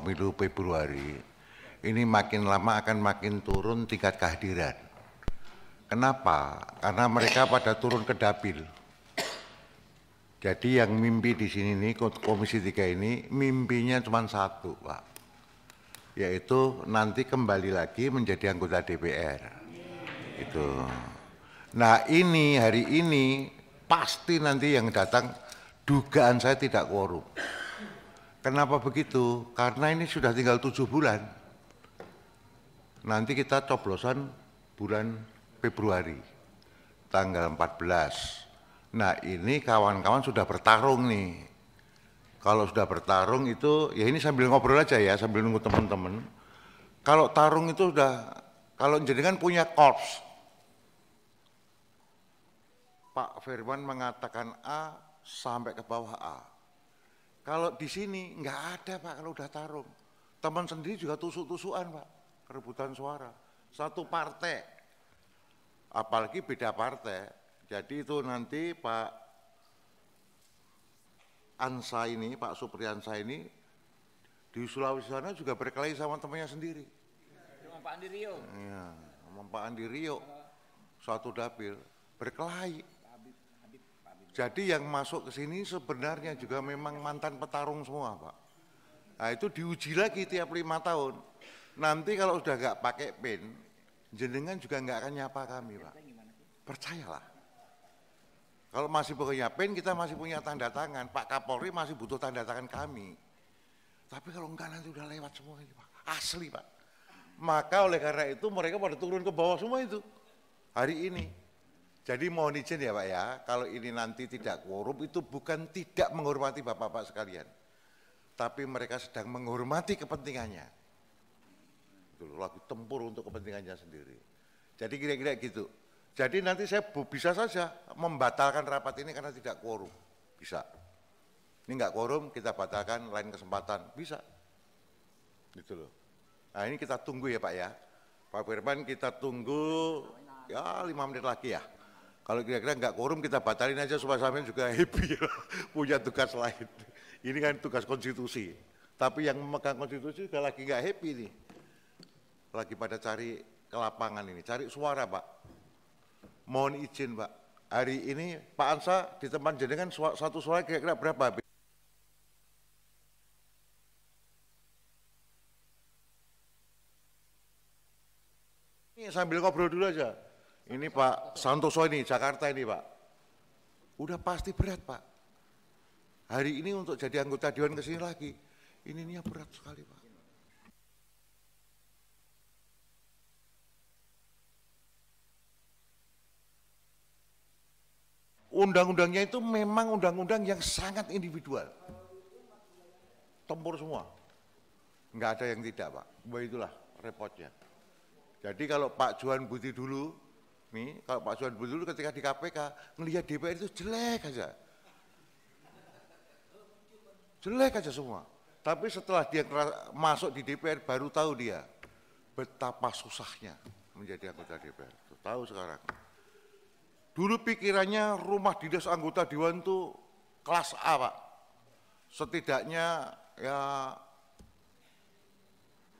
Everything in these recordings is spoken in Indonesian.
pemilu Februari ini makin lama akan makin turun tingkat kehadiran. Kenapa? Karena mereka pada turun ke dapil. Jadi yang mimpi di sini nih Komisi 3 ini mimpinya cuma satu, Pak. Yaitu nanti kembali lagi menjadi anggota DPR. Itu. Nah, ini hari ini pasti nanti yang datang dugaan saya tidak korup. Kenapa begitu? Karena ini sudah tinggal tujuh bulan. Nanti kita coblosan bulan Februari, tanggal 14. Nah ini kawan-kawan sudah bertarung nih. Kalau sudah bertarung itu, ya ini sambil ngobrol aja ya, sambil nunggu teman-teman. Kalau tarung itu sudah, kalau jadi kan punya korps. Pak Firman mengatakan A sampai ke bawah A. Kalau di sini nggak ada Pak kalau udah tarung. Teman sendiri juga tusuk-tusukan Pak, rebutan suara. Satu partai, apalagi beda partai. Jadi itu nanti Pak Ansa ini, Pak Supriyansa ini di Sulawesi sana juga berkelahi sama temannya sendiri. Sama Pak Andi Rio. Iya, sama Pak Andi Rio. satu dapil berkelahi jadi yang masuk ke sini sebenarnya juga memang mantan petarung semua, Pak. Nah itu diuji lagi tiap lima tahun. Nanti kalau sudah nggak pakai pin, jenengan juga nggak akan nyapa kami, Pak. Percayalah. Kalau masih punya pin, kita masih punya tanda tangan. Pak Kapolri masih butuh tanda tangan kami. Tapi kalau enggak nanti udah lewat semua ini, Pak. Asli, Pak. Maka oleh karena itu mereka pada turun ke bawah semua itu hari ini. Jadi mohon izin ya Pak ya, kalau ini nanti tidak quorum itu bukan tidak menghormati Bapak-Bapak sekalian. Tapi mereka sedang menghormati kepentingannya. Itu lagu tempur untuk kepentingannya sendiri. Jadi kira-kira gitu. Jadi nanti saya bisa saja membatalkan rapat ini karena tidak quorum. Bisa. Ini enggak quorum, kita batalkan lain kesempatan. Bisa. Gitu loh. Nah ini kita tunggu ya Pak ya. Pak Firman kita tunggu ya lima menit lagi ya. Kalau kira-kira nggak korum kita batalin aja supaya sampean juga happy punya tugas lain. Ini kan tugas konstitusi. Tapi yang memegang konstitusi juga lagi nggak happy nih. Lagi pada cari ke lapangan ini, cari suara Pak. Mohon izin Pak, hari ini Pak Ansa di tempat jenengan satu suara kira-kira berapa? Ini sambil ngobrol dulu aja. Ini Pak Santoso ini, Jakarta ini Pak. Udah pasti berat Pak. Hari ini untuk jadi anggota Dewan kesini sini lagi. ini berat sekali Pak. Undang-undangnya itu memang undang-undang yang sangat individual. Tempur semua. Enggak ada yang tidak Pak. Itulah repotnya. Jadi kalau Pak Juan Budi dulu Nih, kalau Pak Johan dulu ketika di KPK melihat DPR itu jelek aja. Jelek aja semua. Tapi setelah dia masuk di DPR baru tahu dia betapa susahnya menjadi anggota DPR. tahu sekarang. Dulu pikirannya rumah dinas anggota dewan itu kelas A, Pak. Setidaknya ya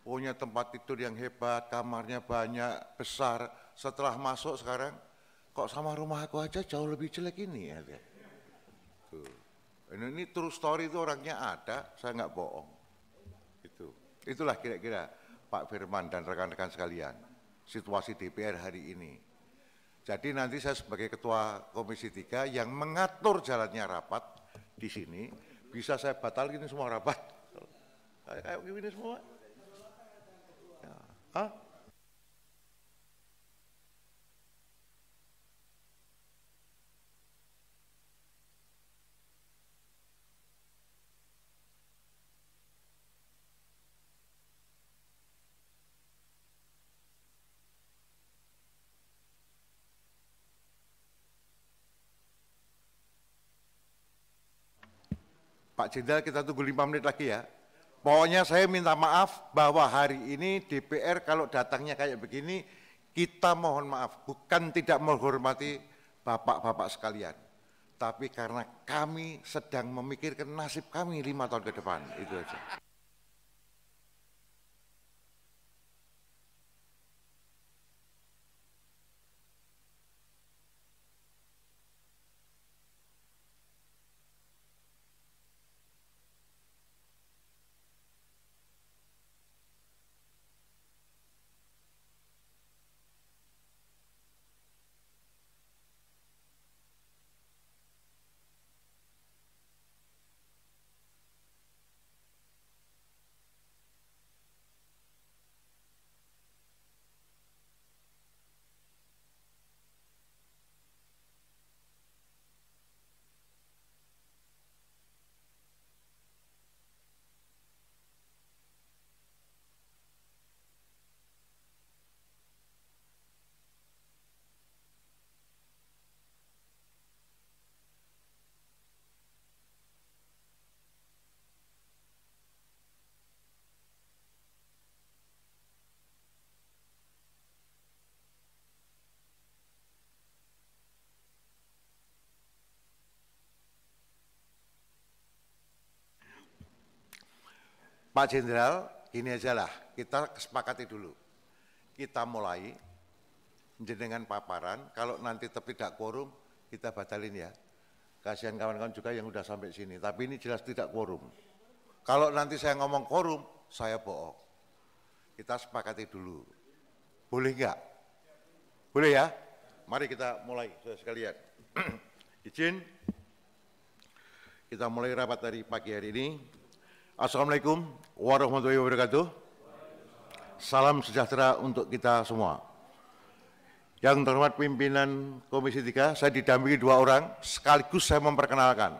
punya tempat tidur yang hebat, kamarnya banyak, besar, setelah masuk sekarang kok sama rumah aku aja jauh lebih jelek ini ya. Tuh. Ini, ini true story itu orangnya ada, saya nggak bohong. Itu, itulah kira-kira Pak Firman dan rekan-rekan sekalian situasi DPR hari ini. Jadi nanti saya sebagai ketua Komisi 3 yang mengatur jalannya rapat di sini bisa saya batalkan semua rapat. Kayak, gini semua. Ya. Hah? Jenderal kita tunggu lima menit lagi ya. Pokoknya saya minta maaf bahwa hari ini DPR kalau datangnya kayak begini, kita mohon maaf, bukan tidak menghormati bapak-bapak sekalian. Tapi karena kami sedang memikirkan nasib kami lima tahun ke depan, itu aja. Pak Jenderal, gini aja lah, kita sepakati dulu. Kita mulai dengan paparan, kalau nanti tidak quorum, kita batalin ya. Kasihan kawan-kawan juga yang udah sampai sini, tapi ini jelas tidak quorum. Kalau nanti saya ngomong quorum, saya bohong. Kita sepakati dulu. Boleh nggak? Boleh ya? Mari kita mulai, saudara sekalian. Izin, kita mulai rapat dari pagi hari ini. Assalamualaikum warahmatullahi wabarakatuh. Salam sejahtera untuk kita semua. Yang terhormat pimpinan Komisi 3, saya didampingi dua orang, sekaligus saya memperkenalkan.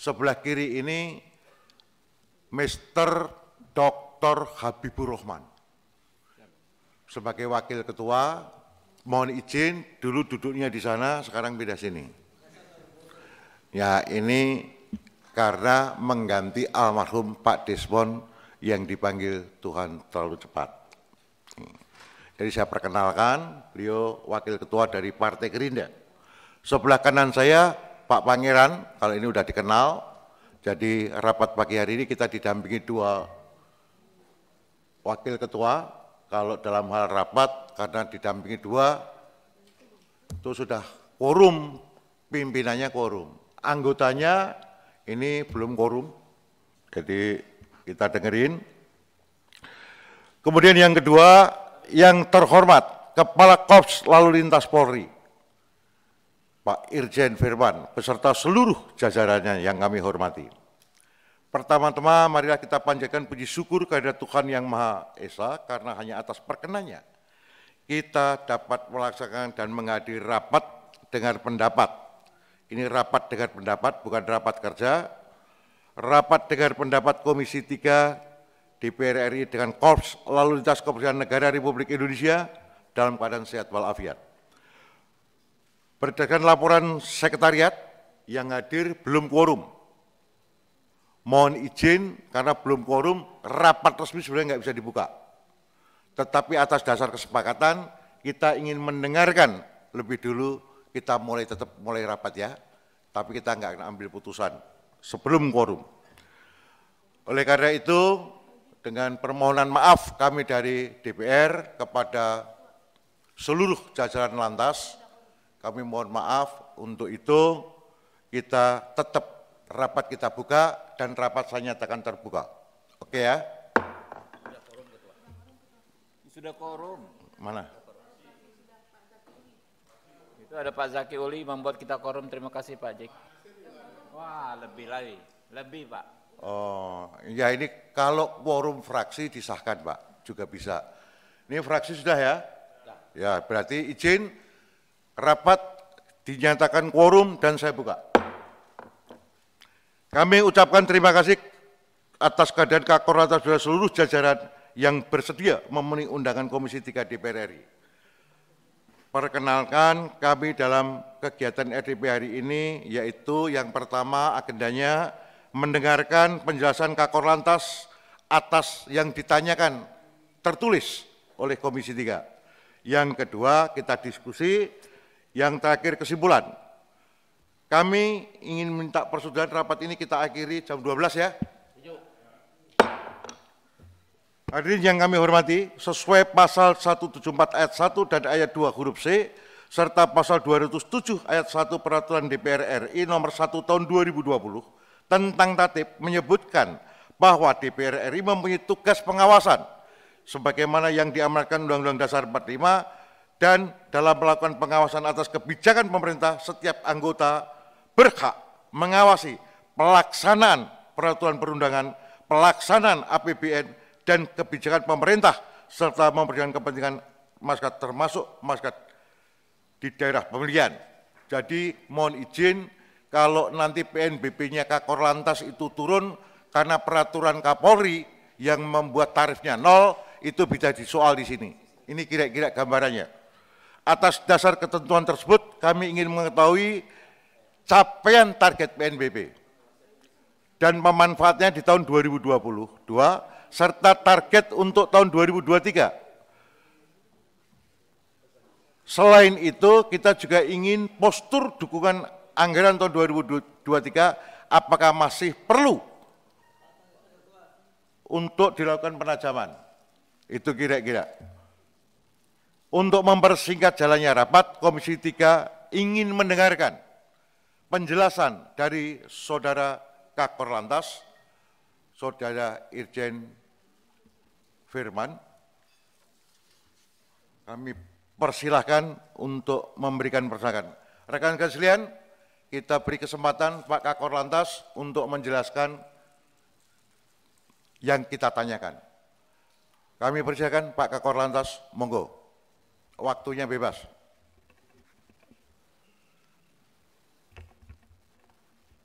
Sebelah kiri ini Mr. Dr. Habibur Rahman. Sebagai Wakil Ketua, mohon izin dulu duduknya di sana, sekarang pindah sini. Ya ini karena mengganti almarhum Pak Desmond yang dipanggil Tuhan terlalu cepat. Hmm. Jadi saya perkenalkan, beliau wakil ketua dari Partai Gerindra. Sebelah kanan saya Pak Pangeran, kalau ini sudah dikenal, jadi rapat pagi hari ini kita didampingi dua wakil ketua, kalau dalam hal rapat karena didampingi dua, itu sudah quorum, pimpinannya quorum. Anggotanya ini belum korum, jadi kita dengerin. Kemudian yang kedua, yang terhormat Kepala Kops Lalu Lintas Polri, Pak Irjen Firman, beserta seluruh jajarannya yang kami hormati. Pertama-tama marilah kita panjatkan puji syukur kepada Tuhan Yang Maha Esa karena hanya atas perkenannya kita dapat melaksanakan dan menghadiri rapat dengan pendapat ini rapat dengar pendapat, bukan rapat kerja, rapat dengar pendapat Komisi 3 DPR RI dengan Korps Lalu Lintas Kepolisian Negara Republik Indonesia dalam keadaan sehat walafiat. Berdasarkan laporan sekretariat yang hadir belum quorum. Mohon izin karena belum quorum, rapat resmi sebenarnya nggak bisa dibuka. Tetapi atas dasar kesepakatan, kita ingin mendengarkan lebih dulu, kita mulai tetap mulai rapat ya tapi kita nggak ambil putusan sebelum quorum. Oleh karena itu, dengan permohonan maaf kami dari DPR kepada seluruh jajaran lantas, kami mohon maaf untuk itu kita tetap rapat kita buka dan rapat saya nyatakan terbuka. Oke ya? Sudah korum. Mana? Itu ada Pak Zaki Uli membuat kita korum. Terima kasih Pak Jek. Wah, lebih lagi. Lebih, Pak. Oh, ya ini kalau quorum fraksi disahkan, Pak, juga bisa. Ini fraksi sudah ya? Ya, berarti izin rapat dinyatakan quorum dan saya buka. Kami ucapkan terima kasih atas keadaan kakor atas seluruh jajaran yang bersedia memenuhi undangan Komisi 3 DPR RI. Perkenalkan kami dalam kegiatan RDP hari ini yaitu yang pertama agendanya mendengarkan penjelasan Kakor Lantas atas yang ditanyakan tertulis oleh Komisi 3. Yang kedua kita diskusi, yang terakhir kesimpulan. Kami ingin minta persaudaraan rapat ini kita akhiri jam 12 ya. Hadirin yang kami hormati, sesuai pasal 174 ayat 1 dan ayat 2 huruf C, serta pasal 207 ayat 1 Peraturan DPR RI nomor 1 tahun 2020 tentang Tatip menyebutkan bahwa DPR RI mempunyai tugas pengawasan sebagaimana yang diamanatkan Undang-Undang Dasar 45 dan dalam melakukan pengawasan atas kebijakan pemerintah setiap anggota berhak mengawasi pelaksanaan peraturan perundangan, pelaksanaan APBN dan kebijakan pemerintah serta memperjuangkan kepentingan masyarakat termasuk masyarakat di daerah pemilihan. Jadi mohon izin kalau nanti PNBP-nya Kakor Lantas itu turun karena peraturan Kapolri yang membuat tarifnya nol itu bisa disoal di sini. Ini kira-kira gambarannya. Atas dasar ketentuan tersebut kami ingin mengetahui capaian target PNBP dan pemanfaatnya di tahun 2022 serta target untuk tahun 2023. Selain itu, kita juga ingin postur dukungan anggaran tahun 2023 apakah masih perlu untuk dilakukan penajaman. Itu kira-kira. Untuk mempersingkat jalannya rapat, Komisi 3 ingin mendengarkan penjelasan dari Saudara Kak Korlantas, Saudara Irjen firman, kami persilahkan untuk memberikan persilahkan Rekan rekan sekalian, kita beri kesempatan Pak Kakor Lantas untuk menjelaskan yang kita tanyakan. Kami persilahkan Pak Kakor Lantas, monggo. Waktunya bebas.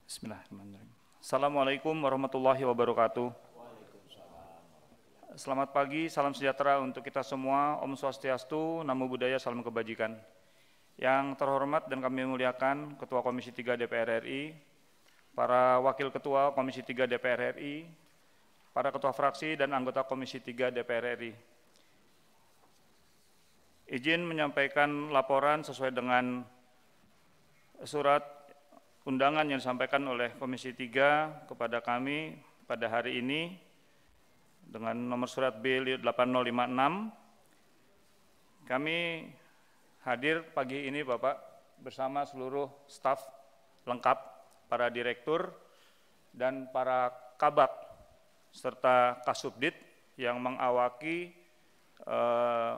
Bismillahirrahmanirrahim. Assalamualaikum warahmatullahi wabarakatuh. Selamat pagi, salam sejahtera untuk kita semua, Om Swastiastu, Namo Buddhaya, Salam Kebajikan. Yang terhormat dan kami muliakan Ketua Komisi 3 DPR RI, para Wakil Ketua Komisi 3 DPR RI, para Ketua Fraksi dan anggota Komisi 3 DPR RI. Izin menyampaikan laporan sesuai dengan surat undangan yang disampaikan oleh Komisi 3 kepada kami pada hari ini, dengan nomor surat B 8056. Kami hadir pagi ini Bapak bersama seluruh staf lengkap, para direktur dan para kabak serta kasubdit yang mengawaki eh,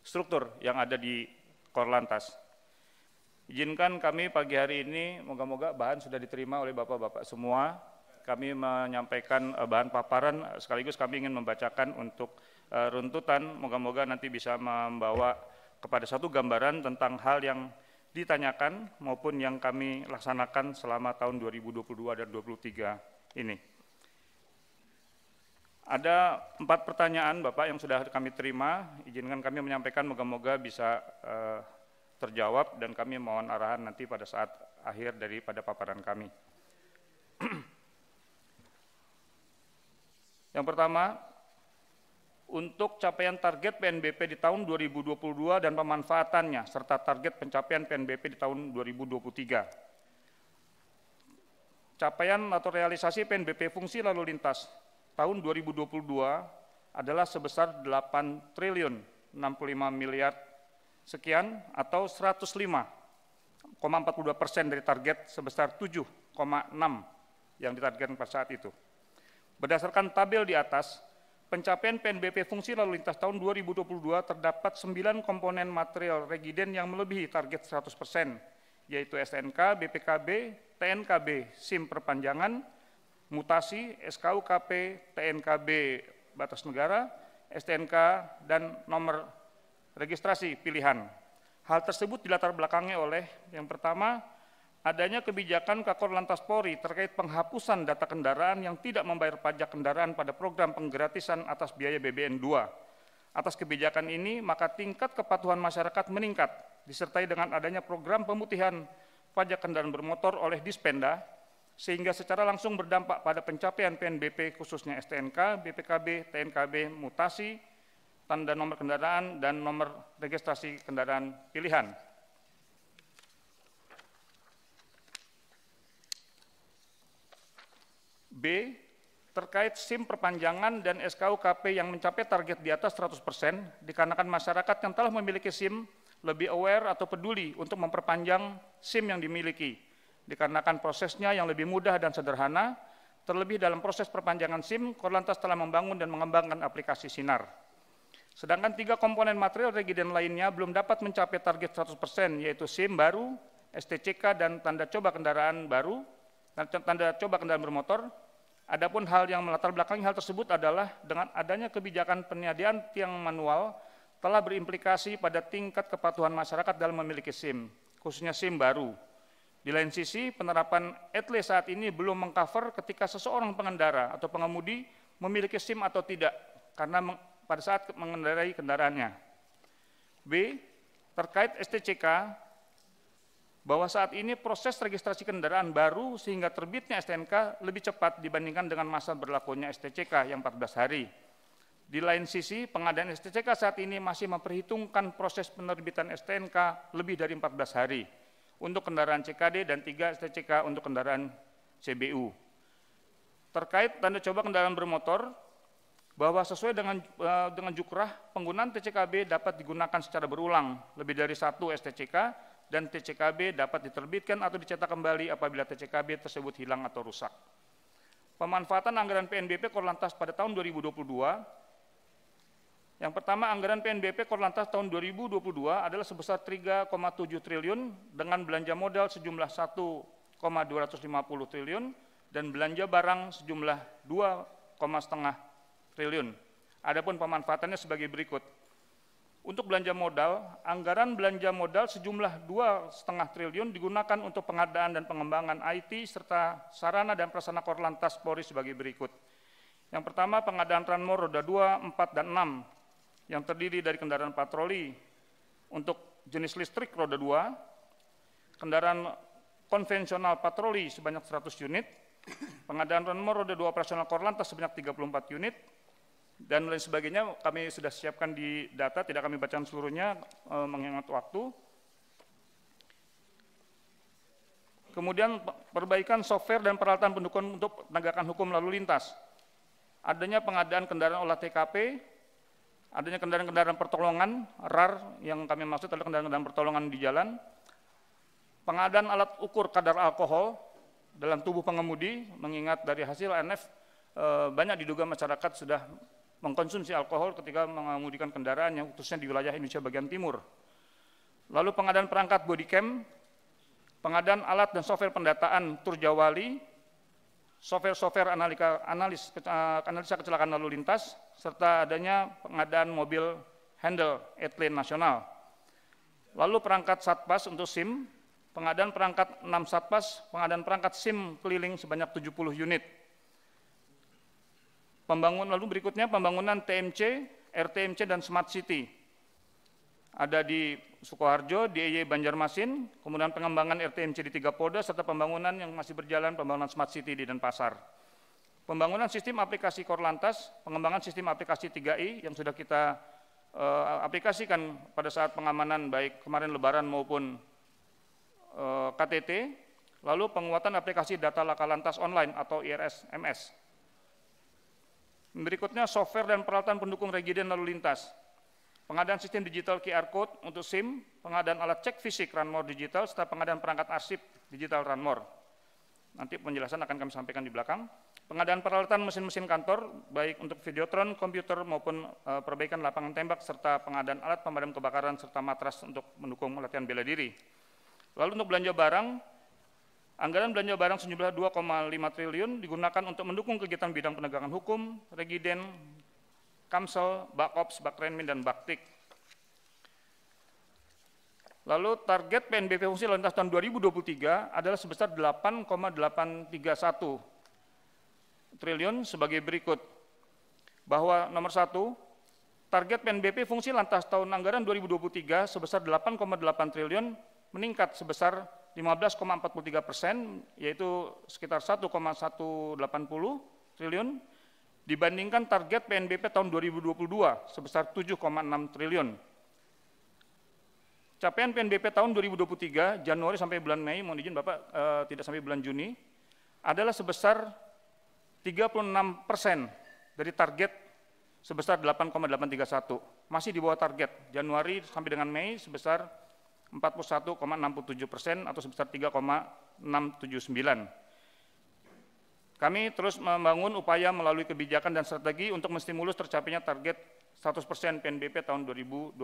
struktur yang ada di Korlantas. Izinkan kami pagi hari ini, moga-moga bahan sudah diterima oleh Bapak-Bapak semua kami menyampaikan eh, bahan paparan eh, sekaligus kami ingin membacakan untuk eh, runtutan moga-moga nanti bisa membawa kepada satu gambaran tentang hal yang ditanyakan maupun yang kami laksanakan selama tahun 2022 dan 2023 ini. Ada empat pertanyaan Bapak yang sudah kami terima, izinkan kami menyampaikan moga-moga bisa eh, terjawab dan kami mohon arahan nanti pada saat akhir daripada paparan kami. Yang pertama, untuk capaian target PNBP di tahun 2022 dan pemanfaatannya, serta target pencapaian PNBP di tahun 2023. Capaian atau realisasi PNBP fungsi lalu lintas tahun 2022 adalah sebesar 8 triliun 65 miliar sekian atau 105,42 persen dari target sebesar 7,6 yang ditargetkan pada saat itu. Berdasarkan tabel di atas, pencapaian PNBP fungsi lalu lintas tahun 2022 terdapat 9 komponen material regiden yang melebihi target 100%, yaitu SNK, BPKB, TNKB, SIM perpanjangan, mutasi, SKUKP, TNKB batas negara, STNK, dan nomor registrasi pilihan. Hal tersebut dilatar belakangnya oleh yang pertama, adanya kebijakan Kakor Lantas Polri terkait penghapusan data kendaraan yang tidak membayar pajak kendaraan pada program penggratisan atas biaya BBN 2. Atas kebijakan ini, maka tingkat kepatuhan masyarakat meningkat, disertai dengan adanya program pemutihan pajak kendaraan bermotor oleh Dispenda, sehingga secara langsung berdampak pada pencapaian PNBP khususnya STNK, BPKB, TNKB, mutasi, tanda nomor kendaraan, dan nomor registrasi kendaraan pilihan. B. Terkait SIM perpanjangan dan SKUKP yang mencapai target di atas 100 persen, dikarenakan masyarakat yang telah memiliki SIM lebih aware atau peduli untuk memperpanjang SIM yang dimiliki, dikarenakan prosesnya yang lebih mudah dan sederhana, terlebih dalam proses perpanjangan SIM, Korlantas telah membangun dan mengembangkan aplikasi Sinar. Sedangkan tiga komponen material regiden lainnya belum dapat mencapai target 100%, persen, yaitu SIM baru, STCK, dan tanda coba kendaraan baru, tanda coba kendaraan bermotor, Adapun hal yang melatar belakangi hal tersebut adalah dengan adanya kebijakan peniadaan tiang manual telah berimplikasi pada tingkat kepatuhan masyarakat dalam memiliki SIM, khususnya SIM baru. Di lain sisi, penerapan etle saat ini belum mengcover ketika seseorang pengendara atau pengemudi memiliki SIM atau tidak, karena pada saat mengendarai kendaraannya. B. Terkait STCK, bahwa saat ini proses registrasi kendaraan baru sehingga terbitnya STNK lebih cepat dibandingkan dengan masa berlakunya STCK yang 14 hari. Di lain sisi, pengadaan STCK saat ini masih memperhitungkan proses penerbitan STNK lebih dari 14 hari untuk kendaraan CKD dan 3 STCK untuk kendaraan CBU. Terkait tanda coba kendaraan bermotor, bahwa sesuai dengan eh, dengan jukrah, penggunaan TCKB dapat digunakan secara berulang, lebih dari satu STCK, dan TCKB dapat diterbitkan atau dicetak kembali apabila TCKB tersebut hilang atau rusak. Pemanfaatan anggaran PNBP Korlantas pada tahun 2022 yang pertama, anggaran PNBP Korlantas tahun 2022 adalah sebesar 3,7 triliun dengan belanja modal sejumlah 1,250 triliun dan belanja barang sejumlah 2,5 triliun. Adapun pemanfaatannya sebagai berikut. Untuk belanja modal, anggaran belanja modal sejumlah dua 2,5 triliun digunakan untuk pengadaan dan pengembangan IT serta sarana dan prasarana Korlantas Polri sebagai berikut. Yang pertama pengadaan Ranmor roda 2, 4, dan 6 yang terdiri dari kendaraan patroli untuk jenis listrik roda dua, kendaraan konvensional patroli sebanyak 100 unit, pengadaan Ranmor roda 2 operasional Korlantas sebanyak 34 unit, dan lain sebagainya kami sudah siapkan di data, tidak kami bacakan seluruhnya e, mengingat waktu. Kemudian perbaikan software dan peralatan pendukung untuk penegakan hukum lalu lintas. Adanya pengadaan kendaraan olah TKP, adanya kendaraan-kendaraan pertolongan, RAR yang kami maksud adalah kendaraan-kendaraan pertolongan di jalan, pengadaan alat ukur kadar alkohol dalam tubuh pengemudi, mengingat dari hasil nf eh, banyak diduga masyarakat sudah mengkonsumsi alkohol ketika mengemudikan kendaraan yang khususnya di wilayah Indonesia bagian timur. Lalu pengadaan perangkat bodycam, pengadaan alat dan software pendataan tur jawali, software-software analisa, analis, analisa kecelakaan lalu lintas, serta adanya pengadaan mobil handle etlin nasional. Lalu perangkat satpas untuk SIM, pengadaan perangkat 6 satpas, pengadaan perangkat SIM keliling sebanyak 70 unit Pembangunan lalu berikutnya pembangunan TMC, RTMC dan Smart City. Ada di Sukoharjo, di DIY e Banjarmasin, kemudian pengembangan RTMC di tiga polda serta pembangunan yang masih berjalan pembangunan Smart City di Denpasar. Pembangunan sistem aplikasi Korlantas, pengembangan sistem aplikasi 3I yang sudah kita uh, aplikasikan pada saat pengamanan baik kemarin lebaran maupun uh, eh, KTT, lalu penguatan aplikasi data laka lantas online atau IRS MS Berikutnya software dan peralatan pendukung regiden lalu lintas. Pengadaan sistem digital QR code untuk SIM, pengadaan alat cek fisik Ranmor digital, serta pengadaan perangkat arsip digital Ranmor. Nanti penjelasan akan kami sampaikan di belakang. Pengadaan peralatan mesin-mesin kantor, baik untuk videotron, komputer, maupun e, perbaikan lapangan tembak, serta pengadaan alat pemadam kebakaran, serta matras untuk mendukung latihan bela diri. Lalu untuk belanja barang, Anggaran belanja barang sejumlah 2,5 triliun digunakan untuk mendukung kegiatan bidang penegakan hukum, Regiden, Kamsel, Bakops, Bakrenmin, dan Baktik. Lalu target PNBP fungsi lintas tahun 2023 adalah sebesar 8,831 triliun sebagai berikut. Bahwa nomor satu, target PNBP fungsi lantas tahun anggaran 2023 sebesar 8,8 triliun meningkat sebesar 15,43 persen, yaitu sekitar 1,180 triliun, dibandingkan target PNBP tahun 2022 sebesar 7,6 triliun. Capaian PNBP tahun 2023, Januari sampai bulan Mei, mohon izin Bapak, e, tidak sampai bulan Juni, adalah sebesar 36 persen dari target sebesar 8,831. Masih di bawah target, Januari sampai dengan Mei sebesar 41,67 persen atau sebesar 3,679 kami terus membangun upaya melalui kebijakan dan strategi untuk menstimulus tercapainya target 100% PNBP tahun 2023.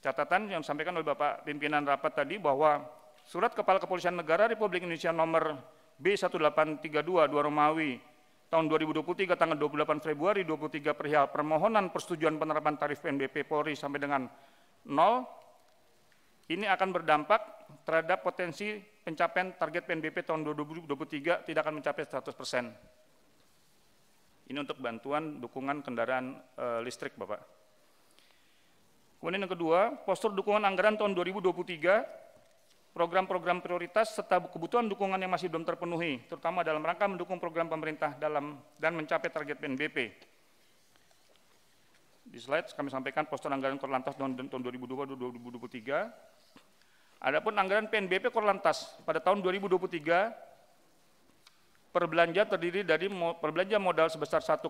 Catatan yang disampaikan oleh Bapak pimpinan rapat tadi bahwa Surat Kepala Kepolisian Negara Republik Indonesia nomor B1832 2 Romawi tahun 2023 tanggal 28 Februari 23 perihal permohonan persetujuan penerapan tarif PNBP Polri sampai dengan 0 ini akan berdampak terhadap potensi pencapaian target PNBP tahun 2023 tidak akan mencapai 100 persen. Ini untuk bantuan dukungan kendaraan e, listrik, Bapak. Kemudian yang kedua, postur dukungan anggaran tahun 2023, program-program prioritas serta kebutuhan dukungan yang masih belum terpenuhi, terutama dalam rangka mendukung program pemerintah dalam dan mencapai target PNBP di slide kami sampaikan postur anggaran Korlantas tahun, tahun 2022-2023 Adapun anggaran PNBP Korlantas pada tahun 2023 perbelanja terdiri dari perbelanja modal sebesar 1,4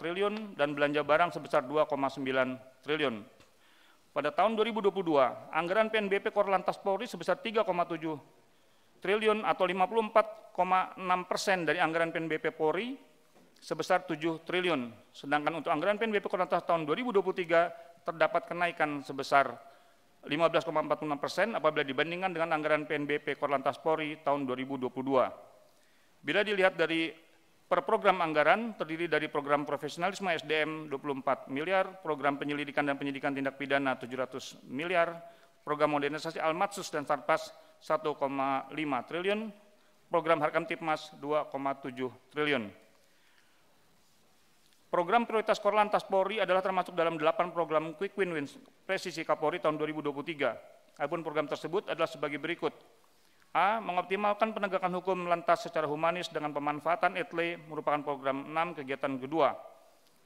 triliun dan belanja barang sebesar 2,9 triliun. Pada tahun 2022, anggaran PNBP Korlantas Polri sebesar 3,7 triliun atau 54,6 persen dari anggaran PNBP Polri sebesar 7 triliun. Sedangkan untuk anggaran PNBP Korlantas tahun 2023 terdapat kenaikan sebesar 15,46 persen apabila dibandingkan dengan anggaran PNBP Korlantas Polri tahun 2022. Bila dilihat dari per program anggaran terdiri dari program profesionalisme SDM 24 miliar, program penyelidikan dan penyidikan tindak pidana 700 miliar, program modernisasi Almatsus dan Sarpas 1,5 triliun, program Harkam Tipmas 2,7 triliun. Program prioritas Korlantas Polri adalah termasuk dalam 8 program Quick Win Win Presisi Kapolri tahun 2023. Adapun program tersebut adalah sebagai berikut. A. Mengoptimalkan penegakan hukum lantas secara humanis dengan pemanfaatan etle merupakan program 6 kegiatan kedua.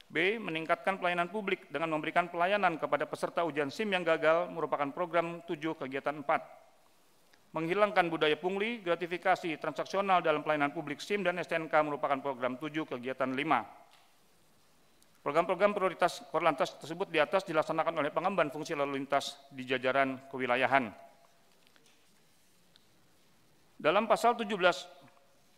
B. Meningkatkan pelayanan publik dengan memberikan pelayanan kepada peserta ujian SIM yang gagal merupakan program 7 kegiatan 4. Menghilangkan budaya pungli, gratifikasi transaksional dalam pelayanan publik SIM dan STNK merupakan program 7 kegiatan 5. Program-program prioritas korlantas tersebut di atas dilaksanakan oleh pengemban fungsi lalu lintas di jajaran kewilayahan. Dalam pasal 17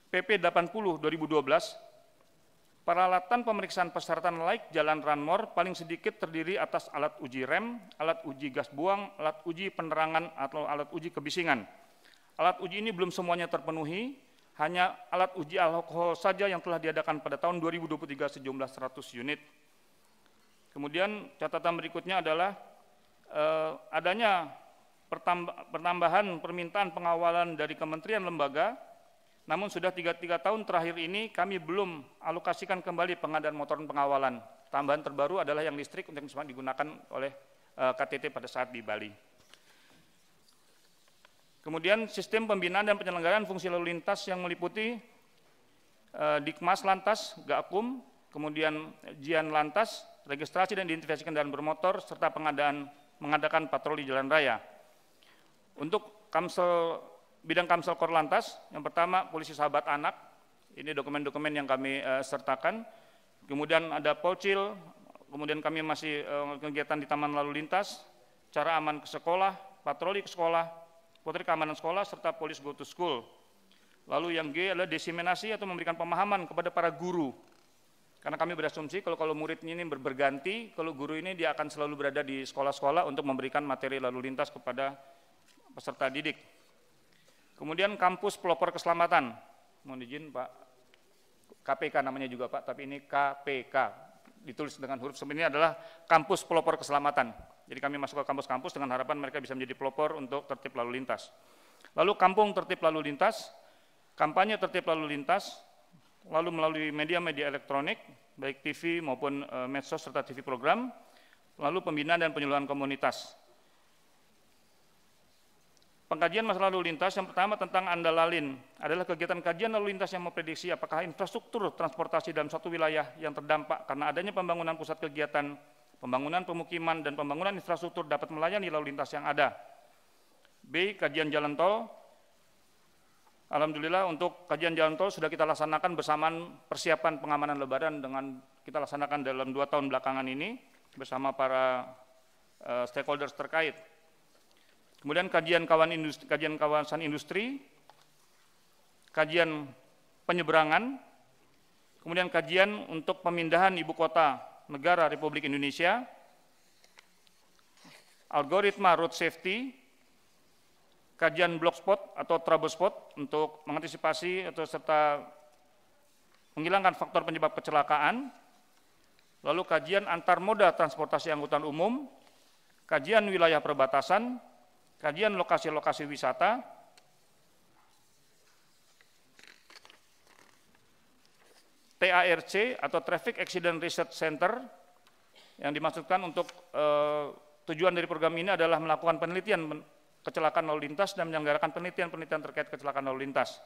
PP 80 2012, peralatan pemeriksaan peserta naik jalan Ranmor paling sedikit terdiri atas alat uji rem, alat uji gas buang, alat uji penerangan atau alat uji kebisingan. Alat uji ini belum semuanya terpenuhi, hanya alat uji alkohol saja yang telah diadakan pada tahun 2023 sejumlah 100 unit. Kemudian catatan berikutnya adalah eh, adanya pertambahan permintaan pengawalan dari kementerian lembaga, namun sudah tiga, tiga tahun terakhir ini kami belum alokasikan kembali pengadaan motor pengawalan. Tambahan terbaru adalah yang listrik untuk yang digunakan oleh eh, KTT pada saat di Bali. Kemudian sistem pembinaan dan penyelenggaraan fungsi lalu lintas yang meliputi eh, Dikmas Lantas, Gakum, kemudian Jian Lantas, registrasi dan identifikasi kendaraan bermotor, serta pengadaan mengadakan patroli jalan raya. Untuk Kamsel bidang Kamsel lantas, yang pertama Polisi Sahabat Anak, ini dokumen-dokumen yang kami eh, sertakan. Kemudian ada Polcil, kemudian kami masih eh, kegiatan di Taman Lalu Lintas, cara aman ke sekolah, patroli ke sekolah, Sekuadron Keamanan Sekolah, serta Polis Go to School. Lalu yang G adalah diseminasi atau memberikan pemahaman kepada para guru. Karena kami berasumsi kalau kalau muridnya ini berganti, kalau guru ini dia akan selalu berada di sekolah-sekolah untuk memberikan materi lalu lintas kepada peserta didik. Kemudian kampus pelopor keselamatan. Mohon izin Pak KPK namanya juga Pak, tapi ini KPK, ditulis dengan huruf seperti ini adalah kampus pelopor keselamatan. Jadi kami masuk ke kampus-kampus dengan harapan mereka bisa menjadi pelopor untuk tertib lalu lintas. Lalu kampung tertib lalu lintas, kampanye tertib lalu lintas, lalu melalui media-media elektronik, baik TV maupun eh, medsos serta TV program, lalu pembinaan dan penyuluhan komunitas. Pengkajian masalah lalu lintas yang pertama tentang andalalin adalah kegiatan kajian lalu lintas yang memprediksi apakah infrastruktur transportasi dalam satu wilayah yang terdampak karena adanya pembangunan pusat kegiatan, pembangunan pemukiman, dan pembangunan infrastruktur dapat melayani lalu lintas yang ada. B. Kajian jalan tol. Alhamdulillah untuk kajian jalan tol sudah kita laksanakan bersamaan persiapan pengamanan lebaran dengan kita laksanakan dalam dua tahun belakangan ini bersama para uh, stakeholders terkait Kemudian kajian kawan industri, kajian kawasan industri, kajian penyeberangan, kemudian kajian untuk pemindahan ibu kota negara Republik Indonesia, algoritma road safety, kajian block spot atau trouble spot untuk mengantisipasi atau serta menghilangkan faktor penyebab kecelakaan, lalu kajian antar moda transportasi angkutan umum, kajian wilayah perbatasan, kajian lokasi-lokasi wisata, TARC atau Traffic Accident Research Center yang dimaksudkan untuk eh, tujuan dari program ini adalah melakukan penelitian kecelakaan lalu lintas dan menyelenggarakan penelitian-penelitian terkait kecelakaan lalu lintas.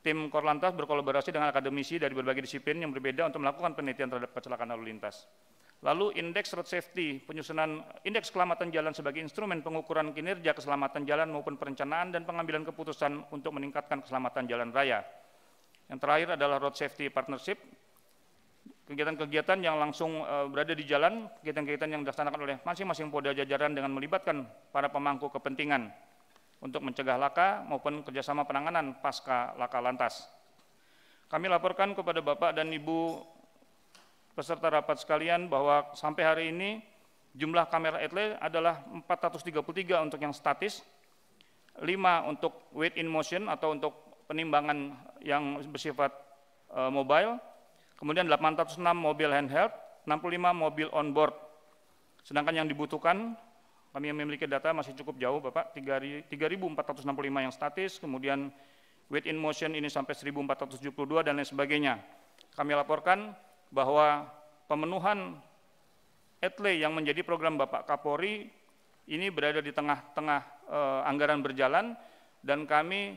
Tim Korlantas berkolaborasi dengan akademisi dari berbagai disiplin yang berbeda untuk melakukan penelitian terhadap kecelakaan lalu lintas. Lalu indeks road safety, penyusunan indeks keselamatan jalan sebagai instrumen pengukuran kinerja keselamatan jalan maupun perencanaan dan pengambilan keputusan untuk meningkatkan keselamatan jalan raya. Yang terakhir adalah road safety partnership, kegiatan-kegiatan yang langsung eh, berada di jalan, kegiatan-kegiatan yang dilaksanakan oleh masing-masing polda jajaran dengan melibatkan para pemangku kepentingan untuk mencegah laka maupun kerjasama penanganan pasca laka lantas. Kami laporkan kepada Bapak dan Ibu peserta rapat sekalian bahwa sampai hari ini jumlah kamera etle adalah 433 untuk yang statis, 5 untuk weight in motion atau untuk penimbangan yang bersifat e, mobile, kemudian 806 mobil handheld, 65 mobil on board. Sedangkan yang dibutuhkan kami yang memiliki data masih cukup jauh Bapak, 3.465 yang statis, kemudian weight in motion ini sampai 1.472 dan lain sebagainya. Kami laporkan bahwa pemenuhan etle yang menjadi program Bapak Kapolri ini berada di tengah-tengah e, anggaran berjalan dan kami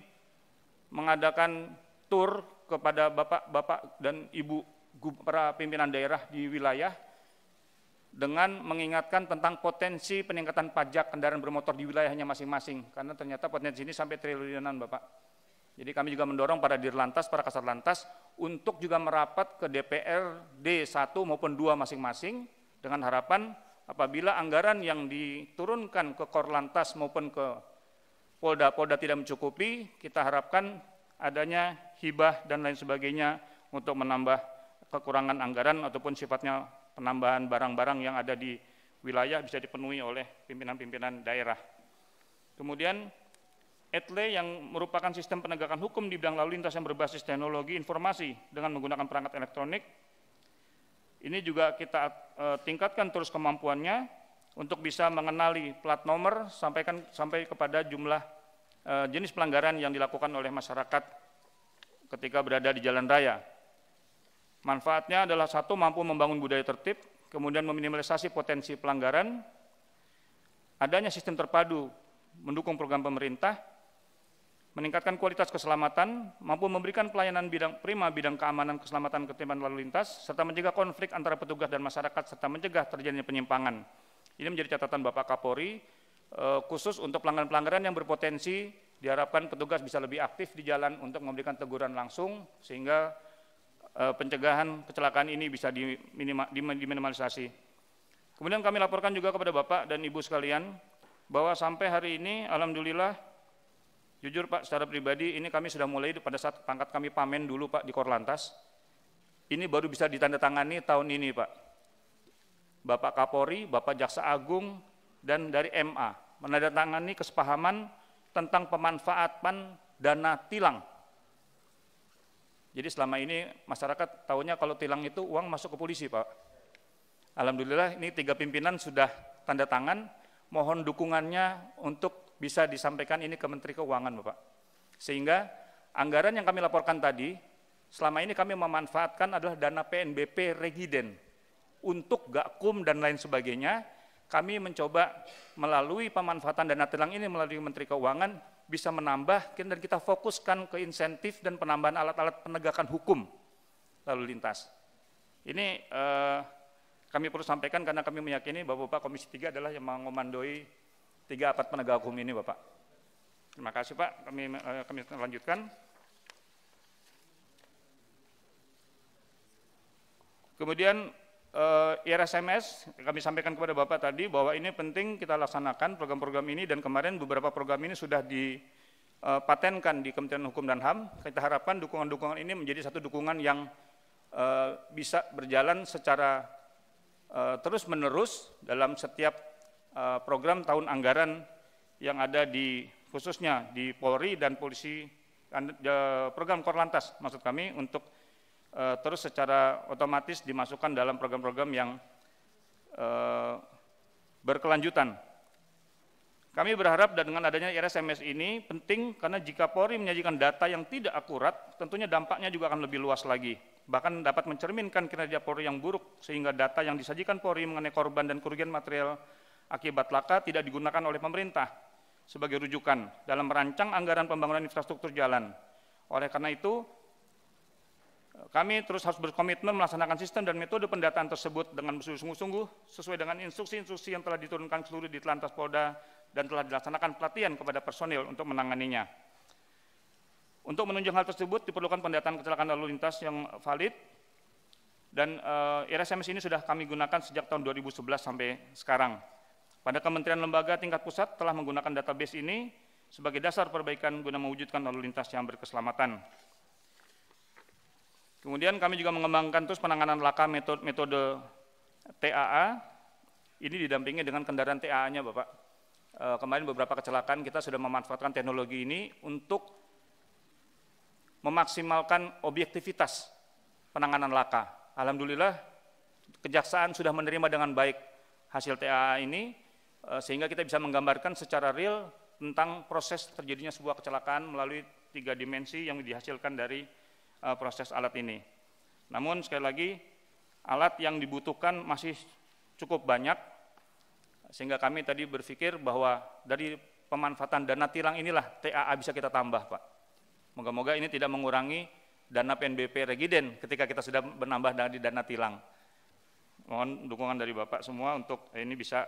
mengadakan tur kepada Bapak-bapak dan Ibu para pimpinan daerah di wilayah dengan mengingatkan tentang potensi peningkatan pajak kendaraan bermotor di wilayahnya masing-masing karena ternyata potensi ini sampai triliunan Bapak. Jadi kami juga mendorong para dirlantas, para kasat lantas untuk juga merapat ke DPRD 1 maupun 2 masing-masing dengan harapan apabila anggaran yang diturunkan ke Korlantas maupun ke Polda-Polda tidak mencukupi, kita harapkan adanya hibah dan lain sebagainya untuk menambah kekurangan anggaran ataupun sifatnya penambahan barang-barang yang ada di wilayah bisa dipenuhi oleh pimpinan-pimpinan daerah. Kemudian ETLE yang merupakan sistem penegakan hukum di bidang lalu lintas yang berbasis teknologi informasi dengan menggunakan perangkat elektronik. Ini juga kita eh, tingkatkan terus kemampuannya untuk bisa mengenali plat nomor sampaikan sampai kepada jumlah eh, jenis pelanggaran yang dilakukan oleh masyarakat ketika berada di jalan raya. Manfaatnya adalah satu mampu membangun budaya tertib, kemudian meminimalisasi potensi pelanggaran. Adanya sistem terpadu mendukung program pemerintah meningkatkan kualitas keselamatan, mampu memberikan pelayanan bidang prima bidang keamanan keselamatan ketimbang lalu lintas, serta mencegah konflik antara petugas dan masyarakat, serta mencegah terjadinya penyimpangan. Ini menjadi catatan Bapak Kapolri, eh, khusus untuk pelanggaran-pelanggaran yang berpotensi diharapkan petugas bisa lebih aktif di jalan untuk memberikan teguran langsung, sehingga eh, pencegahan kecelakaan ini bisa diminimalisasi. Kemudian kami laporkan juga kepada Bapak dan Ibu sekalian, bahwa sampai hari ini, Alhamdulillah, Jujur Pak, secara pribadi ini kami sudah mulai pada saat pangkat kami pamen dulu Pak di Korlantas. Ini baru bisa ditandatangani tahun ini Pak. Bapak Kapolri, Bapak Jaksa Agung, dan dari MA menandatangani kesepahaman tentang pemanfaatan dana tilang. Jadi selama ini masyarakat tahunya kalau tilang itu uang masuk ke polisi Pak. Alhamdulillah ini tiga pimpinan sudah tanda tangan, mohon dukungannya untuk bisa disampaikan ini ke Menteri Keuangan, Bapak. Sehingga anggaran yang kami laporkan tadi, selama ini kami memanfaatkan adalah dana PNBP Regiden untuk gakum dan lain sebagainya. Kami mencoba melalui pemanfaatan dana tilang ini melalui Menteri Keuangan bisa menambah dan kita fokuskan ke insentif dan penambahan alat-alat penegakan hukum lalu lintas. Ini eh, kami perlu sampaikan karena kami meyakini bahwa bapak Komisi 3 adalah yang mengomandoi tiga aparat penegak hukum ini Bapak. Terima kasih Pak, kami, eh, kami lanjutkan. Kemudian uh, eh, IRSMS kami sampaikan kepada Bapak tadi bahwa ini penting kita laksanakan program-program ini dan kemarin beberapa program ini sudah dipatenkan eh, di Kementerian Hukum dan HAM. Kita harapkan dukungan-dukungan ini menjadi satu dukungan yang uh, bisa berjalan secara uh, terus-menerus dalam setiap Eh, program tahun anggaran yang ada di khususnya di Polri dan polisi eh, program Korlantas maksud kami untuk uh, terus secara otomatis dimasukkan dalam program-program yang uh, berkelanjutan. Kami berharap dan dengan adanya RSMS ini penting karena jika Polri menyajikan data yang tidak akurat, tentunya dampaknya juga akan lebih luas lagi. Bahkan dapat mencerminkan kinerja Polri yang buruk, sehingga data yang disajikan Polri mengenai korban dan kerugian material akibat laka tidak digunakan oleh pemerintah sebagai rujukan dalam merancang anggaran pembangunan infrastruktur jalan. Oleh karena itu, kami terus harus berkomitmen melaksanakan sistem dan metode pendataan tersebut dengan sungguh-sungguh sesuai dengan instruksi-instruksi yang telah diturunkan seluruh di Telantas Polda dan telah dilaksanakan pelatihan kepada personil untuk menanganinya. Untuk menunjang hal tersebut diperlukan pendataan kecelakaan lalu lintas yang valid dan e, eh, RSMS ini sudah kami gunakan sejak tahun 2011 sampai sekarang. Pada kementerian lembaga tingkat pusat telah menggunakan database ini sebagai dasar perbaikan guna mewujudkan lalu lintas yang berkeselamatan. Kemudian kami juga mengembangkan terus penanganan laka metode, metode TAA, ini didampingi dengan kendaraan TAA-nya Bapak. E, kemarin beberapa kecelakaan kita sudah memanfaatkan teknologi ini untuk memaksimalkan objektivitas penanganan laka. Alhamdulillah kejaksaan sudah menerima dengan baik hasil TAA ini Eh, sehingga kita bisa menggambarkan secara real tentang proses terjadinya sebuah kecelakaan melalui tiga dimensi yang dihasilkan dari eh, proses alat ini. Namun sekali lagi alat yang dibutuhkan masih cukup banyak sehingga kami tadi berpikir bahwa dari pemanfaatan dana tilang inilah TAA bisa kita tambah Pak. Moga-moga ini tidak mengurangi dana PNBP Regiden ketika kita sudah menambah dari dana tilang. Mohon dukungan dari Bapak semua untuk ini bisa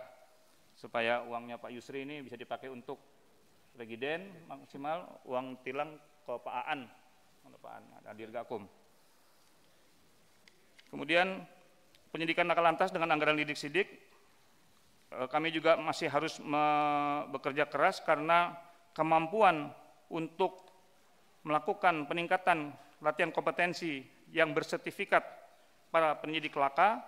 supaya uangnya Pak Yusri ini bisa dipakai untuk regiden maksimal uang tilang ke Pak Aan, Pak Aan ada Gakum Kemudian penyidikan nakal lantas dengan anggaran lidik sidik eh, kami juga masih harus bekerja keras karena kemampuan untuk melakukan peningkatan latihan kompetensi yang bersertifikat para penyidik laka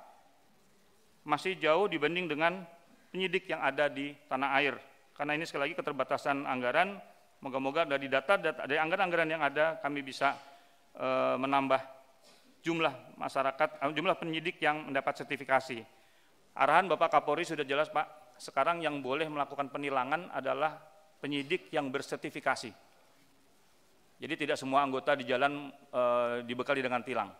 masih jauh dibanding dengan penyidik yang ada di tanah air. Karena ini sekali lagi keterbatasan anggaran, moga-moga dari data, data dari anggaran-anggaran yang ada kami bisa e, menambah jumlah masyarakat, eh, jumlah penyidik yang mendapat sertifikasi. Arahan Bapak Kapolri sudah jelas Pak, sekarang yang boleh melakukan penilangan adalah penyidik yang bersertifikasi. Jadi tidak semua anggota di jalan e, dibekali dengan tilang.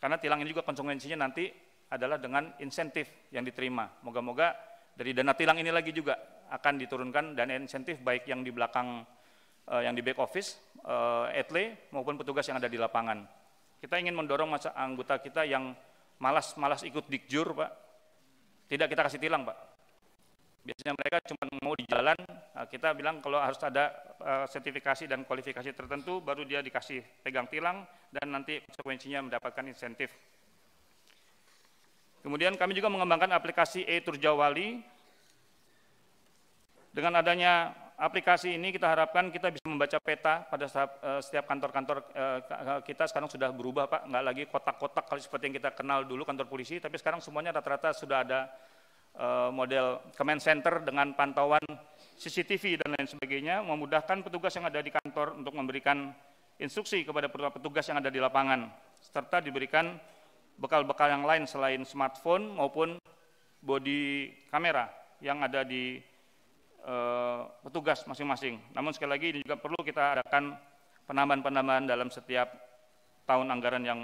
Karena tilang ini juga konsekuensinya nanti adalah dengan insentif yang diterima. Moga-moga dari dana tilang ini lagi juga akan diturunkan dan insentif baik yang di belakang uh, yang di back office, uh, eh, etle maupun petugas yang ada di lapangan. Kita ingin mendorong masa anggota kita yang malas-malas ikut dikjur, Pak. Tidak kita kasih tilang, Pak. Biasanya mereka cuma mau di jalan, eh, kita bilang kalau harus ada sertifikasi dan kualifikasi tertentu, baru dia dikasih pegang tilang, dan nanti konsekuensinya mendapatkan insentif Kemudian kami juga mengembangkan aplikasi e-Turjawali. Dengan adanya aplikasi ini kita harapkan kita bisa membaca peta pada e, setiap kantor-kantor e, kita sekarang sudah berubah Pak, nggak lagi kotak-kotak kali seperti yang kita kenal dulu kantor polisi, tapi sekarang semuanya rata-rata sudah ada e, model command center dengan pantauan CCTV dan lain sebagainya, memudahkan petugas yang ada di kantor untuk memberikan instruksi kepada petugas yang ada di lapangan, serta diberikan bekal-bekal yang lain selain smartphone maupun body kamera yang ada di e, petugas masing-masing. Namun sekali lagi ini juga perlu kita adakan penambahan-penambahan dalam setiap tahun anggaran yang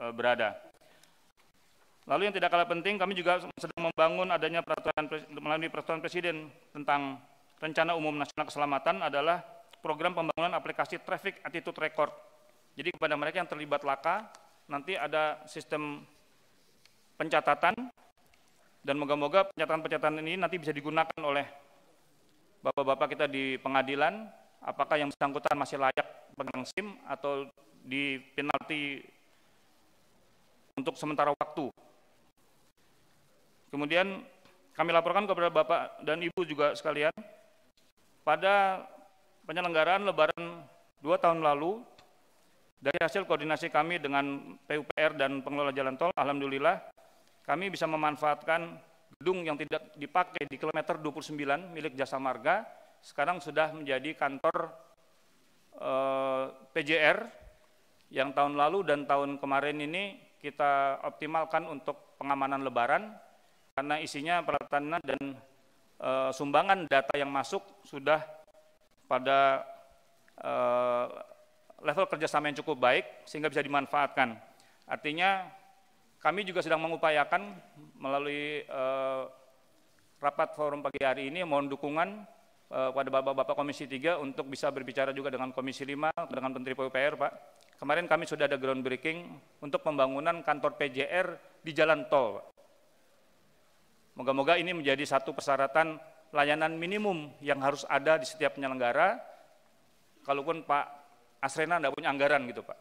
e, berada. Lalu yang tidak kalah penting, kami juga sedang membangun adanya peraturan melalui peraturan presiden tentang rencana umum nasional keselamatan adalah program pembangunan aplikasi traffic attitude record. Jadi kepada mereka yang terlibat laka, nanti ada sistem pencatatan dan moga-moga pencatatan-pencatatan ini nanti bisa digunakan oleh bapak-bapak kita di pengadilan apakah yang bersangkutan masih layak pegang SIM atau di penalti untuk sementara waktu. Kemudian kami laporkan kepada Bapak dan Ibu juga sekalian pada penyelenggaraan lebaran dua tahun lalu dari hasil koordinasi kami dengan PUPR dan pengelola jalan tol, alhamdulillah kami bisa memanfaatkan gedung yang tidak dipakai di kilometer 29 milik Jasa Marga sekarang sudah menjadi kantor eh, PJR yang tahun lalu dan tahun kemarin ini kita optimalkan untuk pengamanan lebaran karena isinya peralatan dan e, sumbangan data yang masuk sudah pada e, level kerjasama yang cukup baik sehingga bisa dimanfaatkan. Artinya kami juga sedang mengupayakan melalui eh, rapat forum pagi hari ini mohon dukungan eh, pada Bapak-Bapak Komisi 3 untuk bisa berbicara juga dengan Komisi 5, dengan Menteri PUPR Pak. Kemarin kami sudah ada groundbreaking untuk pembangunan kantor PJR di jalan tol. Moga-moga ini menjadi satu persyaratan layanan minimum yang harus ada di setiap penyelenggara. Kalaupun Pak Asrena tidak punya anggaran gitu Pak.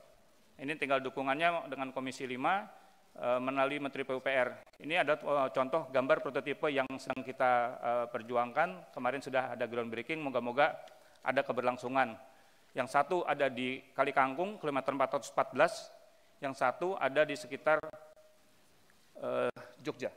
Ini tinggal dukungannya dengan Komisi 5 e, menali Menteri PUPR. Ini ada e, contoh gambar prototipe yang sedang kita e, perjuangkan. Kemarin sudah ada groundbreaking, moga-moga ada keberlangsungan. Yang satu ada di Kali Kangkung, kilometer 414, yang satu ada di sekitar e, Jogja.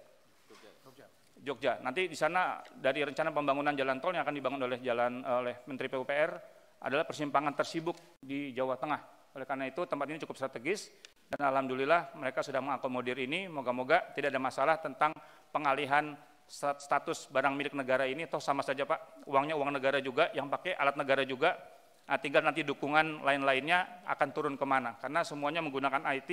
Jogja. Nanti di sana dari rencana pembangunan jalan tol yang akan dibangun oleh jalan oleh Menteri PUPR adalah persimpangan tersibuk di Jawa Tengah. Oleh karena itu tempat ini cukup strategis dan alhamdulillah mereka sudah mengakomodir ini. Moga-moga tidak ada masalah tentang pengalihan status barang milik negara ini toh sama saja Pak, uangnya uang negara juga, yang pakai alat negara juga. Nah, tinggal nanti dukungan lain-lainnya akan turun kemana. Karena semuanya menggunakan IT,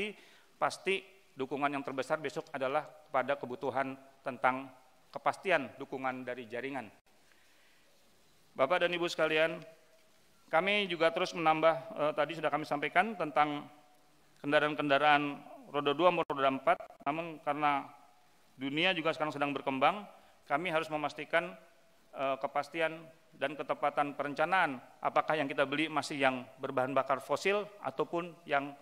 pasti dukungan yang terbesar besok adalah kepada kebutuhan tentang kepastian dukungan dari jaringan. Bapak dan Ibu sekalian, kami juga terus menambah, eh, tadi sudah kami sampaikan tentang kendaraan-kendaraan roda 2 maupun roda 4, namun karena dunia juga sekarang sedang berkembang, kami harus memastikan eh, kepastian dan ketepatan perencanaan apakah yang kita beli masih yang berbahan bakar fosil ataupun yang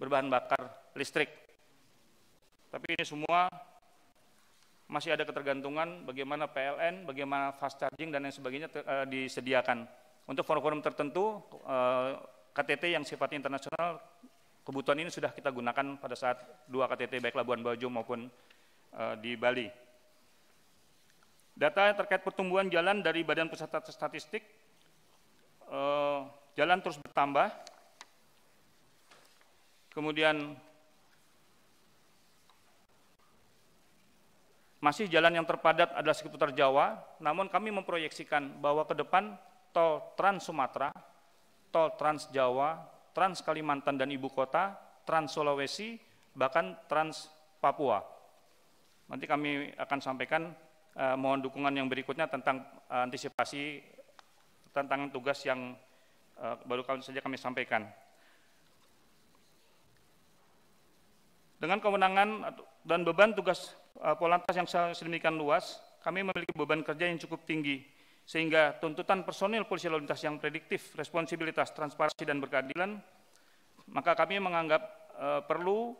berbahan bakar listrik. Tapi ini semua masih ada ketergantungan bagaimana PLN, bagaimana fast charging dan lain sebagainya eh, disediakan. Untuk forum-forum tertentu, eh, KTT yang sifatnya internasional, kebutuhan ini sudah kita gunakan pada saat dua KTT, baik Labuan Bajo maupun eh, di Bali. Data terkait pertumbuhan jalan dari Badan Pusat Statistik, eh, jalan terus bertambah, kemudian masih jalan yang terpadat adalah seputar Jawa, namun kami memproyeksikan bahwa ke depan tol Trans Sumatera, tol Trans Jawa, Trans Kalimantan dan Ibu Kota, Trans Sulawesi, bahkan Trans Papua. Nanti kami akan sampaikan eh, mohon dukungan yang berikutnya tentang eh, antisipasi tantangan tugas yang eh, baru kali saja kami sampaikan. Dengan kewenangan dan beban tugas eh, Polantas yang sedemikian luas, kami memiliki beban kerja yang cukup tinggi sehingga tuntutan personil polisi lalu lintas yang prediktif, responsibilitas, transparansi, dan berkeadilan, maka kami menganggap e, perlu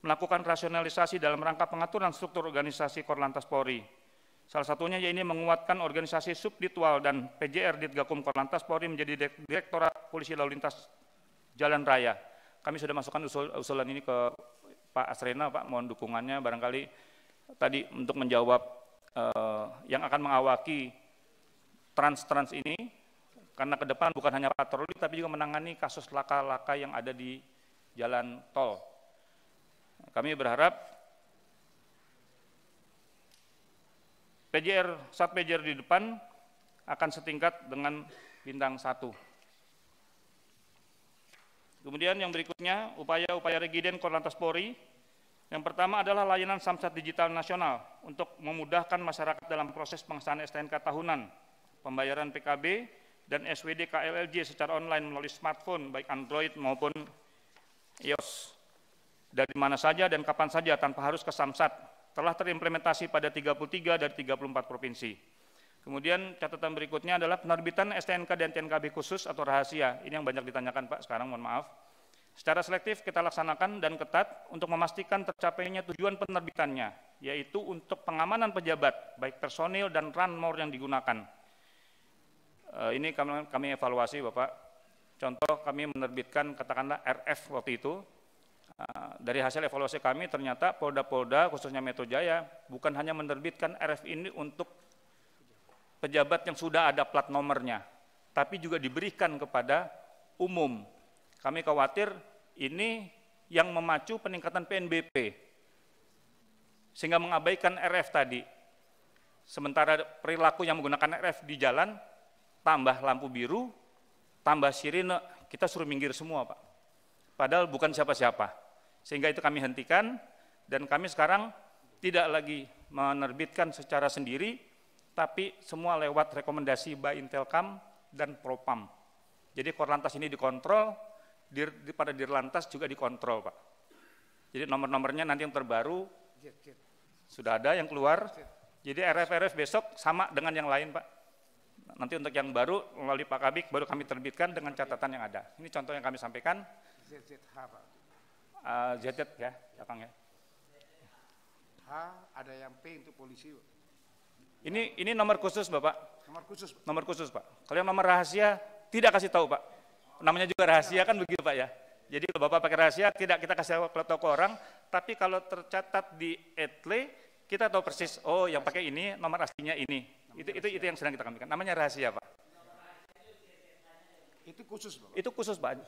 melakukan rasionalisasi dalam rangka pengaturan struktur organisasi Korlantas Polri. Salah satunya yaitu menguatkan organisasi subditual dan PJR di Ditgakum Korlantas Polri menjadi Direktorat Polisi Lalu Lintas Jalan Raya. Kami sudah masukkan usul, usulan ini ke Pak Asrena, Pak, mohon dukungannya barangkali tadi untuk menjawab e, yang akan mengawaki trans-trans ini, karena ke depan bukan hanya patroli, tapi juga menangani kasus laka-laka yang ada di jalan tol. Kami berharap PJR, Sat PJR di depan akan setingkat dengan bintang satu. Kemudian yang berikutnya, upaya-upaya Regiden Korlantas Polri. Yang pertama adalah layanan Samsat Digital Nasional untuk memudahkan masyarakat dalam proses pengesahan STNK tahunan pembayaran PKB, dan SWD KLLJ secara online melalui smartphone baik Android maupun iOS. Dari mana saja dan kapan saja tanpa harus ke Samsat telah terimplementasi pada 33 dari 34 provinsi. Kemudian catatan berikutnya adalah penerbitan STNK dan TNKB khusus atau rahasia. Ini yang banyak ditanyakan Pak sekarang, mohon maaf. Secara selektif kita laksanakan dan ketat untuk memastikan tercapainya tujuan penerbitannya, yaitu untuk pengamanan pejabat, baik personil dan ranmor yang digunakan. Eh, ini kami, kami evaluasi Bapak. Contoh kami menerbitkan katakanlah RF waktu itu. Eh, dari hasil evaluasi kami ternyata Polda-Polda khususnya Metro Jaya bukan hanya menerbitkan RF ini untuk pejabat yang sudah ada plat nomornya, tapi juga diberikan kepada umum. Kami khawatir ini yang memacu peningkatan PNBP, sehingga mengabaikan RF tadi. Sementara perilaku yang menggunakan RF di jalan tambah lampu biru, tambah sirine, kita suruh minggir semua Pak. Padahal bukan siapa-siapa. Sehingga itu kami hentikan dan kami sekarang tidak lagi menerbitkan secara sendiri, tapi semua lewat rekomendasi by Intelcam dan Propam. Jadi Korlantas ini dikontrol, dir, pada Dirlantas juga dikontrol Pak. Jadi nomor-nomornya nanti yang terbaru sudah ada yang keluar. Jadi RF-RF besok sama dengan yang lain Pak. Nanti untuk yang baru melalui Pak Kabik baru kami terbitkan dengan catatan yang ada. Ini contoh yang kami sampaikan. ZZH Pak. Uh, ah, ZZ ya, belakang ya. H ada yang P untuk polisi. Ini ini nomor khusus Bapak. Nomor khusus. Pak. Nomor khusus Pak. Kalau yang nomor rahasia tidak kasih tahu Pak. Namanya juga rahasia kan begitu Pak ya. Jadi kalau Bapak pakai rahasia tidak kita kasih tahu ke orang, tapi kalau tercatat di etle kita tahu persis oh yang pakai ini nomor aslinya ini itu, itu itu yang sedang kita kembangkan. Namanya rahasia, Pak. Itu khusus, Pak. Itu khusus, Pak.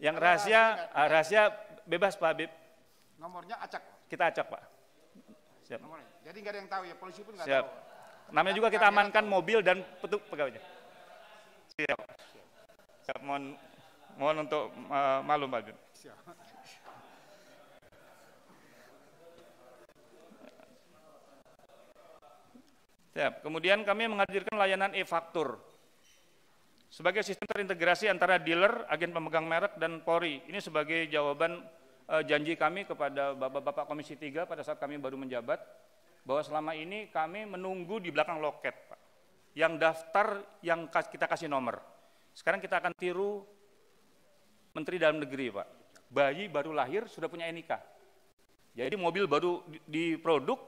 Yang rahasia rahasia, bebas, Pak Habib. Nomornya acak. Pak. Kita acak, Pak. Siap. Jadi nggak ada yang tahu ya, polisi pun nggak tahu. Namanya juga kita amankan mobil dan petuk pegawainya. Siap. Siap. Siap. Mohon mohon untuk uh, eh, malum, Pak Habib. Siap. Siap. Kemudian kami menghadirkan layanan e-faktur sebagai sistem terintegrasi antara dealer, agen pemegang merek, dan Polri. Ini sebagai jawaban e, janji kami kepada Bapak-Bapak Komisi 3 pada saat kami baru menjabat, bahwa selama ini kami menunggu di belakang loket, Pak. Yang daftar, yang kita kasih nomor. Sekarang kita akan tiru Menteri Dalam Negeri, Pak. Bayi baru lahir sudah punya NIK. Jadi mobil baru diproduk,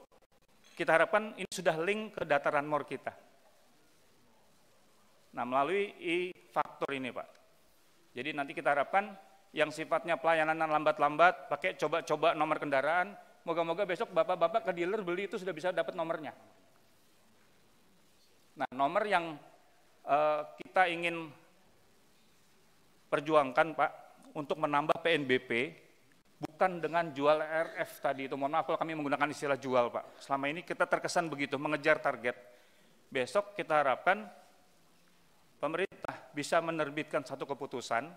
kita harapkan ini sudah link ke dataran mor kita. Nah, melalui e faktor ini, Pak. Jadi nanti kita harapkan yang sifatnya pelayanan lambat-lambat, pakai coba-coba nomor kendaraan, moga-moga besok bapak-bapak ke dealer beli itu sudah bisa dapat nomornya. Nah, nomor yang uh, kita ingin perjuangkan, Pak, untuk menambah PNBP berkaitan dengan jual RF tadi itu. Mohon maaf kalau kami menggunakan istilah jual, Pak. Selama ini kita terkesan begitu, mengejar target. Besok kita harapkan pemerintah bisa menerbitkan satu keputusan,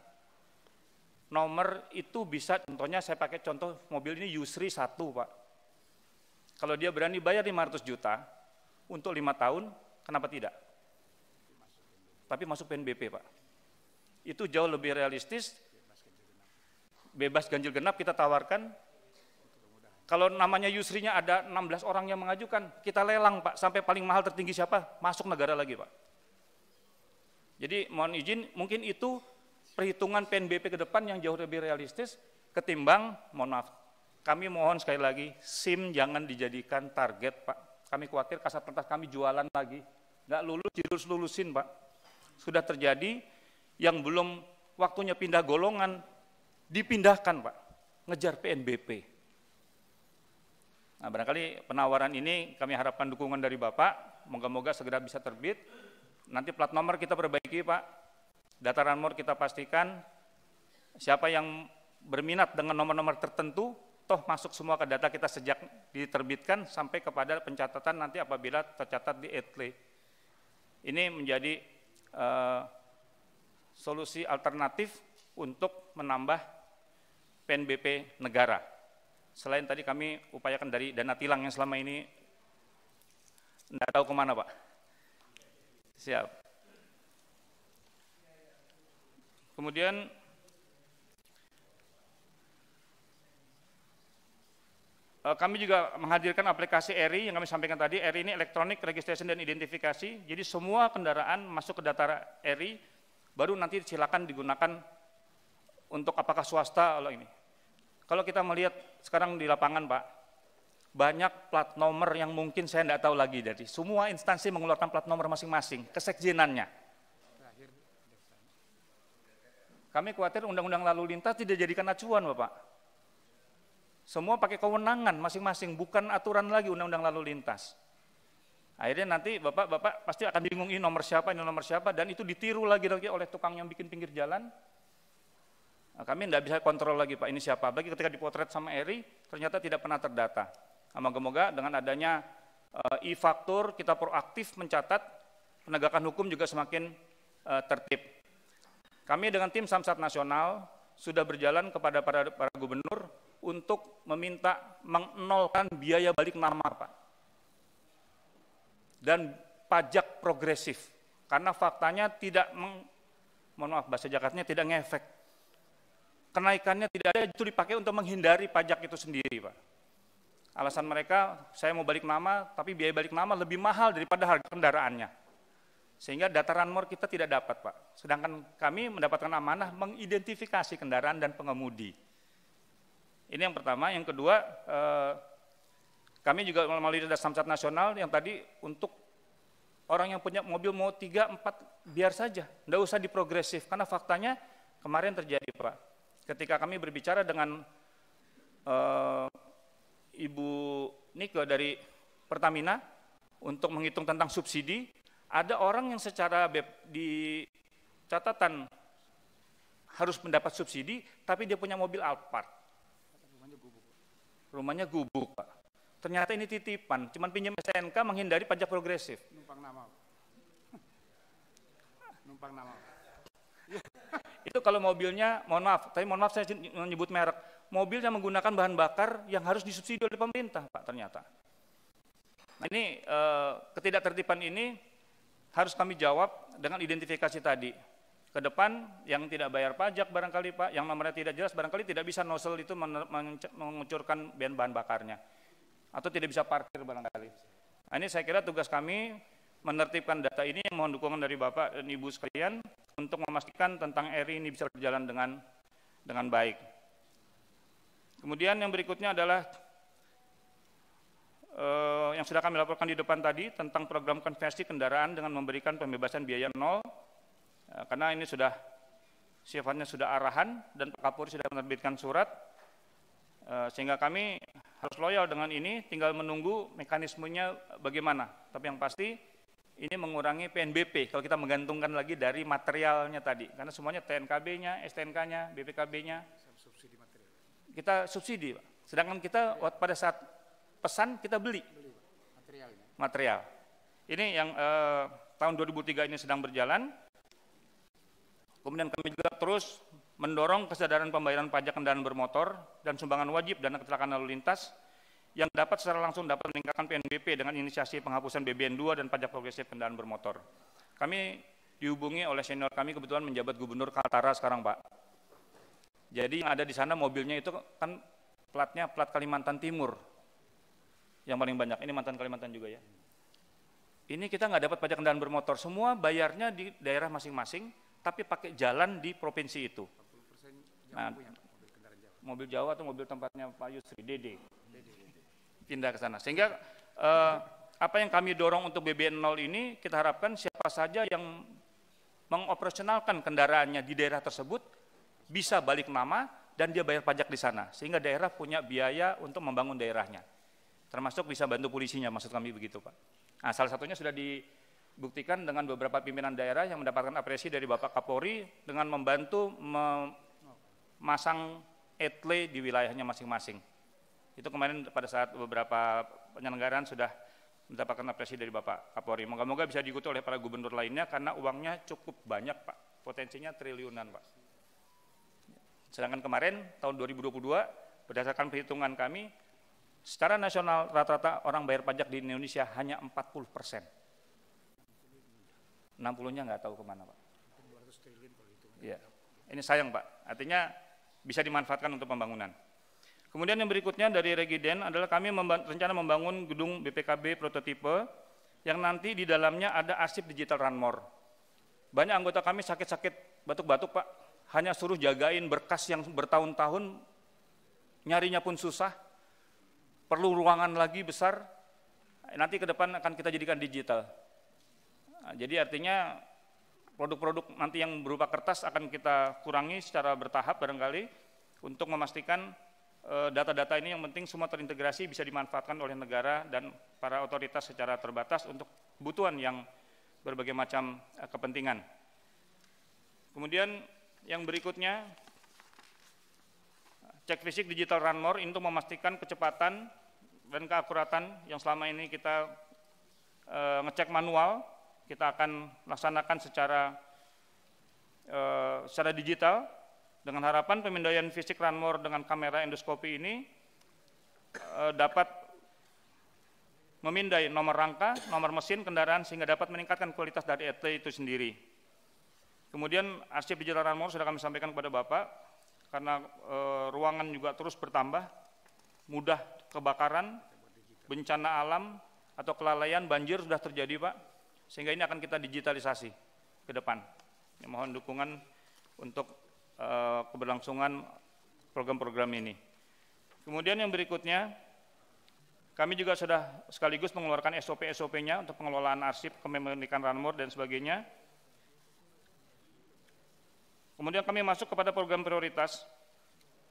nomor itu bisa, contohnya saya pakai contoh mobil ini Yusri 1, Pak. Kalau dia berani bayar 500 juta untuk lima tahun, kenapa tidak? Tapi masuk PNBP, Pak. Itu jauh lebih realistis bebas ganjil genap kita tawarkan. Kalau namanya yusrinya ada 16 orang yang mengajukan, kita lelang Pak, sampai paling mahal tertinggi siapa, masuk negara lagi Pak. Jadi mohon izin, mungkin itu perhitungan PNBP ke depan yang jauh lebih realistis ketimbang, mohon maaf, kami mohon sekali lagi, SIM jangan dijadikan target Pak. Kami khawatir kasat pentas kami jualan lagi, nggak lulus, jurus lulusin Pak. Sudah terjadi, yang belum waktunya pindah golongan, dipindahkan Pak, ngejar PNBP. Nah barangkali penawaran ini kami harapkan dukungan dari Bapak, moga-moga segera bisa terbit. Nanti plat nomor kita perbaiki Pak, dataran nomor kita pastikan, siapa yang berminat dengan nomor-nomor tertentu, toh masuk semua ke data kita sejak diterbitkan sampai kepada pencatatan nanti apabila tercatat di etle. Ini menjadi uh, solusi alternatif untuk menambah PNBP negara. Selain tadi kami upayakan dari dana tilang yang selama ini tidak tahu kemana Pak. Siap. Kemudian eh, kami juga menghadirkan aplikasi ERI yang kami sampaikan tadi. ERI ini elektronik Registration dan Identifikasi. Jadi semua kendaraan masuk ke data ERI, baru nanti silakan digunakan untuk apakah swasta atau ini. Kalau kita melihat sekarang di lapangan Pak, banyak plat nomor yang mungkin saya tidak tahu lagi Jadi, semua instansi mengeluarkan plat nomor masing-masing, kesekjenannya. Kami khawatir undang-undang lalu lintas tidak jadikan acuan Bapak. Semua pakai kewenangan masing-masing, bukan aturan lagi undang-undang lalu lintas. Akhirnya nanti bapak-bapak pasti akan bingung ini nomor siapa, ini nomor siapa, dan itu ditiru lagi lagi oleh tukang yang bikin pinggir jalan, Nah, kami tidak bisa kontrol lagi Pak ini siapa. Bagi ketika dipotret sama Eri ternyata tidak pernah terdata. Nah, moga-moga dengan adanya eh, e-faktur kita proaktif mencatat penegakan hukum juga semakin eh, tertib. Kami dengan tim Samsat Nasional sudah berjalan kepada para, para gubernur untuk meminta mengenolkan biaya balik nama Pak. Dan pajak progresif. Karena faktanya tidak, meng, mohon maaf bahasa Jakarta tidak ngefek kenaikannya tidak ada itu dipakai untuk menghindari pajak itu sendiri, Pak. Alasan mereka, saya mau balik nama, tapi biaya balik nama lebih mahal daripada harga kendaraannya. Sehingga dataran more kita tidak dapat, Pak. Sedangkan kami mendapatkan amanah mengidentifikasi kendaraan dan pengemudi. Ini yang pertama. Yang kedua, eh, kami juga melalui dasar samsat nasional yang tadi untuk orang yang punya mobil mau 3, 4, biar saja. Tidak usah diprogresif, karena faktanya kemarin terjadi Pak ketika kami berbicara dengan uh, Ibu Nike dari Pertamina untuk menghitung tentang subsidi, ada orang yang secara di catatan harus mendapat subsidi, tapi dia punya mobil Alphard. Rumahnya gubuk. Rumahnya gubuk, Pak. Ternyata ini titipan, cuman pinjam SNK menghindari pajak progresif. Numpang nama. Numpang nama. Itu kalau mobilnya, mohon maaf, tapi mohon maaf saya menyebut merek, mobil yang menggunakan bahan bakar yang harus disubsidi oleh pemerintah, Pak, ternyata. Nah ini eh, ketidaktertiban ini harus kami jawab dengan identifikasi tadi. Ke depan yang tidak bayar pajak barangkali Pak, yang nomornya tidak jelas barangkali tidak bisa nozzle itu mengucurkan bahan bakarnya. Atau tidak bisa parkir barangkali. Nah, ini saya kira tugas kami menertibkan data ini mohon dukungan dari Bapak dan Ibu sekalian untuk memastikan tentang RI ini bisa berjalan dengan dengan baik. Kemudian yang berikutnya adalah eh, yang sudah kami laporkan di depan tadi tentang program konversi kendaraan dengan memberikan pembebasan biaya nol eh, karena ini sudah sifatnya sudah arahan dan Pak Kapolri sudah menerbitkan surat eh, sehingga kami harus loyal dengan ini tinggal menunggu mekanismenya bagaimana tapi yang pasti ini mengurangi PNBP kalau kita menggantungkan lagi dari materialnya tadi. Karena semuanya TNKB-nya, STNK-nya, BPKB-nya. Kita subsidi, Pak. Sedangkan kita pada saat pesan kita beli. Material. Ini yang eh, tahun 2003 ini sedang berjalan. Kemudian kami juga terus mendorong kesadaran pembayaran pajak kendaraan bermotor dan sumbangan wajib dana kecelakaan lalu lintas yang dapat secara langsung dapat meningkatkan PNBP dengan inisiasi penghapusan BBN 2 dan pajak progresif kendaraan bermotor. Kami dihubungi oleh senior kami kebetulan menjabat gubernur Kaltara sekarang Pak. Jadi yang ada di sana mobilnya itu kan platnya plat Kalimantan Timur yang paling banyak. Ini mantan Kalimantan juga ya. Ini kita nggak dapat pajak kendaraan bermotor, semua bayarnya di daerah masing-masing, tapi pakai jalan di provinsi itu. Nah, ya, mobil Jawa atau mobil tempatnya Pak Yusri, Dede pindah ke sana. Sehingga eh, apa yang kami dorong untuk BBN 0 ini kita harapkan siapa saja yang mengoperasionalkan kendaraannya di daerah tersebut bisa balik nama dan dia bayar pajak di sana sehingga daerah punya biaya untuk membangun daerahnya. Termasuk bisa bantu polisinya maksud kami begitu, Pak. Nah, salah satunya sudah dibuktikan dengan beberapa pimpinan daerah yang mendapatkan apresiasi dari Bapak Kapolri dengan membantu memasang etle di wilayahnya masing-masing. Itu kemarin pada saat beberapa penyelenggaraan sudah mendapatkan apresiasi dari Bapak Kapolri. Moga-moga bisa diikuti oleh para gubernur lainnya karena uangnya cukup banyak Pak, potensinya triliunan Pak. Sedangkan kemarin tahun 2022 berdasarkan perhitungan kami secara nasional rata-rata orang bayar pajak di Indonesia hanya 40 persen. 60-nya nggak tahu kemana Pak. Ya, Ini sayang Pak, artinya bisa dimanfaatkan untuk pembangunan. Kemudian yang berikutnya dari Regiden adalah kami memba rencana membangun gedung BPKB prototipe yang nanti di dalamnya ada arsip digital runmore. Banyak anggota kami sakit-sakit batuk-batuk Pak, hanya suruh jagain berkas yang bertahun-tahun, nyarinya pun susah, perlu ruangan lagi besar, nanti ke depan akan kita jadikan digital. Nah, jadi artinya produk-produk nanti yang berupa kertas akan kita kurangi secara bertahap barangkali untuk memastikan Eh, data-data ini yang penting semua terintegrasi bisa dimanfaatkan oleh negara dan para otoritas secara terbatas untuk kebutuhan yang berbagai macam eh, kepentingan. Kemudian yang berikutnya, cek fisik digital run more untuk memastikan kecepatan dan keakuratan yang selama ini kita e, ngecek manual, kita akan laksanakan secara e, secara digital dengan harapan pemindaian fisik ranmor dengan kamera endoskopi ini eh, dapat memindai nomor rangka, nomor mesin kendaraan sehingga dapat meningkatkan kualitas dari ET itu sendiri. Kemudian arsip digital ranmor sudah kami sampaikan kepada Bapak karena e, ruangan juga terus bertambah, mudah kebakaran, bencana alam atau kelalaian banjir sudah terjadi Pak, sehingga ini akan kita digitalisasi ke depan. Ini mohon dukungan untuk Eh, keberlangsungan program-program ini. Kemudian yang berikutnya, kami juga sudah sekaligus mengeluarkan SOP-SOP-nya untuk pengelolaan arsip kepemilikan Ranmor dan sebagainya. Kemudian kami masuk kepada program prioritas.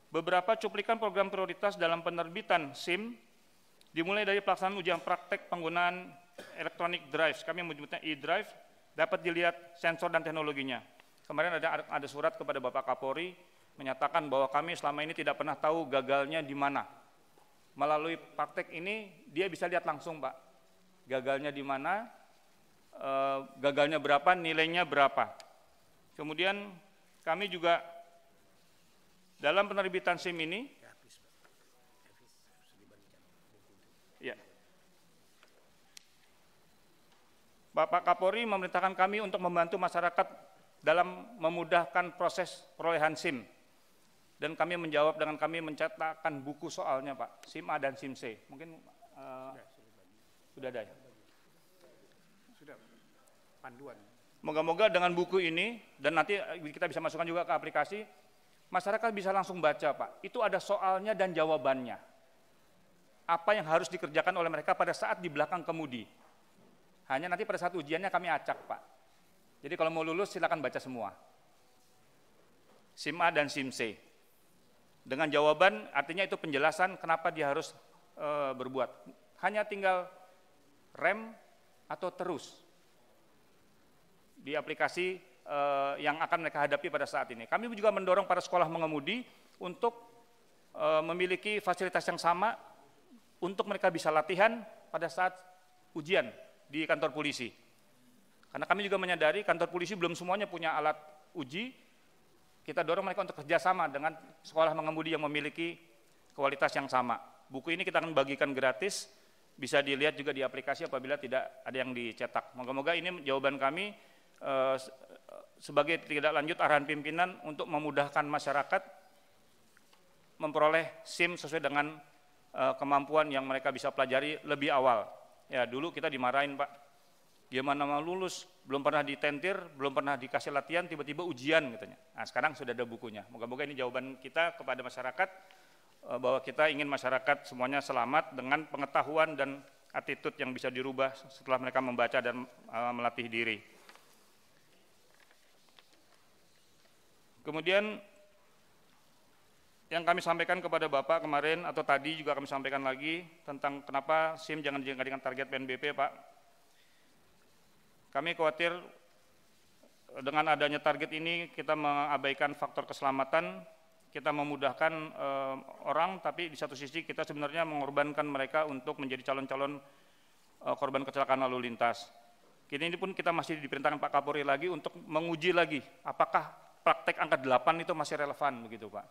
Beberapa cuplikan program prioritas dalam penerbitan SIM dimulai dari pelaksanaan ujian praktek penggunaan electronic drive, kami menyebutnya e-drive, dapat dilihat sensor dan teknologinya. Kemarin ada ada surat kepada Bapak Kapolri menyatakan bahwa kami selama ini tidak pernah tahu gagalnya di mana. Melalui praktek ini dia bisa lihat langsung, Pak. Gagalnya di mana? E, gagalnya berapa? Nilainya berapa? Kemudian kami juga dalam penerbitan SIM ini ya. Bapak Kapolri memerintahkan kami untuk membantu masyarakat dalam memudahkan proses perolehan SIM. Dan kami menjawab dengan kami mencetakkan buku soalnya Pak, SIM A dan SIM C. Mungkin uh, sudah, ada ya? Sudah, panduan. Moga-moga dengan buku ini, dan nanti eh, kita bisa masukkan juga ke aplikasi, masyarakat bisa langsung baca Pak. Itu ada soalnya dan jawabannya apa yang harus dikerjakan oleh mereka pada saat di belakang kemudi. Hanya nanti pada saat ujiannya kami acak, Pak. Jadi kalau mau lulus silakan baca semua. SIM A dan SIM C. Dengan jawaban artinya itu penjelasan kenapa dia harus e, berbuat. Hanya tinggal rem atau terus di aplikasi e, yang akan mereka hadapi pada saat ini. Kami juga mendorong para sekolah mengemudi untuk e, memiliki fasilitas yang sama untuk mereka bisa latihan pada saat ujian di kantor polisi karena kami juga menyadari kantor polisi belum semuanya punya alat uji, kita dorong mereka untuk kerjasama dengan sekolah mengemudi yang memiliki kualitas yang sama. Buku ini kita akan bagikan gratis, bisa dilihat juga di aplikasi apabila tidak ada yang dicetak. Moga-moga ini jawaban kami eh, sebagai tidak lanjut arahan pimpinan untuk memudahkan masyarakat memperoleh SIM sesuai dengan eh, kemampuan yang mereka bisa pelajari lebih awal. Ya, dulu kita dimarahin, Pak. Gimana mau lulus, belum pernah ditentir, belum pernah dikasih latihan, tiba-tiba ujian katanya. Nah sekarang sudah ada bukunya. Moga-moga ini jawaban kita kepada masyarakat eh, bahwa kita ingin masyarakat semuanya selamat dengan pengetahuan dan attitude yang bisa dirubah setelah mereka membaca dan eh, melatih diri. Kemudian yang kami sampaikan kepada Bapak kemarin atau tadi juga kami sampaikan lagi tentang kenapa SIM jangan dijadikan target PNBP Pak kami khawatir eh, dengan adanya target ini kita mengabaikan faktor keselamatan, kita memudahkan e, orang, tapi di satu sisi kita sebenarnya mengorbankan mereka untuk menjadi calon-calon e, korban kecelakaan lalu lintas. Kini ini pun kita masih diperintahkan Pak Kapolri lagi untuk menguji lagi apakah praktek angka 8 itu masih relevan begitu Pak.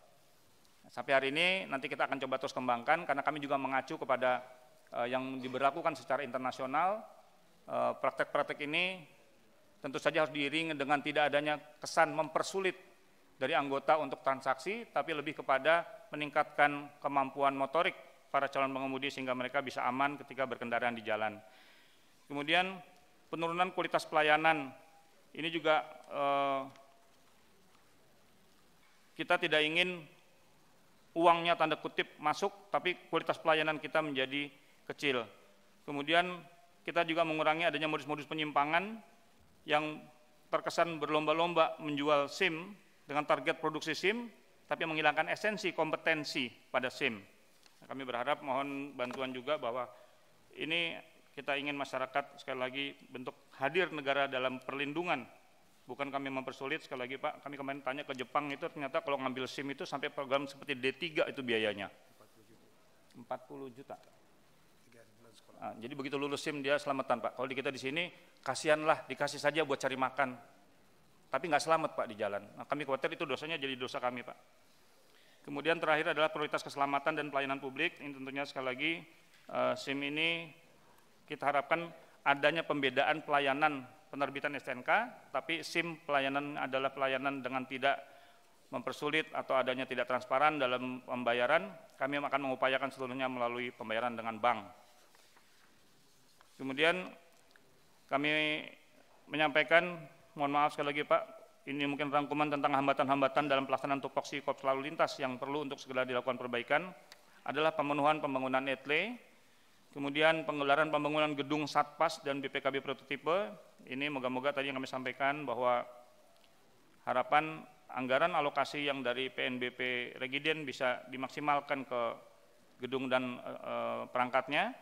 Sampai hari ini nanti kita akan coba terus kembangkan karena kami juga mengacu kepada e, yang diberlakukan secara internasional Eh, praktek-praktek ini tentu saja harus diiringi dengan tidak adanya kesan mempersulit dari anggota untuk transaksi, tapi lebih kepada meningkatkan kemampuan motorik para calon pengemudi sehingga mereka bisa aman ketika berkendaraan di jalan. Kemudian penurunan kualitas pelayanan ini juga eh, kita tidak ingin uangnya tanda kutip masuk, tapi kualitas pelayanan kita menjadi kecil. Kemudian kita juga mengurangi adanya modus-modus penyimpangan yang terkesan berlomba-lomba menjual SIM dengan target produksi SIM, tapi menghilangkan esensi kompetensi pada SIM. Nah, kami berharap mohon bantuan juga bahwa ini kita ingin masyarakat sekali lagi bentuk hadir negara dalam perlindungan. Bukan kami mempersulit, sekali lagi Pak, kami kemarin tanya ke Jepang itu ternyata kalau ngambil SIM itu sampai program seperti D3 itu biayanya. 40 juta. 40 juta. Ah, jadi begitu lulus SIM dia selamatan Pak. Kalau di kita di sini kasihanlah dikasih saja buat cari makan. Tapi nggak selamat Pak di jalan. Nah, kami khawatir itu dosanya jadi dosa kami Pak. Kemudian terakhir adalah prioritas keselamatan dan pelayanan publik. Ini tentunya sekali lagi uh, SIM ini kita harapkan adanya pembedaan pelayanan penerbitan STNK, tapi SIM pelayanan adalah pelayanan dengan tidak mempersulit atau adanya tidak transparan dalam pembayaran, kami akan mengupayakan seluruhnya melalui pembayaran dengan bank. Kemudian kami menyampaikan, mohon maaf sekali lagi Pak, ini mungkin rangkuman tentang hambatan-hambatan dalam pelaksanaan tupoksi kops lalu lintas yang perlu untuk segera dilakukan perbaikan adalah pemenuhan pembangunan etle, kemudian penggelaran pembangunan gedung Satpas dan BPKB prototipe. Ini moga-moga tadi yang kami sampaikan bahwa harapan anggaran alokasi yang dari PNBP Regiden bisa dimaksimalkan ke gedung dan e, perangkatnya.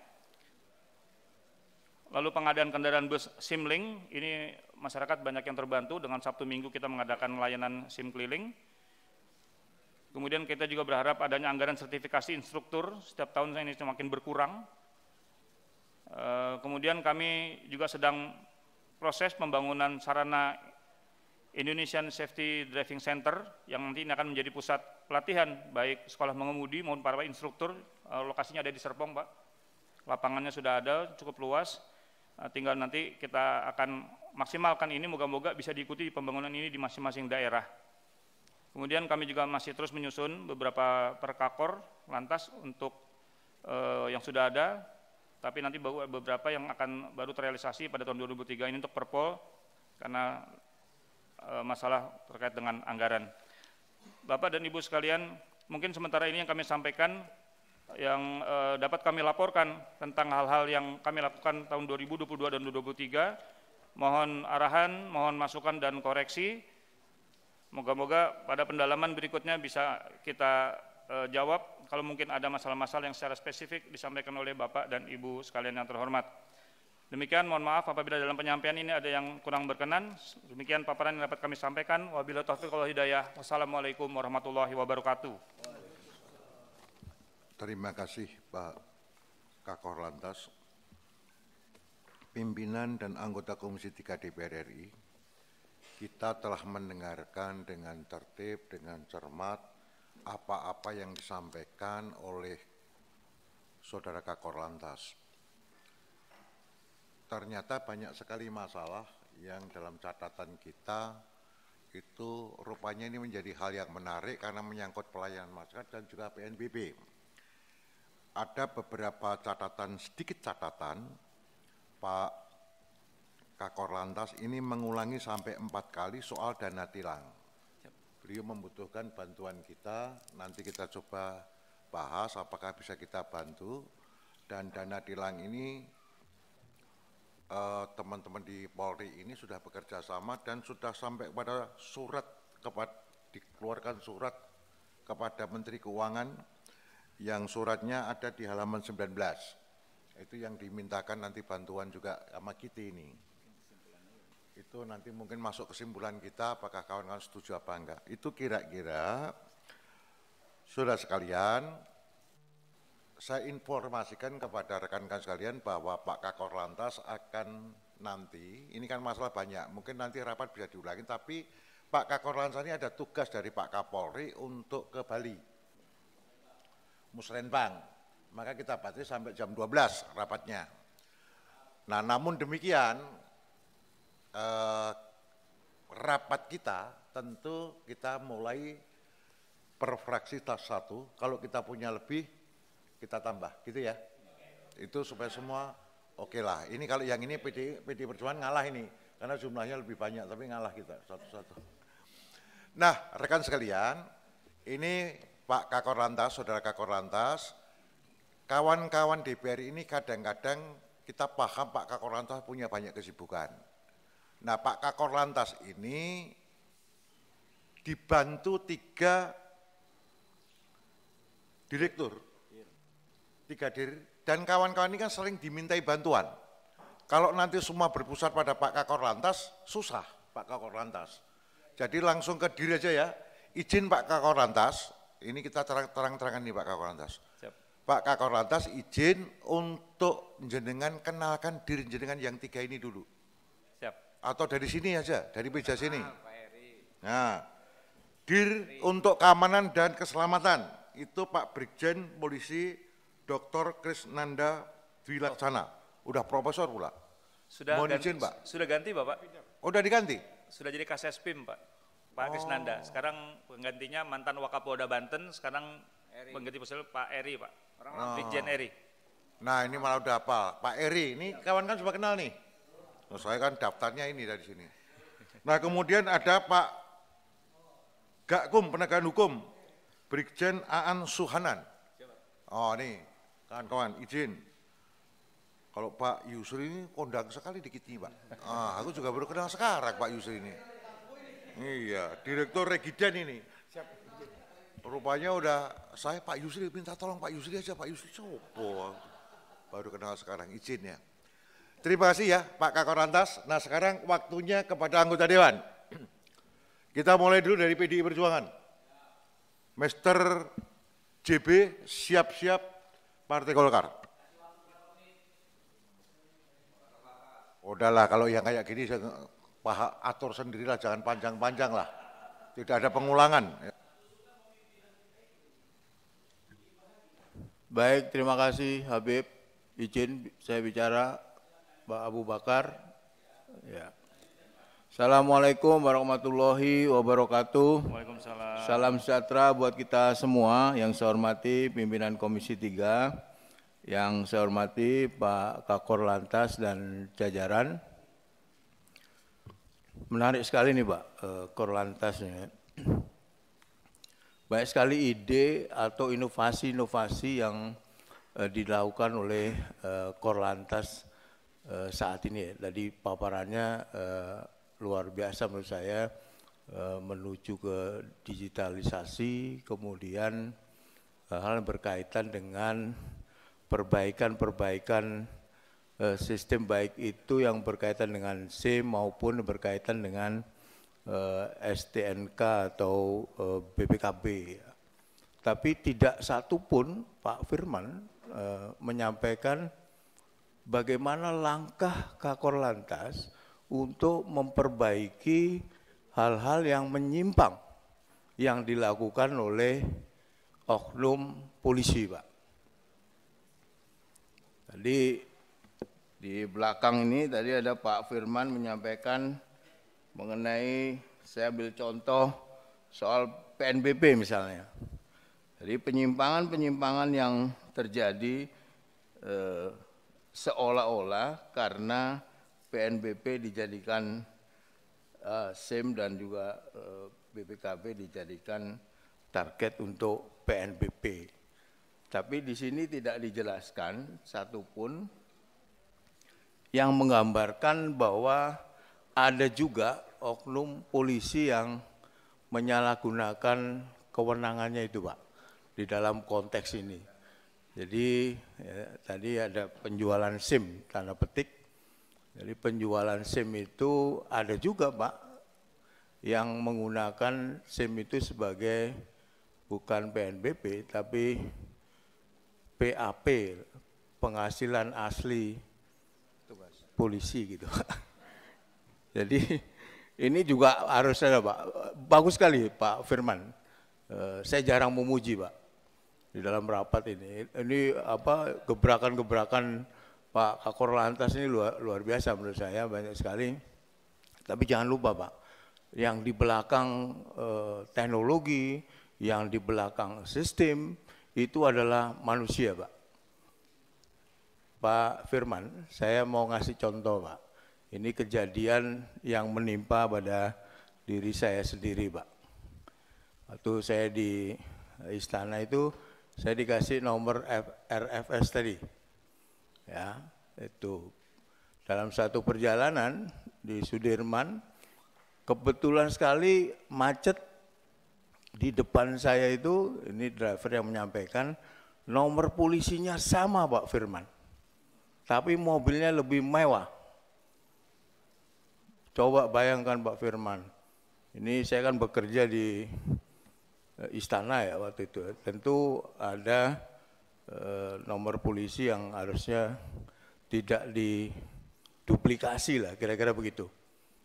Lalu pengadaan kendaraan bus SIMLink, ini masyarakat banyak yang terbantu dengan Sabtu Minggu kita mengadakan layanan SIM keliling. Kemudian kita juga berharap adanya anggaran sertifikasi instruktur, setiap tahun ini semakin berkurang. Eh, kemudian kami juga sedang proses pembangunan sarana Indonesian Safety Driving Center yang nanti ini akan menjadi pusat pelatihan baik sekolah mengemudi maupun para instruktur, eh, lokasinya ada di Serpong Pak. Lapangannya sudah ada, cukup luas Eh, tinggal nanti kita akan maksimalkan ini moga-moga bisa diikuti pembangunan ini di masing-masing daerah. Kemudian kami juga masih terus menyusun beberapa perkakor lantas untuk eh, yang sudah ada, tapi nanti beberapa yang akan baru terrealisasi pada tahun 2003 ini untuk perpol karena eh, masalah terkait dengan anggaran. Bapak dan Ibu sekalian, mungkin sementara ini yang kami sampaikan yang eh, dapat kami laporkan tentang hal-hal yang kami lakukan tahun 2022 dan 2023. Mohon arahan, mohon masukan dan koreksi. Moga-moga pada pendalaman berikutnya bisa kita eh, jawab kalau mungkin ada masalah-masalah yang secara spesifik disampaikan oleh Bapak dan Ibu sekalian yang terhormat. Demikian mohon maaf apabila dalam penyampaian ini ada yang kurang berkenan. Demikian paparan yang dapat kami sampaikan. Wabillahi taufiq wal hidayah. Wassalamualaikum warahmatullahi wabarakatuh. Terima kasih Pak Kakor Lantas, pimpinan dan anggota Komisi 3 DPR RI, kita telah mendengarkan dengan tertib, dengan cermat, apa-apa yang disampaikan oleh Saudara Kakor Lantas. Ternyata banyak sekali masalah yang dalam catatan kita itu rupanya ini menjadi hal yang menarik karena menyangkut pelayanan masyarakat dan juga PNBP ada beberapa catatan, sedikit catatan Pak Kakor Lantas ini mengulangi sampai empat kali soal dana tilang. Beliau membutuhkan bantuan kita, nanti kita coba bahas apakah bisa kita bantu. Dan dana tilang ini eh, teman-teman di Polri ini sudah bekerja sama dan sudah sampai pada surat dikeluarkan surat kepada Menteri Keuangan yang suratnya ada di halaman 19. Itu yang dimintakan nanti bantuan juga sama kita ini. Itu nanti mungkin masuk kesimpulan kita apakah kawan-kawan setuju apa enggak. Itu kira-kira sudah sekalian, saya informasikan kepada rekan-rekan sekalian bahwa Pak Kakor Lantas akan nanti, ini kan masalah banyak, mungkin nanti rapat bisa diulangi, tapi Pak Kakor Lantas ini ada tugas dari Pak Kapolri untuk ke Bali Musrenbang. Maka kita pasti sampai jam 12 rapatnya. Nah namun demikian eh, rapat kita tentu kita mulai per fraksi tas satu. Kalau kita punya lebih kita tambah gitu ya. Itu supaya semua oke okay lah. Ini kalau yang ini PD, PD Perjuangan ngalah ini. Karena jumlahnya lebih banyak tapi ngalah kita satu-satu. Nah rekan sekalian ini Pak Kakor Lantas, Saudara Kakor Lantas, kawan-kawan DPR ini kadang-kadang kita paham Pak Kakor Lantas punya banyak kesibukan. Nah Pak Kakor Lantas ini dibantu tiga direktur, tiga dir, dan kawan-kawan ini kan sering dimintai bantuan. Kalau nanti semua berpusat pada Pak Kakor Lantas, susah Pak Kakor Lantas. Jadi langsung ke diri aja ya, izin Pak Kakor Lantas, ini kita terang-terangan nih Pak Kakor Lantas. Siap. Pak Kakor Lantas izin untuk jenengan kenalkan diri jenengan yang tiga ini dulu. Siap. Atau dari sini aja, dari meja ah, sini. Nah, dir untuk keamanan dan keselamatan itu Pak Brigjen Polisi Dr. Krisnanda Dwilaksana. Udah profesor pula. Sudah Mohon ganti, izin, Pak. Sudah ganti, Bapak? Oh, udah diganti? Sudah jadi Kasespim, Pak. Pak oh. Krisnanda. Sekarang penggantinya mantan Wakapolda Banten, sekarang Eri. pengganti personil Pak Eri, Pak. Orang oh. Brigjen Eri. Nah, ini malah udah apa? Pak Eri, ini kawan kan sudah kenal nih. Nah, saya kan daftarnya ini dari sini. Nah, kemudian ada Pak Gakum penegakan hukum, Brigjen Aan Suhanan. Oh, nih, kawan-kawan, izin. Kalau Pak Yusri ini kondang sekali dikit nih, Pak. Ah, aku juga baru kenal sekarang Pak Yusri ini. Iya, Direktur Regiden ini. Siap. Rupanya udah saya Pak Yusri minta tolong Pak Yusri aja Pak Yusri coba. Baru kenal sekarang izin ya. Terima kasih ya Pak Kakorantas. Nah sekarang waktunya kepada anggota Dewan. Kita mulai dulu dari PDI Perjuangan. Master JB siap-siap Partai Golkar. Udahlah kalau yang kayak gini paha atur sendirilah, jangan panjang-panjang lah. Tidak ada pengulangan. Ya. Baik, terima kasih Habib. Izin saya bicara Pak Abu Bakar. Ya. Assalamualaikum warahmatullahi wabarakatuh. Waalaikumsalam. Salam sejahtera buat kita semua yang saya hormati pimpinan Komisi 3, yang saya hormati Pak Kakor Lantas dan jajaran. Menarik sekali nih Pak, eh, Korlantasnya. Banyak sekali ide atau inovasi-inovasi yang eh, dilakukan oleh eh, Korlantas saat ini. Ya. Tadi paparannya luar biasa menurut saya menuju ke digitalisasi, kemudian hal yang berkaitan dengan perbaikan-perbaikan Eh, sistem baik itu yang berkaitan dengan SIM maupun berkaitan dengan uh, eh, STNK atau uh, eh, BPKB. Tapi tidak satu pun Pak Firman uh, menyampaikan bagaimana langkah Kakor Lantas untuk memperbaiki hal-hal yang menyimpang yang dilakukan oleh oknum polisi, Pak. Tadi di belakang ini tadi ada Pak Firman menyampaikan mengenai saya ambil contoh soal PNBP misalnya. Jadi penyimpangan-penyimpangan yang terjadi eh, seolah-olah karena PNBP dijadikan eh, SIM dan juga eh, BPKB dijadikan target untuk PNBP. Tapi di sini tidak dijelaskan satupun yang menggambarkan bahwa ada juga oknum polisi yang menyalahgunakan kewenangannya itu Pak di dalam konteks ini. Jadi ya, tadi ada penjualan SIM tanda petik. Jadi penjualan SIM itu ada juga Pak yang menggunakan SIM itu sebagai bukan PNBP tapi PAP penghasilan asli polisi gitu. Jadi ini juga harus ada eh, Pak. Bagus sekali Pak Firman. Eh, saya jarang memuji Pak di dalam rapat ini. Ini apa gebrakan-gebrakan Pak Kakor Lantas ini luar, luar biasa menurut saya banyak sekali. Tapi jangan lupa Pak, yang di belakang eh, teknologi, yang di belakang sistem itu adalah manusia Pak. Pak Firman, saya mau ngasih contoh Pak. Ini kejadian yang menimpa pada diri saya sendiri Pak. Waktu saya di istana itu, saya dikasih nomor RFS tadi. Ya, itu dalam satu perjalanan di Sudirman, kebetulan sekali macet di depan saya itu, ini driver yang menyampaikan, nomor polisinya sama Pak Firman tapi mobilnya lebih mewah. Coba bayangkan Pak Firman, ini saya kan bekerja di eh, istana ya waktu itu. Tentu ada eh, nomor polisi yang harusnya tidak diduplikasi lah, kira-kira begitu.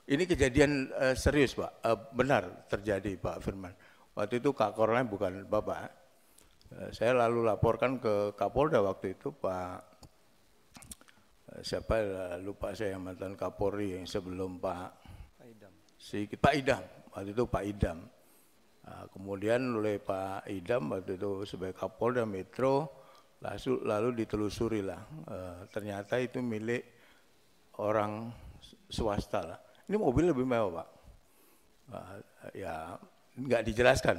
Ini kejadian eh, serius Pak, benar terjadi Pak Firman. Waktu itu Kak Korlain bukan Bapak. saya lalu laporkan ke Kapolda waktu itu Pak siapa eh, lupa saya yang mantan Kapolri yang sebelum Pak Idam. Si Pak Idam, waktu itu Pak Idam. Nah, kemudian oleh Pak Idam waktu itu sebagai Kapolda Metro lalu, lalu ditelusuri lah. E, ternyata itu milik orang swasta lah. Ini mobil lebih mewah Pak. Nah, ya nggak dijelaskan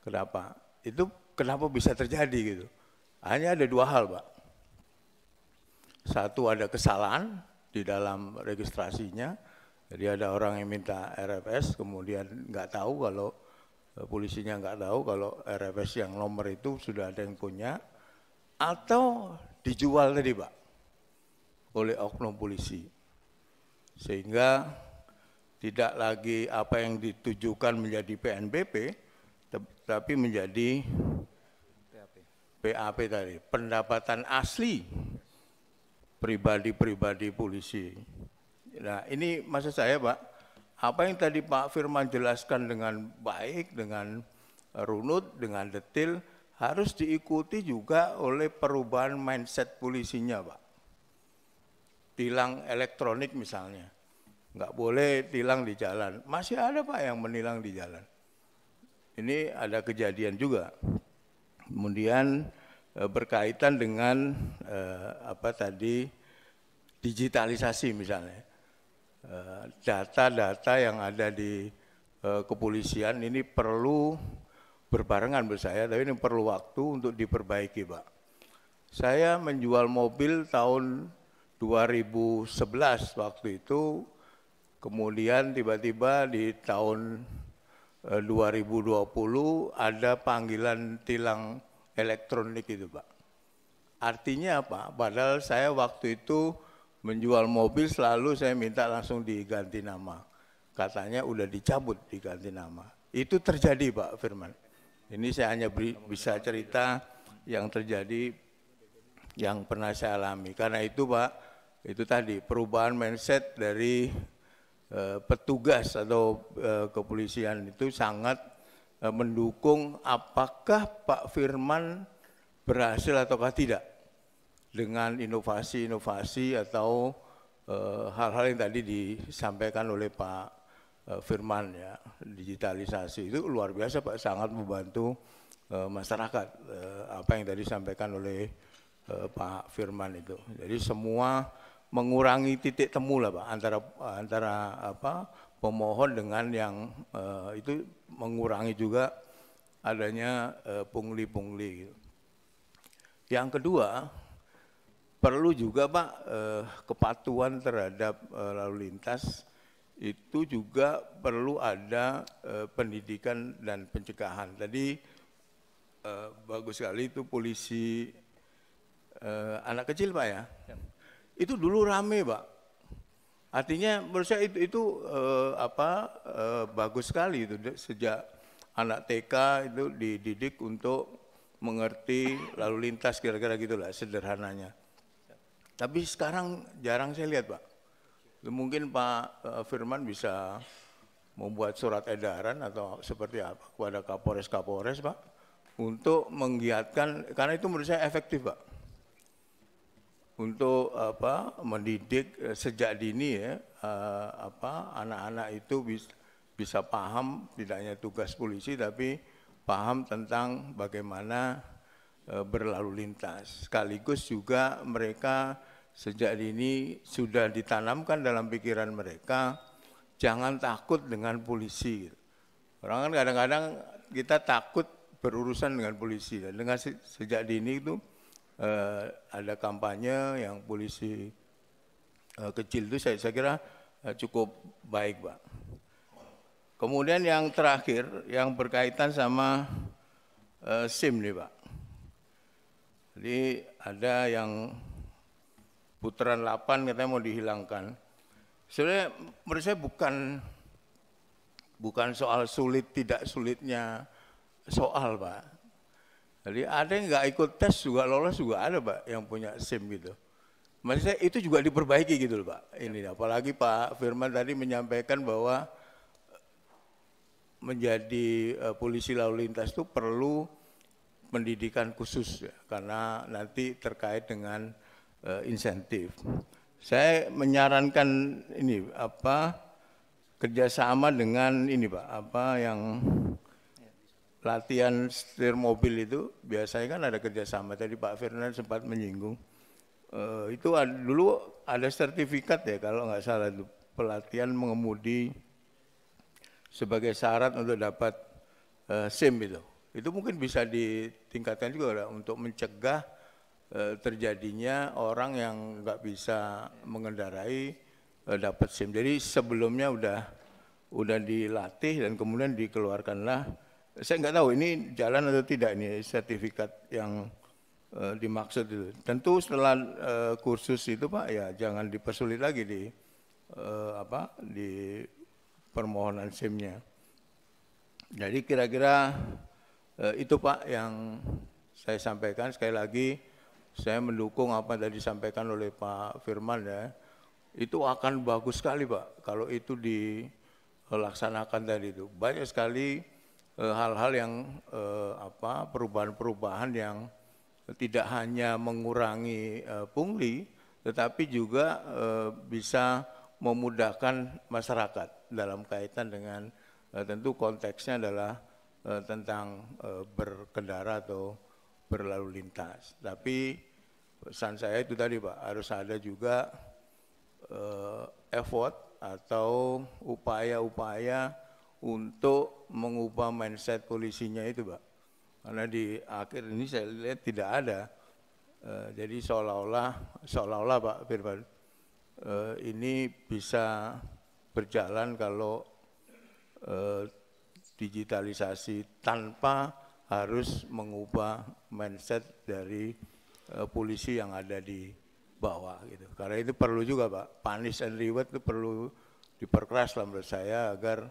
kenapa. Itu kenapa bisa terjadi gitu. Hanya ada dua hal Pak satu ada kesalahan di dalam registrasinya, jadi ada orang yang minta RFS, kemudian nggak tahu kalau eh, polisinya nggak tahu kalau RFS yang nomor itu sudah ada yang punya, atau dijual tadi Pak, oleh oknum polisi. Sehingga tidak lagi apa yang ditujukan menjadi PNBP, tapi menjadi PAP tadi, pendapatan asli pribadi-pribadi polisi. Nah ini maksud saya Pak, apa yang tadi Pak Firman jelaskan dengan baik, dengan runut, dengan detail harus diikuti juga oleh perubahan mindset polisinya Pak. Tilang elektronik misalnya, nggak boleh tilang di jalan. Masih ada Pak yang menilang di jalan. Ini ada kejadian juga. Kemudian Eh, berkaitan dengan eh, apa tadi digitalisasi misalnya eh, data-data yang ada di kepolisian ini perlu berbarengan menurut saya tapi ini perlu waktu untuk diperbaiki pak saya menjual mobil tahun 2011 waktu itu kemudian tiba-tiba di tahun 2020 ada panggilan tilang elektronik itu Pak. Artinya apa? Padahal saya waktu itu menjual mobil selalu saya minta langsung diganti nama. Katanya udah dicabut diganti nama. Itu terjadi Pak Firman. Ini saya hanya beri, bisa cerita yang terjadi yang pernah saya alami. Karena itu Pak, itu tadi perubahan mindset dari uh, petugas atau uh, kepolisian itu sangat Eh, mendukung apakah Pak Firman berhasil ataukah tidak dengan inovasi-inovasi atau eh, hal-hal yang tadi disampaikan oleh Pak eh, Firman ya digitalisasi itu luar biasa Pak sangat membantu masyarakat apa yang tadi disampaikan oleh Pak Firman itu jadi semua mengurangi titik temu lah Pak antara antara apa pemohon dengan yang uh, itu mengurangi juga adanya pungli eh, pungli-pungli. Gitu. Yang kedua, perlu juga Pak uh, kepatuhan terhadap uh, lalu lintas itu juga perlu ada uh, pendidikan dan pencegahan. Tadi uh, bagus sekali itu polisi uh, anak kecil Pak ya. ya. Itu dulu rame Pak. Artinya menurut saya itu itu eh, apa eh, bagus sekali itu sejak anak TK itu dididik untuk mengerti lalu lintas kira-kira gitulah sederhananya. Tapi sekarang jarang saya lihat Pak. Mungkin Pak eh, Firman bisa membuat surat edaran atau seperti apa kepada Kapolres-Kapolres Pak untuk menggiatkan karena itu menurut saya efektif Pak untuk apa mendidik eh, sejak dini ya eh, apa anak-anak itu bisa, bisa paham tidak hanya tugas polisi tapi paham tentang bagaimana eh, berlalu lintas. Sekaligus juga mereka sejak dini sudah ditanamkan dalam pikiran mereka jangan takut dengan polisi. Orang kan kadang-kadang kita takut berurusan dengan polisi. Dengan sejak dini itu eh, ada kampanye yang polisi eh, kecil itu saya, saya kira eh, cukup baik, Pak. Kemudian yang terakhir yang berkaitan sama eh, SIM nih, Pak. Jadi ada yang putaran 8 katanya mau dihilangkan. Sebenarnya menurut saya bukan bukan soal sulit tidak sulitnya soal, Pak jadi ada yang nggak ikut tes juga lolos juga ada Pak yang punya SIM gitu. Maksudnya itu juga diperbaiki gitu loh Pak. Ini ya. apalagi Pak Firman tadi menyampaikan bahwa eh, menjadi uh, polisi lalu lintas itu perlu pendidikan khusus ya, karena nanti terkait dengan uh, insentif. Saya menyarankan ini apa kerjasama dengan ini Pak apa yang latihan setir mobil itu biasanya kan ada kerjasama. Tadi Pak Fernand sempat menyinggung. Uh, itu ada, dulu ada sertifikat ya kalau nggak salah itu pelatihan mengemudi sebagai syarat untuk dapat uh, SIM itu. Itu mungkin bisa ditingkatkan juga lah, untuk mencegah uh, terjadinya orang yang nggak bisa mengendarai uh, dapat SIM. Jadi sebelumnya udah udah dilatih dan kemudian dikeluarkanlah saya nggak tahu ini jalan atau tidak ini sertifikat yang uh, dimaksud itu. Tentu setelah uh, kursus itu Pak ya jangan dipersulit lagi di uh, apa di permohonan SIM-nya. Jadi kira-kira uh, itu Pak yang saya sampaikan sekali lagi saya mendukung apa yang tadi disampaikan oleh Pak Firman ya. Itu akan bagus sekali Pak kalau itu dilaksanakan tadi itu. Banyak sekali Eh, hal-hal yang eh, apa perubahan-perubahan yang tidak hanya mengurangi eh, pungli tetapi juga bisa memudahkan masyarakat dalam kaitan dengan tentu konteksnya adalah tentang berkendara atau berlalu lintas. Tapi pesan saya itu tadi Pak, harus ada juga effort atau upaya-upaya untuk mengubah mindset polisinya itu, Pak. Karena di akhir ini saya lihat tidak ada. E, jadi seolah-olah, seolah-olah Pak Firman, e, ini bisa berjalan kalau e, digitalisasi tanpa harus mengubah mindset dari polisi yang ada di bawah gitu. Karena itu perlu juga Pak, punish and reward itu perlu diperkeras lah menurut saya agar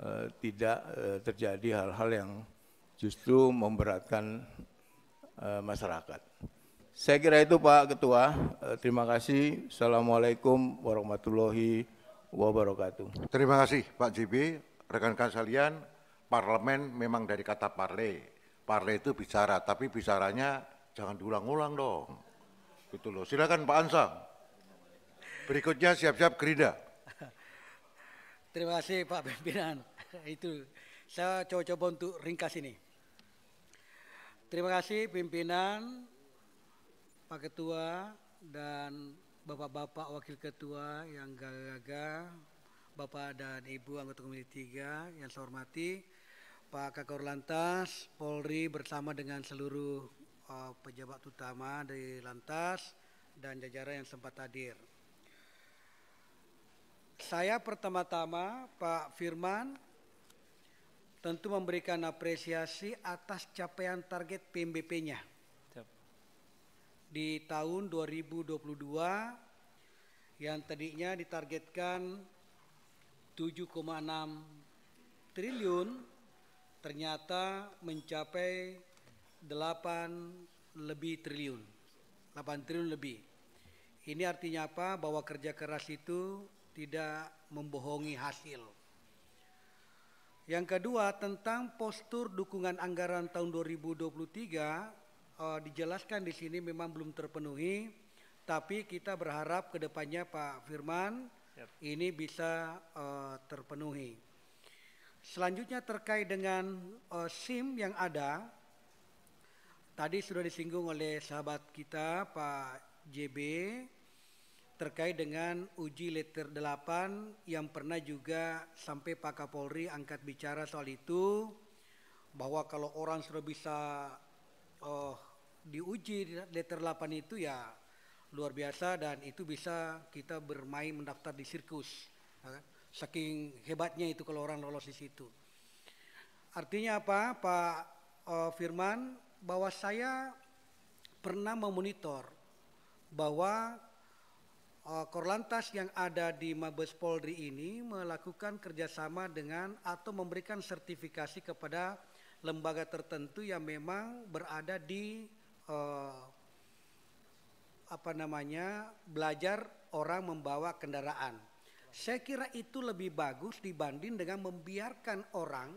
Eh, tidak eh, terjadi hal-hal yang justru memberatkan eh, masyarakat. Saya kira itu Pak Ketua. terima kasih. Assalamualaikum warahmatullahi wabarakatuh. Terima kasih Pak JB. Rekan-rekan sekalian, parlemen memang dari kata parle. Parle itu bicara, tapi bicaranya jangan diulang-ulang dong. Gitu loh. Silakan Pak Ansa. Berikutnya siap-siap gerinda. Terima kasih Pak Pimpinan. itu saya coba-coba untuk ringkas ini. Terima kasih pimpinan, Pak Ketua dan Bapak-Bapak Wakil Ketua yang gagal-gagal, Bapak dan Ibu anggota Komisi 3 yang saya hormati, Pak Kakor Lantas, Polri bersama dengan seluruh uh, pejabat utama dari Lantas dan jajaran yang sempat hadir. Saya pertama-tama Pak Firman tentu memberikan apresiasi atas capaian target PMBP-nya. Di tahun 2022 yang tadinya ditargetkan 7,6 triliun ternyata mencapai 8 lebih triliun. 8 triliun lebih. Ini artinya apa? Bahwa kerja keras itu tidak membohongi hasil. Yang kedua tentang postur dukungan anggaran tahun 2023 uh, eh, dijelaskan di sini memang belum terpenuhi, tapi kita berharap kedepannya Pak Firman yep. ini bisa uh, terpenuhi. Selanjutnya terkait dengan uh, SIM yang ada, tadi sudah disinggung oleh sahabat kita Pak JB terkait dengan uji letter 8 yang pernah juga sampai Pak Kapolri angkat bicara soal itu bahwa kalau orang sudah bisa oh, diuji letter 8 itu ya luar biasa dan itu bisa kita bermain mendaftar di sirkus saking hebatnya itu kalau orang lolos di situ artinya apa Pak oh, Firman bahwa saya pernah memonitor bahwa Eh, Korlantas yang ada di Mabes Polri ini melakukan kerjasama dengan atau memberikan sertifikasi kepada lembaga tertentu yang memang berada di eh, apa namanya belajar orang membawa kendaraan. Saya kira itu lebih bagus dibanding dengan membiarkan orang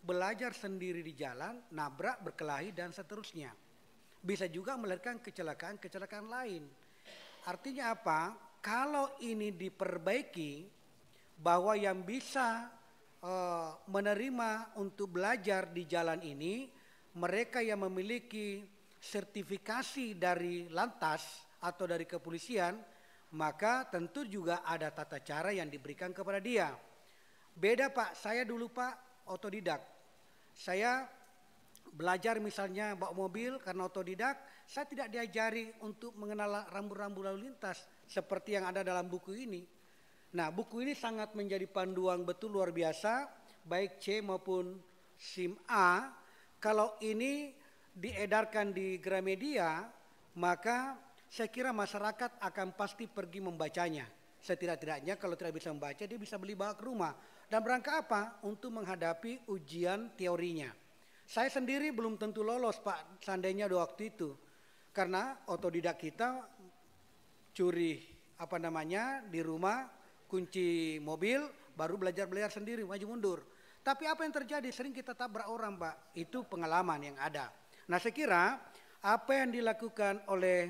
belajar sendiri di jalan, nabrak, berkelahi dan seterusnya. Bisa juga melahirkan kecelakaan-kecelakaan lain. Artinya apa? kalau ini diperbaiki bahwa yang bisa e, menerima untuk belajar di jalan ini mereka yang memiliki sertifikasi dari lantas atau dari kepolisian maka tentu juga ada tata cara yang diberikan kepada dia. Beda Pak, saya dulu Pak otodidak. Saya belajar misalnya bawa mobil karena otodidak, saya tidak diajari untuk mengenal rambu-rambu lalu lintas seperti yang ada dalam buku ini. Nah, buku ini sangat menjadi panduan betul luar biasa baik C maupun SIM A. Kalau ini diedarkan di Gramedia, maka saya kira masyarakat akan pasti pergi membacanya. Setidak-tidaknya kalau tidak bisa membaca, dia bisa beli bawa ke rumah. Dan berangka apa? Untuk menghadapi ujian teorinya. Saya sendiri belum tentu lolos Pak, seandainya waktu itu. Karena otodidak kita curi apa namanya di rumah kunci mobil baru belajar belajar sendiri maju mundur. Tapi apa yang terjadi sering kita tabrak orang pak itu pengalaman yang ada. Nah saya kira apa yang dilakukan oleh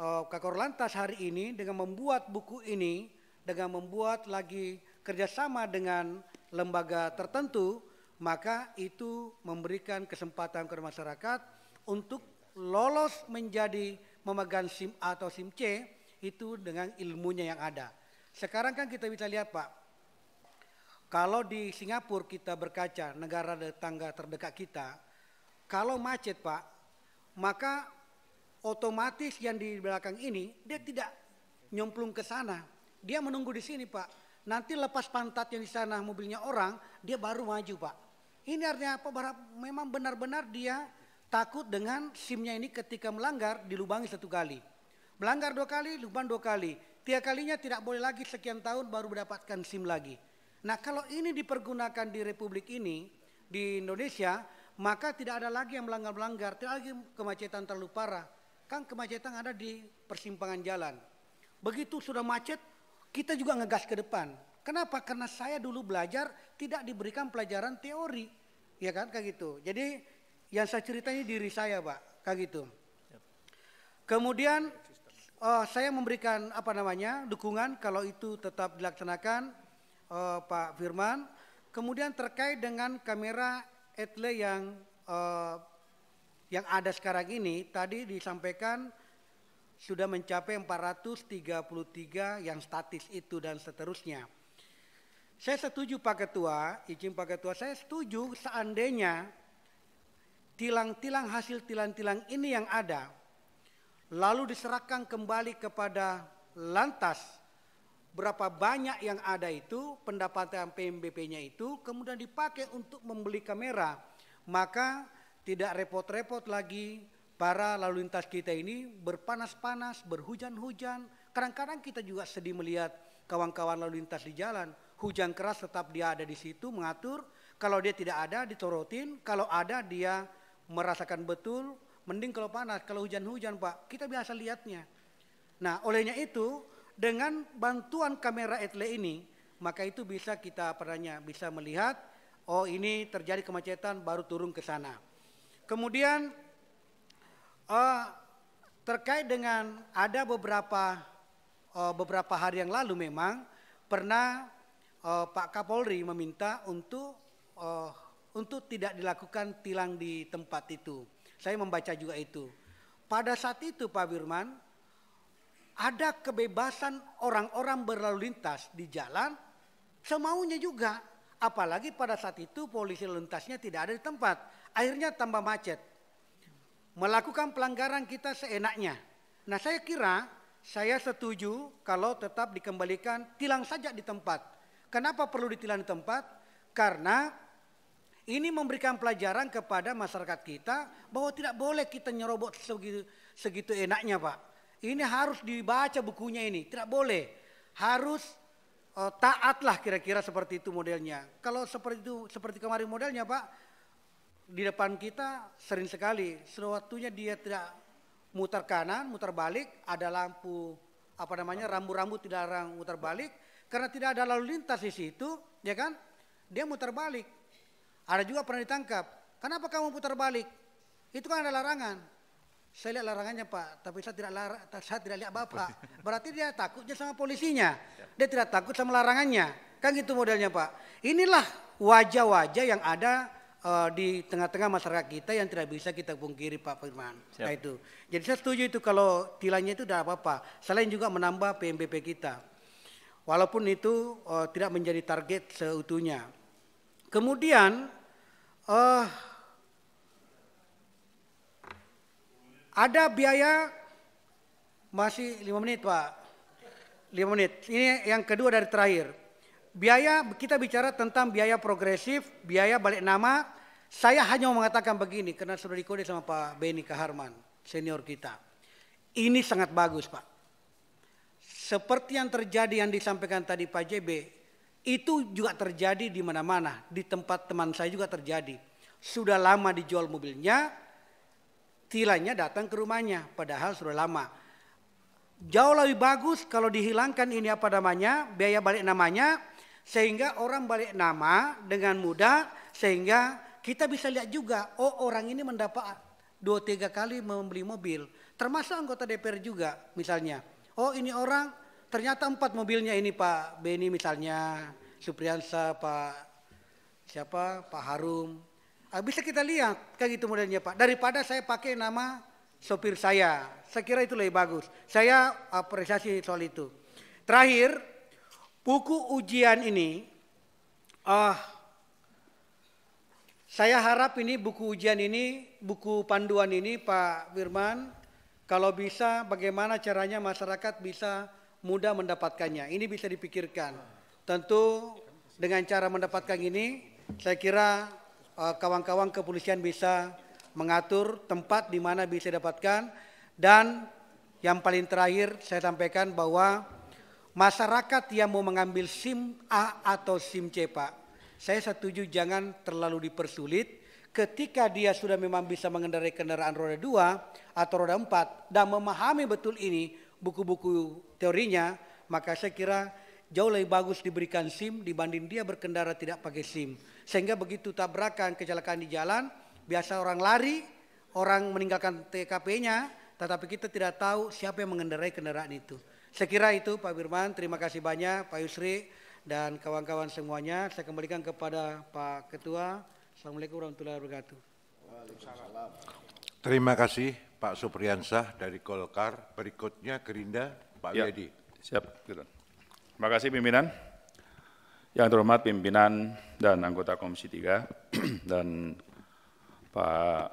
uh, eh, Kakor Lantas hari ini dengan membuat buku ini dengan membuat lagi kerjasama dengan lembaga tertentu maka itu memberikan kesempatan kepada masyarakat untuk lolos menjadi memegang SIM A atau SIM C itu dengan ilmunya yang ada. Sekarang kan kita bisa lihat Pak, kalau di Singapura kita berkaca negara tetangga terdekat kita, kalau macet Pak, maka otomatis yang di belakang ini dia tidak nyemplung ke sana. Dia menunggu di sini Pak. Nanti lepas pantat yang di sana mobilnya orang, dia baru maju Pak. Ini artinya apa? Memang benar-benar dia takut dengan SIM-nya ini ketika melanggar dilubangi satu kali. Melanggar dua kali, lukman dua kali. Tiga kalinya tidak boleh lagi sekian tahun baru mendapatkan SIM lagi. Nah kalau ini dipergunakan di Republik ini, di Indonesia, maka tidak ada lagi yang melanggar-melanggar, tidak lagi kemacetan terlalu parah. Kan kemacetan ada di persimpangan jalan. Begitu sudah macet, kita juga ngegas ke depan. Kenapa? Karena saya dulu belajar tidak diberikan pelajaran teori. Ya kan, kayak gitu. Jadi yang saya ceritain diri saya, Pak, kayak gitu. Kemudian uh, saya memberikan apa namanya dukungan kalau itu tetap dilaksanakan uh, Pak Firman. Kemudian terkait dengan kamera etle yang uh, yang ada sekarang ini tadi disampaikan sudah mencapai 433 yang statis itu dan seterusnya. Saya setuju Pak Ketua, izin Pak Ketua, saya setuju seandainya tilang-tilang hasil tilang-tilang ini yang ada lalu diserahkan kembali kepada lantas berapa banyak yang ada itu pendapatan PMBP-nya itu kemudian dipakai untuk membeli kamera maka tidak repot-repot lagi para lalu lintas kita ini berpanas-panas, berhujan-hujan. Kadang-kadang kita juga sedih melihat kawan-kawan lalu lintas di jalan, hujan keras tetap dia ada di situ mengatur, kalau dia tidak ada ditorotin, kalau ada dia merasakan betul Mending kalau panas, kalau hujan-hujan Pak, kita biasa lihatnya. Nah olehnya itu dengan bantuan kamera etle ini, maka itu bisa kita perannya bisa melihat, oh ini terjadi kemacetan baru turun ke sana. Kemudian uh, terkait dengan ada beberapa uh, beberapa hari yang lalu memang pernah uh, Pak Kapolri meminta untuk uh, untuk tidak dilakukan tilang di tempat itu. Saya membaca juga itu. Pada saat itu Pak Wirman, ada kebebasan orang-orang berlalu lintas di jalan semaunya juga. Apalagi pada saat itu polisi lintasnya tidak ada di tempat. Akhirnya tambah macet. Melakukan pelanggaran kita seenaknya. Nah saya kira saya setuju kalau tetap dikembalikan tilang saja di tempat. Kenapa perlu ditilang di tempat? Karena ini memberikan pelajaran kepada masyarakat kita bahwa tidak boleh kita nyerobot segitu, segitu enaknya Pak. Ini harus dibaca bukunya ini, tidak boleh. Harus uh, taatlah kira-kira seperti itu modelnya. Kalau seperti itu seperti kemarin modelnya Pak, di depan kita sering sekali sewaktunya dia tidak mutar kanan, mutar balik, ada lampu apa namanya rambu-rambu tidak rambu mutar balik karena tidak ada lalu lintas di situ, ya kan? Dia mutar balik ada juga pernah ditangkap. Kenapa kamu putar balik? Itu kan ada larangan. Saya lihat larangannya Pak, tapi saya tidak lara, saya tidak lihat Bapak. Berarti dia takutnya sama polisinya. Ya. Dia tidak takut sama larangannya. Kan gitu modelnya Pak. Inilah wajah-wajah yang ada uh, di tengah-tengah masyarakat kita yang tidak bisa kita pungkiri Pak Firman. Nah itu. Jadi saya setuju itu kalau tilanya itu tidak apa-apa. Selain juga menambah PMBP kita. Walaupun itu uh, tidak menjadi target seutuhnya. Kemudian uh, ada biaya masih lima menit Pak. lima menit. Ini yang kedua dari terakhir. Biaya kita bicara tentang biaya progresif, biaya balik nama. Saya hanya mau mengatakan begini karena sudah dikode sama Pak Beni Kaharman, senior kita. Ini sangat bagus Pak. Seperti yang terjadi yang disampaikan tadi Pak JB, itu juga terjadi di mana-mana, di tempat teman saya juga terjadi. Sudah lama dijual mobilnya, tilanya datang ke rumahnya, padahal sudah lama. Jauh lebih bagus kalau dihilangkan ini apa namanya, biaya balik namanya, sehingga orang balik nama dengan mudah, sehingga kita bisa lihat juga, oh orang ini mendapat dua tiga kali membeli mobil, termasuk anggota DPR juga misalnya. Oh ini orang ternyata empat mobilnya ini Pak Beni misalnya, Supriyansa, Pak siapa, Pak Harum. Ah, bisa kita lihat kayak gitu modelnya Pak. Daripada saya pakai nama sopir saya. Saya kira itu lebih bagus. Saya apresiasi soal itu. Terakhir, buku ujian ini, ah, saya harap ini buku ujian ini, buku panduan ini Pak Firman, kalau bisa bagaimana caranya masyarakat bisa mudah mendapatkannya. Ini bisa dipikirkan. Tentu dengan cara mendapatkan ini, saya kira eh, kawan-kawan uh, kepolisian bisa mengatur tempat di mana bisa dapatkan dan yang paling terakhir saya sampaikan bahwa masyarakat yang mau mengambil SIM A atau SIM C Pak, saya setuju jangan terlalu dipersulit ketika dia sudah memang bisa mengendarai kendaraan roda 2 atau roda 4 dan memahami betul ini buku-buku teorinya, maka saya kira jauh lebih bagus diberikan SIM dibanding dia berkendara tidak pakai SIM. Sehingga begitu tabrakan kecelakaan di jalan, biasa orang lari, orang meninggalkan TKP-nya, tetapi kita tidak tahu siapa yang mengendarai kendaraan itu. Saya kira itu Pak Birman terima kasih banyak Pak Yusri dan kawan-kawan semuanya. Saya kembalikan kepada Pak Ketua. Assalamualaikum warahmatullahi wabarakatuh. Terima kasih Pak Supriyansah dari Golkar, berikutnya Gerinda, Pak ya. Yedi. Siap. Gitu. Terima kasih pimpinan. Yang terhormat pimpinan dan anggota Komisi 3 dan Pak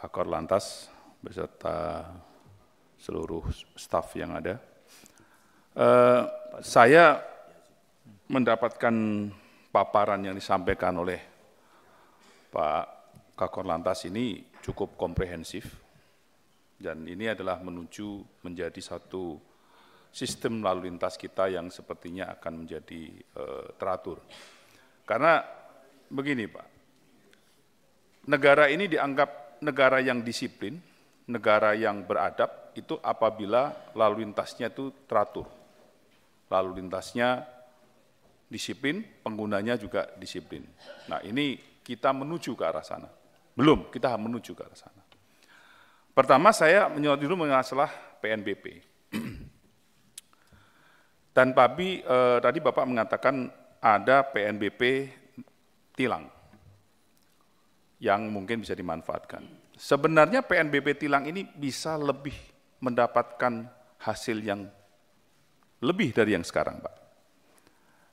Kakor Lantas beserta seluruh staf yang ada. Eh, saya mendapatkan paparan yang disampaikan oleh Pak Kakor Lantas ini cukup komprehensif dan ini adalah menuju menjadi satu sistem lalu lintas kita yang sepertinya akan menjadi e, teratur. Karena begini Pak, negara ini dianggap negara yang disiplin, negara yang beradab itu apabila lalu lintasnya itu teratur. Lalu lintasnya disiplin, penggunanya juga disiplin. Nah ini kita menuju ke arah sana. Belum, kita menuju ke arah sana. Pertama saya menyoroti dulu masalah PNBP. Dan Pabi, eh, tadi Bapak mengatakan ada PNBP tilang yang mungkin bisa dimanfaatkan. Sebenarnya PNBP tilang ini bisa lebih mendapatkan hasil yang lebih dari yang sekarang, Pak.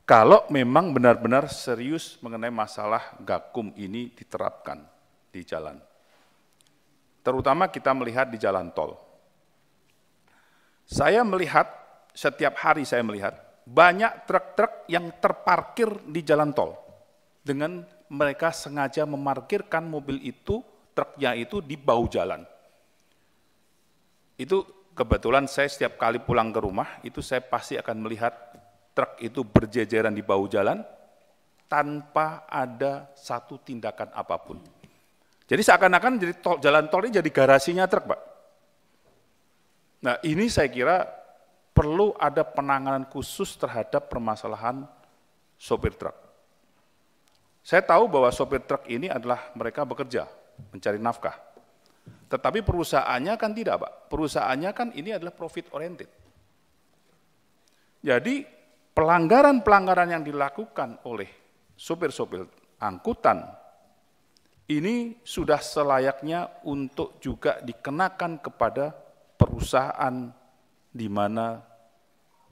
Kalau memang benar-benar serius mengenai masalah gakum ini diterapkan di jalan terutama kita melihat di jalan tol. Saya melihat, setiap hari saya melihat, banyak truk-truk yang terparkir di jalan tol. Dengan mereka sengaja memarkirkan mobil itu, truknya itu di bahu jalan. Itu kebetulan saya setiap kali pulang ke rumah, itu saya pasti akan melihat truk itu berjejeran di bahu jalan tanpa ada satu tindakan apapun. Jadi seakan-akan jadi tol, jalan tol ini jadi garasinya truk, Pak. Nah ini saya kira perlu ada penanganan khusus terhadap permasalahan sopir truk. Saya tahu bahwa sopir truk ini adalah mereka bekerja, mencari nafkah. Tetapi perusahaannya kan tidak, Pak. Perusahaannya kan ini adalah profit oriented. Jadi pelanggaran-pelanggaran yang dilakukan oleh sopir-sopir angkutan ini sudah selayaknya untuk juga dikenakan kepada perusahaan di mana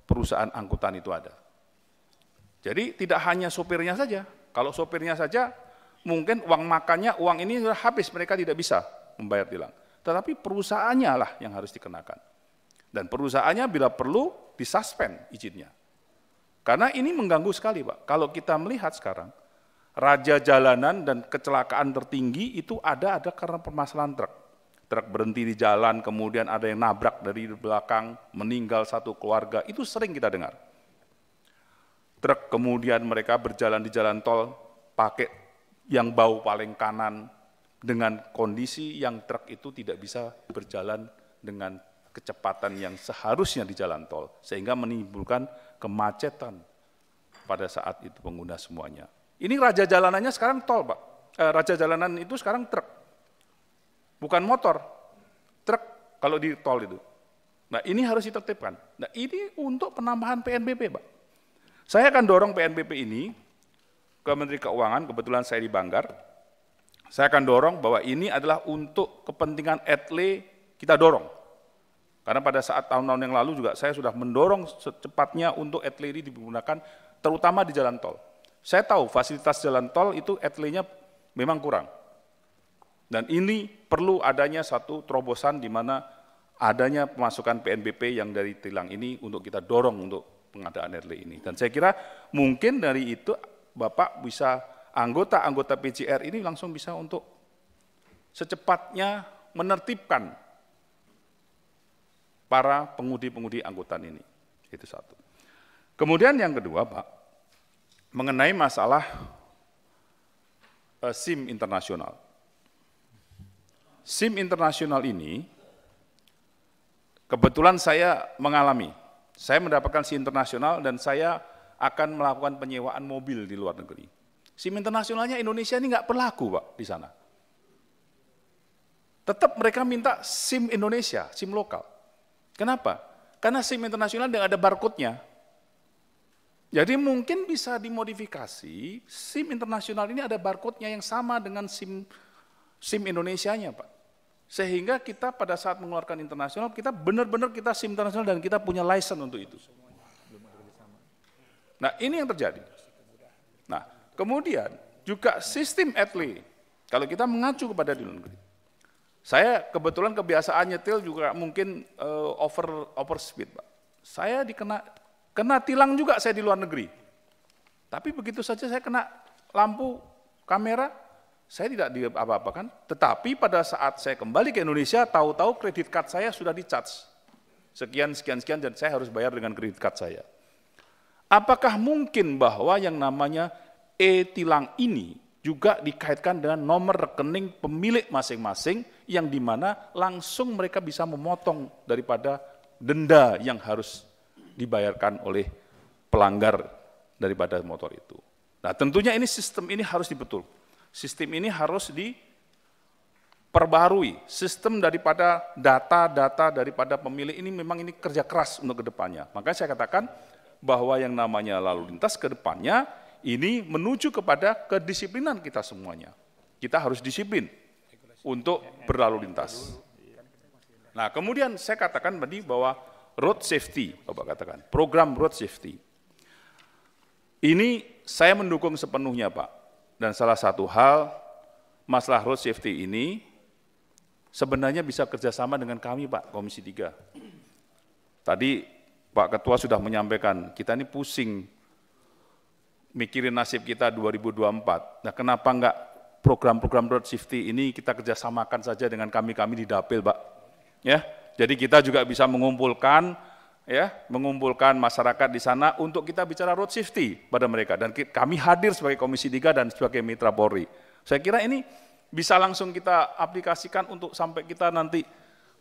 perusahaan angkutan itu ada. Jadi tidak hanya sopirnya saja, kalau sopirnya saja mungkin uang makannya, uang ini sudah habis, mereka tidak bisa membayar tilang. Tetapi perusahaannya lah yang harus dikenakan. Dan perusahaannya bila perlu disuspend izinnya. Karena ini mengganggu sekali Pak. Kalau kita melihat sekarang, raja jalanan dan kecelakaan tertinggi itu ada ada karena permasalahan truk. Truk berhenti di jalan, kemudian ada yang nabrak dari belakang, meninggal satu keluarga, itu sering kita dengar. Truk kemudian mereka berjalan di jalan tol pakai yang bau paling kanan dengan kondisi yang truk itu tidak bisa berjalan dengan kecepatan yang seharusnya di jalan tol sehingga menimbulkan kemacetan pada saat itu pengguna semuanya. Ini raja jalanannya sekarang tol, Pak. Eh, raja jalanan itu sekarang truk. Bukan motor. Truk kalau di tol itu. Nah, ini harus ditertibkan. Nah, ini untuk penambahan PNBP, Pak. Saya akan dorong PNBP ini ke Menteri Keuangan, kebetulan saya di Banggar. Saya akan dorong bahwa ini adalah untuk kepentingan etle kita dorong. Karena pada saat tahun-tahun yang lalu juga saya sudah mendorong secepatnya untuk etle ini digunakan terutama di jalan tol. Saya tahu fasilitas jalan tol itu etlenya memang kurang. Dan ini perlu adanya satu terobosan di mana adanya pemasukan PNBP yang dari tilang ini untuk kita dorong untuk pengadaan etle ini. Dan saya kira mungkin dari itu Bapak bisa anggota-anggota PJR ini langsung bisa untuk secepatnya menertibkan para pengudi-pengudi angkutan ini. Itu satu. Kemudian yang kedua, Pak, mengenai masalah eh, SIM internasional. SIM internasional ini kebetulan saya mengalami, saya mendapatkan SIM internasional dan saya akan melakukan penyewaan mobil di luar negeri. SIM internasionalnya Indonesia ini nggak berlaku Pak di sana. Tetap mereka minta SIM Indonesia, SIM lokal. Kenapa? Karena SIM internasional yang ada barcode-nya, jadi mungkin bisa dimodifikasi, SIM internasional ini ada barcode-nya yang sama dengan SIM SIM Indonesianya, Pak. Sehingga kita pada saat mengeluarkan internasional, kita benar-benar kita SIM internasional dan kita punya license untuk itu. Nah, ini yang terjadi. Nah, kemudian juga sistem etli, Kalau kita mengacu kepada di luar negeri. Saya kebetulan kebiasaan nyetil juga mungkin uh, over over speed, Pak. Saya dikena Kena tilang juga saya di luar negeri. Tapi begitu saja saya kena lampu kamera, saya tidak di apa kan. Tetapi pada saat saya kembali ke Indonesia, tahu-tahu kredit card saya sudah charge. Sekian, sekian, sekian, dan saya harus bayar dengan kredit card saya. Apakah mungkin bahwa yang namanya e-tilang ini juga dikaitkan dengan nomor rekening pemilik masing-masing yang dimana langsung mereka bisa memotong daripada denda yang harus dibayarkan oleh pelanggar daripada motor itu. Nah tentunya ini sistem ini harus dibetul. Sistem ini harus diperbarui. Sistem daripada data-data daripada pemilih ini memang ini kerja keras untuk kedepannya. Makanya saya katakan bahwa yang namanya lalu lintas kedepannya ini menuju kepada kedisiplinan kita semuanya. Kita harus disiplin untuk berlalu lintas. Nah kemudian saya katakan tadi bahwa road safety, Bapak katakan, program road safety. Ini saya mendukung sepenuhnya, Pak. Dan salah satu hal, masalah road safety ini sebenarnya bisa kerjasama dengan kami, Pak, Komisi 3. Tadi Pak Ketua sudah menyampaikan, kita ini pusing mikirin nasib kita 2024. Nah, kenapa enggak program-program road safety ini kita kerjasamakan saja dengan kami-kami di dapil, Pak? Ya, jadi kita juga bisa mengumpulkan ya, mengumpulkan masyarakat di sana untuk kita bicara road safety pada mereka dan kami hadir sebagai Komisi 3 dan sebagai mitra Polri. Saya kira ini bisa langsung kita aplikasikan untuk sampai kita nanti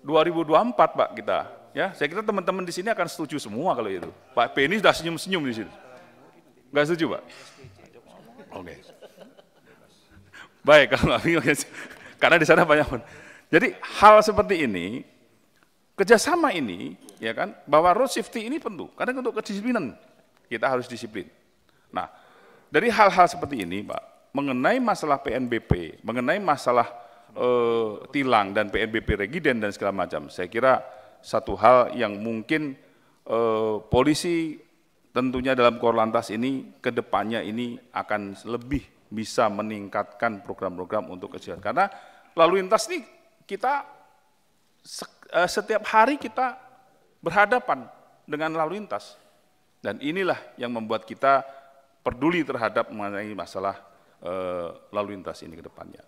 2024 Pak kita. Ya, saya kira teman-teman di sini akan setuju semua kalau itu. Pak Beni sudah senyum-senyum di sini. Enggak setuju, Pak? Oke. Okay. Baik, kalau karena di sana banyak. Jadi hal seperti ini kerjasama ini, ya kan, bahwa road safety ini penting, karena untuk kedisiplinan kita harus disiplin. Nah, dari hal-hal seperti ini, Pak, mengenai masalah PNBP, mengenai masalah eh, tilang dan PNBP regiden dan segala macam, saya kira satu hal yang mungkin eh, polisi tentunya dalam korlantas ini kedepannya ini akan lebih bisa meningkatkan program-program untuk kesehatan. Karena lalu lintas ini kita Eh, setiap hari kita berhadapan dengan lalu lintas. Dan inilah yang membuat kita peduli terhadap mengenai masalah eh, lalu lintas ini ke depannya.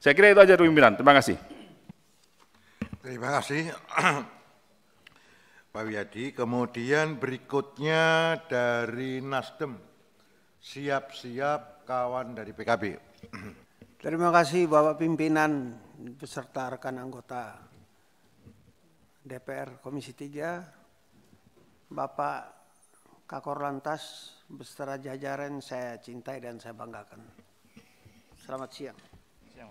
Saya kira itu aja pimpinan. Terima kasih. Terima kasih Pak Wiyadi. Kemudian berikutnya dari Nasdem. Siap-siap kawan dari PKB. Terima kasih Bapak pimpinan beserta rekan anggota DPR Komisi 3, Bapak Kakor Lantas beserta jajaran saya cintai dan saya banggakan. Selamat siang. Siang.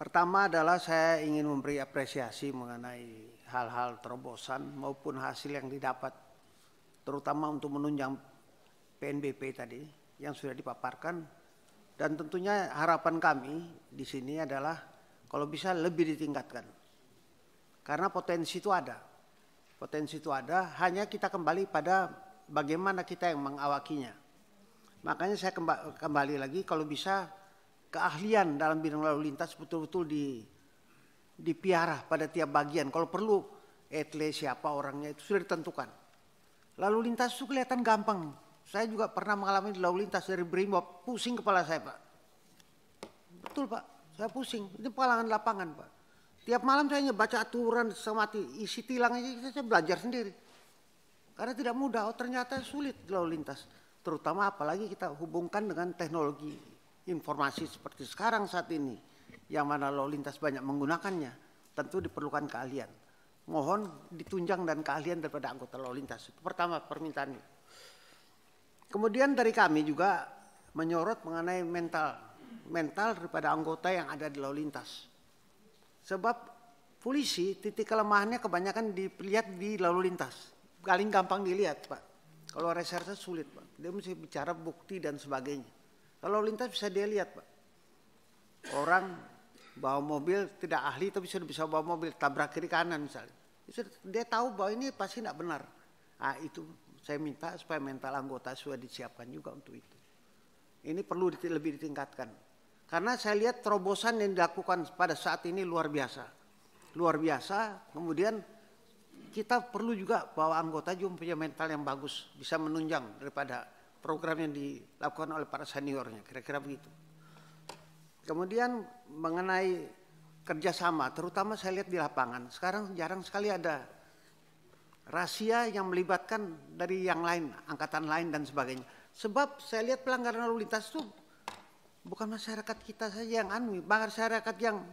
Pertama adalah saya ingin memberi apresiasi mengenai hal-hal terobosan maupun hasil yang didapat terutama untuk menunjang PNBP tadi yang sudah dipaparkan dan tentunya harapan kami di sini adalah kalau bisa lebih ditingkatkan karena potensi itu ada. Potensi itu ada, hanya kita kembali pada bagaimana kita yang mengawakinya. Makanya saya kembali lagi kalau bisa keahlian dalam bidang lalu lintas betul-betul di dipiarah pada tiap bagian. Kalau perlu etle siapa orangnya itu sudah ditentukan. Lalu lintas itu kelihatan gampang. Saya juga pernah mengalami lalu lintas dari Brimob, pusing kepala saya Pak. Betul Pak, saya pusing. Itu pengalaman lapangan Pak. Tiap malam saya baca aturan sama isi tilang aja saya belajar sendiri. Karena tidak mudah, oh ternyata sulit lalu lintas. Terutama apalagi kita hubungkan dengan teknologi informasi seperti sekarang saat ini. Yang mana lalu lintas banyak menggunakannya. Tentu diperlukan keahlian. Mohon ditunjang dan keahlian daripada anggota lalu lintas. Itu pertama permintaannya. Kemudian dari kami juga menyorot mengenai mental mental daripada anggota yang ada di lalu lintas Sebab polisi titik kelemahannya kebanyakan dilihat di lalu lintas. Paling gampang dilihat Pak. Kalau reserse sulit Pak. Dia mesti bicara bukti dan sebagainya. Kalau lintas bisa dia lihat Pak. Orang bawa mobil tidak ahli tapi sudah bisa bawa mobil tabrak kiri kanan misalnya. Dia tahu bahwa ini pasti tidak benar. Ah itu saya minta supaya mental anggota sudah disiapkan juga untuk itu. Ini perlu lebih ditingkatkan. Karena saya lihat terobosan yang dilakukan pada saat ini luar biasa. Luar biasa, kemudian kita perlu juga bahwa anggota juga punya mental yang bagus, bisa menunjang daripada program yang dilakukan oleh para seniornya, kira-kira begitu. Kemudian mengenai kerjasama, terutama saya lihat di lapangan, sekarang jarang sekali ada rahasia yang melibatkan dari yang lain, angkatan lain dan sebagainya. Sebab saya lihat pelanggaran lalu lintas itu bukan masyarakat kita saja yang anu, masyarakat yang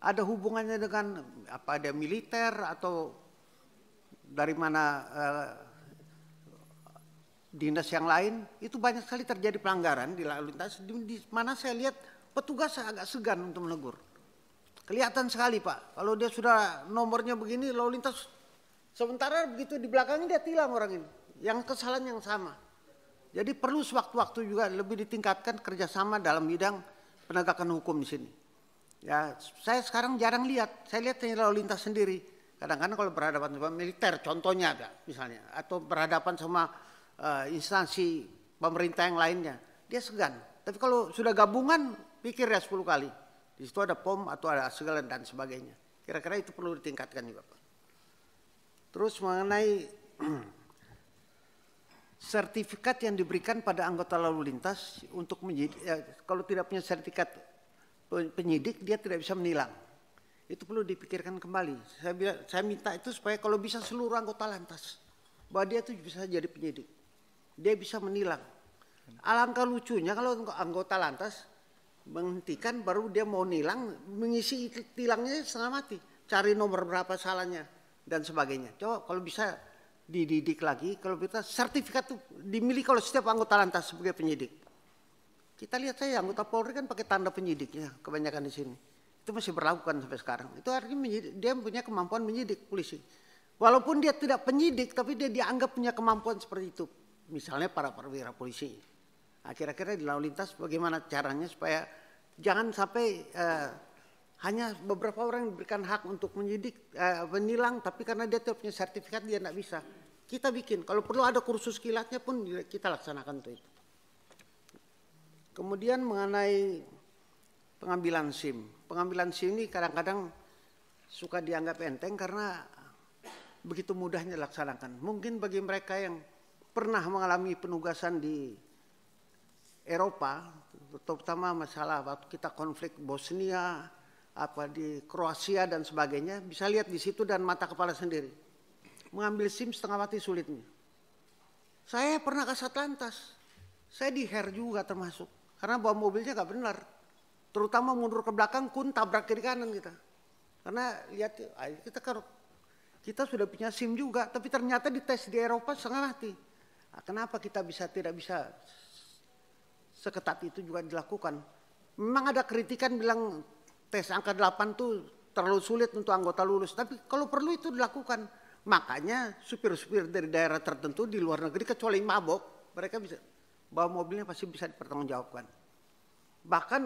ada hubungannya dengan apa ada militer atau dari mana eh, dinas yang lain itu banyak sekali terjadi pelanggaran di lalu lintas di, di mana saya lihat petugas agak segan untuk menegur. Kelihatan sekali Pak, kalau dia sudah nomornya begini lalu lintas sementara begitu di belakangnya dia tilang orang ini yang kesalahan yang sama. Jadi perlu sewaktu-waktu juga lebih ditingkatkan kerjasama dalam bidang penegakan hukum di sini. Ya, saya sekarang jarang lihat. Saya lihat lalu lintas sendiri. Kadang-kadang kalau berhadapan sama militer, contohnya ada misalnya, atau berhadapan sama uh, instansi pemerintah yang lainnya, dia segan. Tapi kalau sudah gabungan, pikir ya 10 kali. Di situ ada pom atau ada segala dan sebagainya. Kira-kira itu perlu ditingkatkan juga, Pak. Terus mengenai sertifikat yang diberikan pada anggota lalu lintas untuk menjadi ya, kalau tidak punya sertifikat penyidik dia tidak bisa menilang. Itu perlu dipikirkan kembali. Saya bila, saya minta itu supaya kalau bisa seluruh anggota lantas bahwa dia itu bisa jadi penyidik. Dia bisa menilang. Alangkah lucunya kalau anggota lantas menghentikan baru dia mau nilang mengisi tilangnya setengah mati cari nomor berapa salahnya dan sebagainya coba kalau bisa dididik lagi kalau kita sertifikat itu dimiliki oleh setiap anggota lantas sebagai penyidik. Kita lihat saya anggota Polri kan pakai tanda penyidiknya kebanyakan di sini. Itu masih berlaku kan sampai sekarang. Itu artinya menyidik, dia punya kemampuan menyidik polisi. Walaupun dia tidak penyidik tapi dia dianggap punya kemampuan seperti itu. Misalnya para perwira polisi. akhir kira-kira di lalu lintas bagaimana caranya supaya jangan sampai eh, hanya beberapa orang yang diberikan hak untuk menyidik, eh, menilang, tapi karena dia tidak punya sertifikat dia tidak bisa. Kita bikin, kalau perlu ada kursus kilatnya pun ya kita laksanakan untuk itu. Kemudian mengenai pengambilan SIM. Pengambilan SIM ini kadang-kadang suka dianggap enteng karena begitu mudahnya dilaksanakan. Mungkin bagi mereka yang pernah mengalami penugasan di Eropa, terutama masalah waktu kita konflik Bosnia, apa di Kroasia dan sebagainya, bisa lihat di situ dan mata kepala sendiri mengambil SIM setengah mati sulitnya. Saya pernah kasat lantas, saya di hair juga termasuk, karena bawa mobilnya gak benar. Terutama mundur ke belakang kun tabrak kiri kanan kita. Karena lihat kita kan kita sudah punya SIM juga, tapi ternyata di tes di Eropa setengah mati. Nah, kenapa kita bisa tidak bisa seketat itu juga dilakukan? Memang ada kritikan bilang tes angka 8 tuh terlalu sulit untuk anggota lulus, tapi kalau perlu itu dilakukan. Makanya supir-supir dari daerah tertentu di luar negeri kecuali mabok, mereka bisa bawa mobilnya pasti bisa dipertanggungjawabkan. Bahkan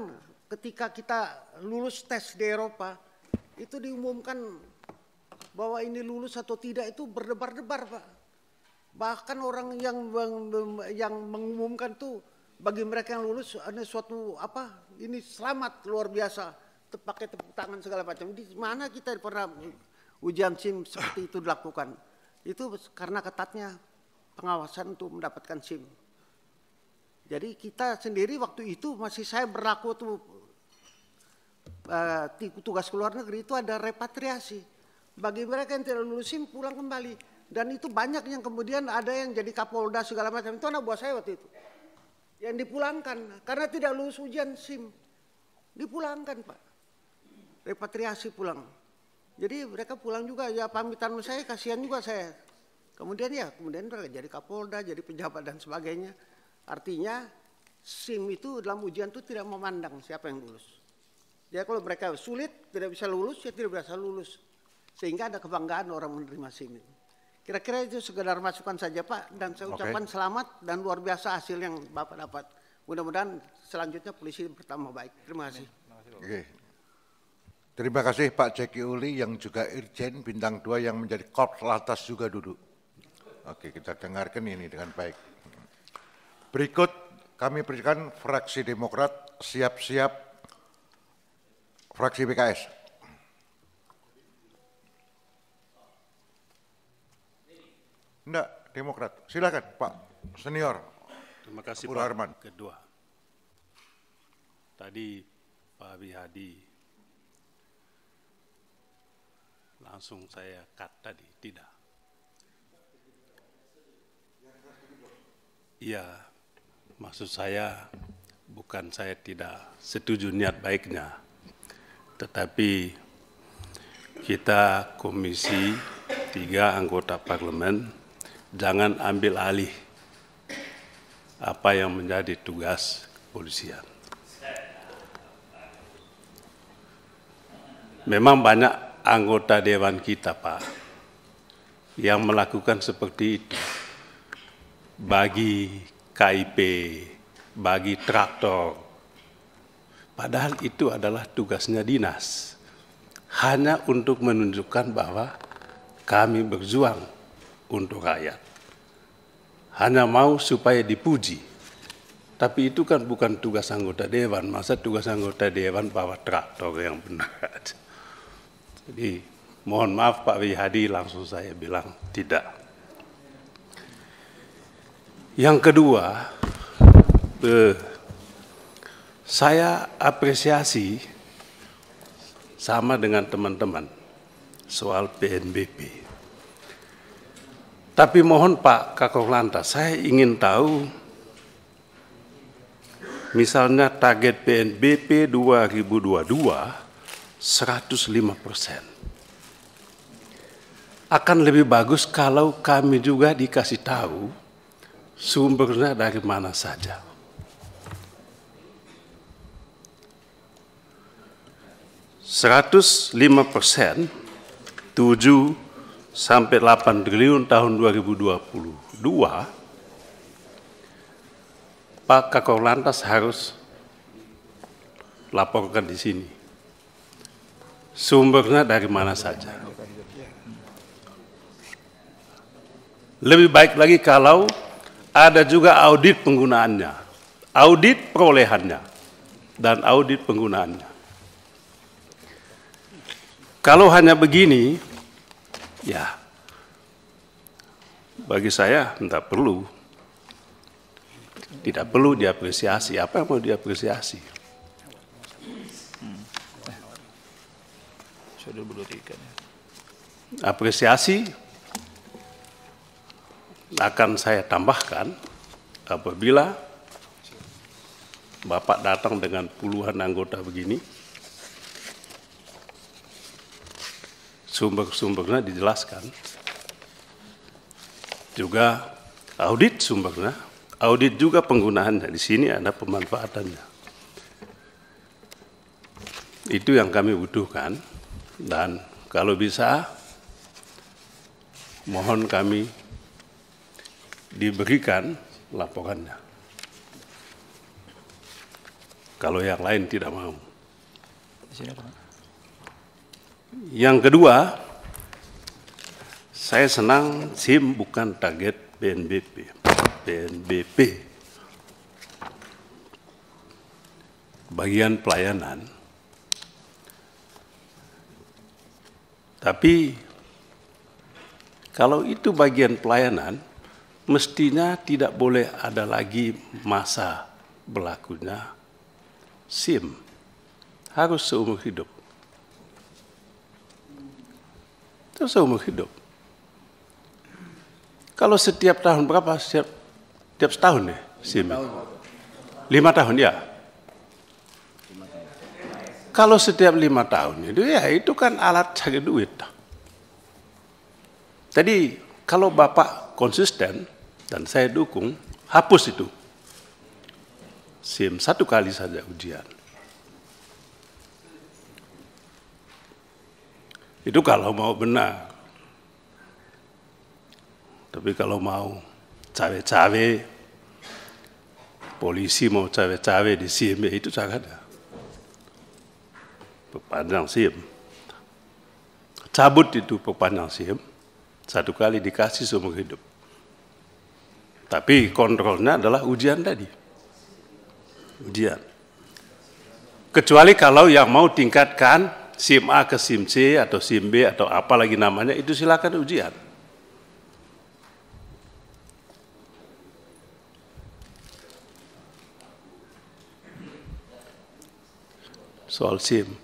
ketika kita lulus tes di Eropa, itu diumumkan bahwa ini lulus atau tidak itu berdebar-debar, Pak. Bahkan orang yang yang mengumumkan tuh bagi mereka yang lulus ada suatu apa? Ini selamat luar biasa, terpakai tepuk tangan segala macam. Di mana kita pernah ujian SIM seperti itu dilakukan. Itu karena ketatnya pengawasan untuk mendapatkan SIM. Jadi kita sendiri waktu itu masih saya berlaku tuh uh, tugas keluar negeri itu ada repatriasi. Bagi mereka yang tidak lulus SIM pulang kembali. Dan itu banyak yang kemudian ada yang jadi kapolda segala macam. Itu anak buah saya waktu itu. Yang dipulangkan karena tidak lulus ujian SIM. Dipulangkan Pak. Repatriasi pulang. Jadi mereka pulang juga ya pamitan saya kasihan juga saya. Kemudian ya kemudian mereka jadi kapolda, jadi pejabat dan sebagainya. Artinya SIM itu dalam ujian itu tidak memandang siapa yang lulus. Ya kalau mereka sulit tidak bisa lulus ya tidak bisa lulus. Sehingga ada kebanggaan orang menerima SIM itu. Kira-kira itu sekedar masukan saja Pak dan saya ucapkan okay. selamat dan luar biasa hasil yang Bapak dapat. Mudah-mudahan selanjutnya polisi bertambah baik. Terima kasih. Oke. Okay. Terima kasih Pak Ceki Uli yang juga Irjen Bintang 2 yang menjadi Korps Latas juga duduk. Oke, kita dengarkan ini dengan baik. Berikut kami berikan fraksi Demokrat siap-siap fraksi PKS. Enggak, Demokrat. Silakan Pak Senior. Terima kasih Pak Arman. Kedua. Tadi Pak Wihadi. langsung saya cut tadi, tidak. Iya, maksud saya bukan saya tidak setuju niat baiknya, tetapi kita komisi tiga anggota parlemen jangan ambil alih apa yang menjadi tugas kepolisian. Memang banyak anggota dewan kita, Pak, yang melakukan seperti itu bagi KIP, bagi traktor. Padahal itu adalah tugasnya dinas. Hanya untuk menunjukkan bahwa kami berjuang untuk rakyat. Hanya mau supaya dipuji. Tapi itu kan bukan tugas anggota dewan. Masa tugas anggota dewan bawa traktor yang benar aja. Jadi mohon maaf Pak Wihadi langsung saya bilang tidak. Yang kedua, eh, saya apresiasi sama dengan teman-teman soal PNBP. Tapi mohon Pak Kakor Lantas, saya ingin tahu misalnya target PNBP 2022 105 persen. Akan lebih bagus kalau kami juga dikasih tahu sumbernya dari mana saja. Seratus lima persen, tujuh sampai delapan triliun tahun 2022, Pak Kakor Lantas harus laporkan di sini sumbernya dari mana saja. Lebih baik lagi kalau ada juga audit penggunaannya, audit perolehannya, dan audit penggunaannya. Kalau hanya begini, ya bagi saya tidak perlu. Tidak perlu diapresiasi. Apa yang mau diapresiasi? 2023 Apresiasi akan saya tambahkan apabila Bapak datang dengan puluhan anggota begini, sumber-sumbernya dijelaskan, juga audit sumbernya, audit juga penggunaannya, di sini ada pemanfaatannya. Itu yang kami butuhkan. Dan kalau bisa, mohon kami diberikan laporannya. Kalau yang lain tidak mau. Yang kedua, saya senang SIM bukan target BNBP. BNBP bagian pelayanan Tapi kalau itu bagian pelayanan, mestinya tidak boleh ada lagi masa berlakunya SIM. Harus seumur hidup. Itu seumur hidup. Kalau setiap tahun berapa? Setiap, setiap setahun ya SIM? Ya? Lima tahun ya. Kalau setiap lima tahun itu ya itu kan alat cari duit. Jadi kalau Bapak konsisten dan saya dukung, hapus itu. SIM satu kali saja ujian. Itu kalau mau benar. Tapi kalau mau cawe-cawe, polisi mau cawe-cawe di SIM, ya itu sangat ada pandang siam. Cabut itu pepandang siam, satu kali dikasih seumur hidup. Tapi kontrolnya adalah ujian tadi. Ujian. Kecuali kalau yang mau tingkatkan SIM A ke SIM C atau SIM B atau apa lagi namanya, itu silakan ujian. Soal SIM.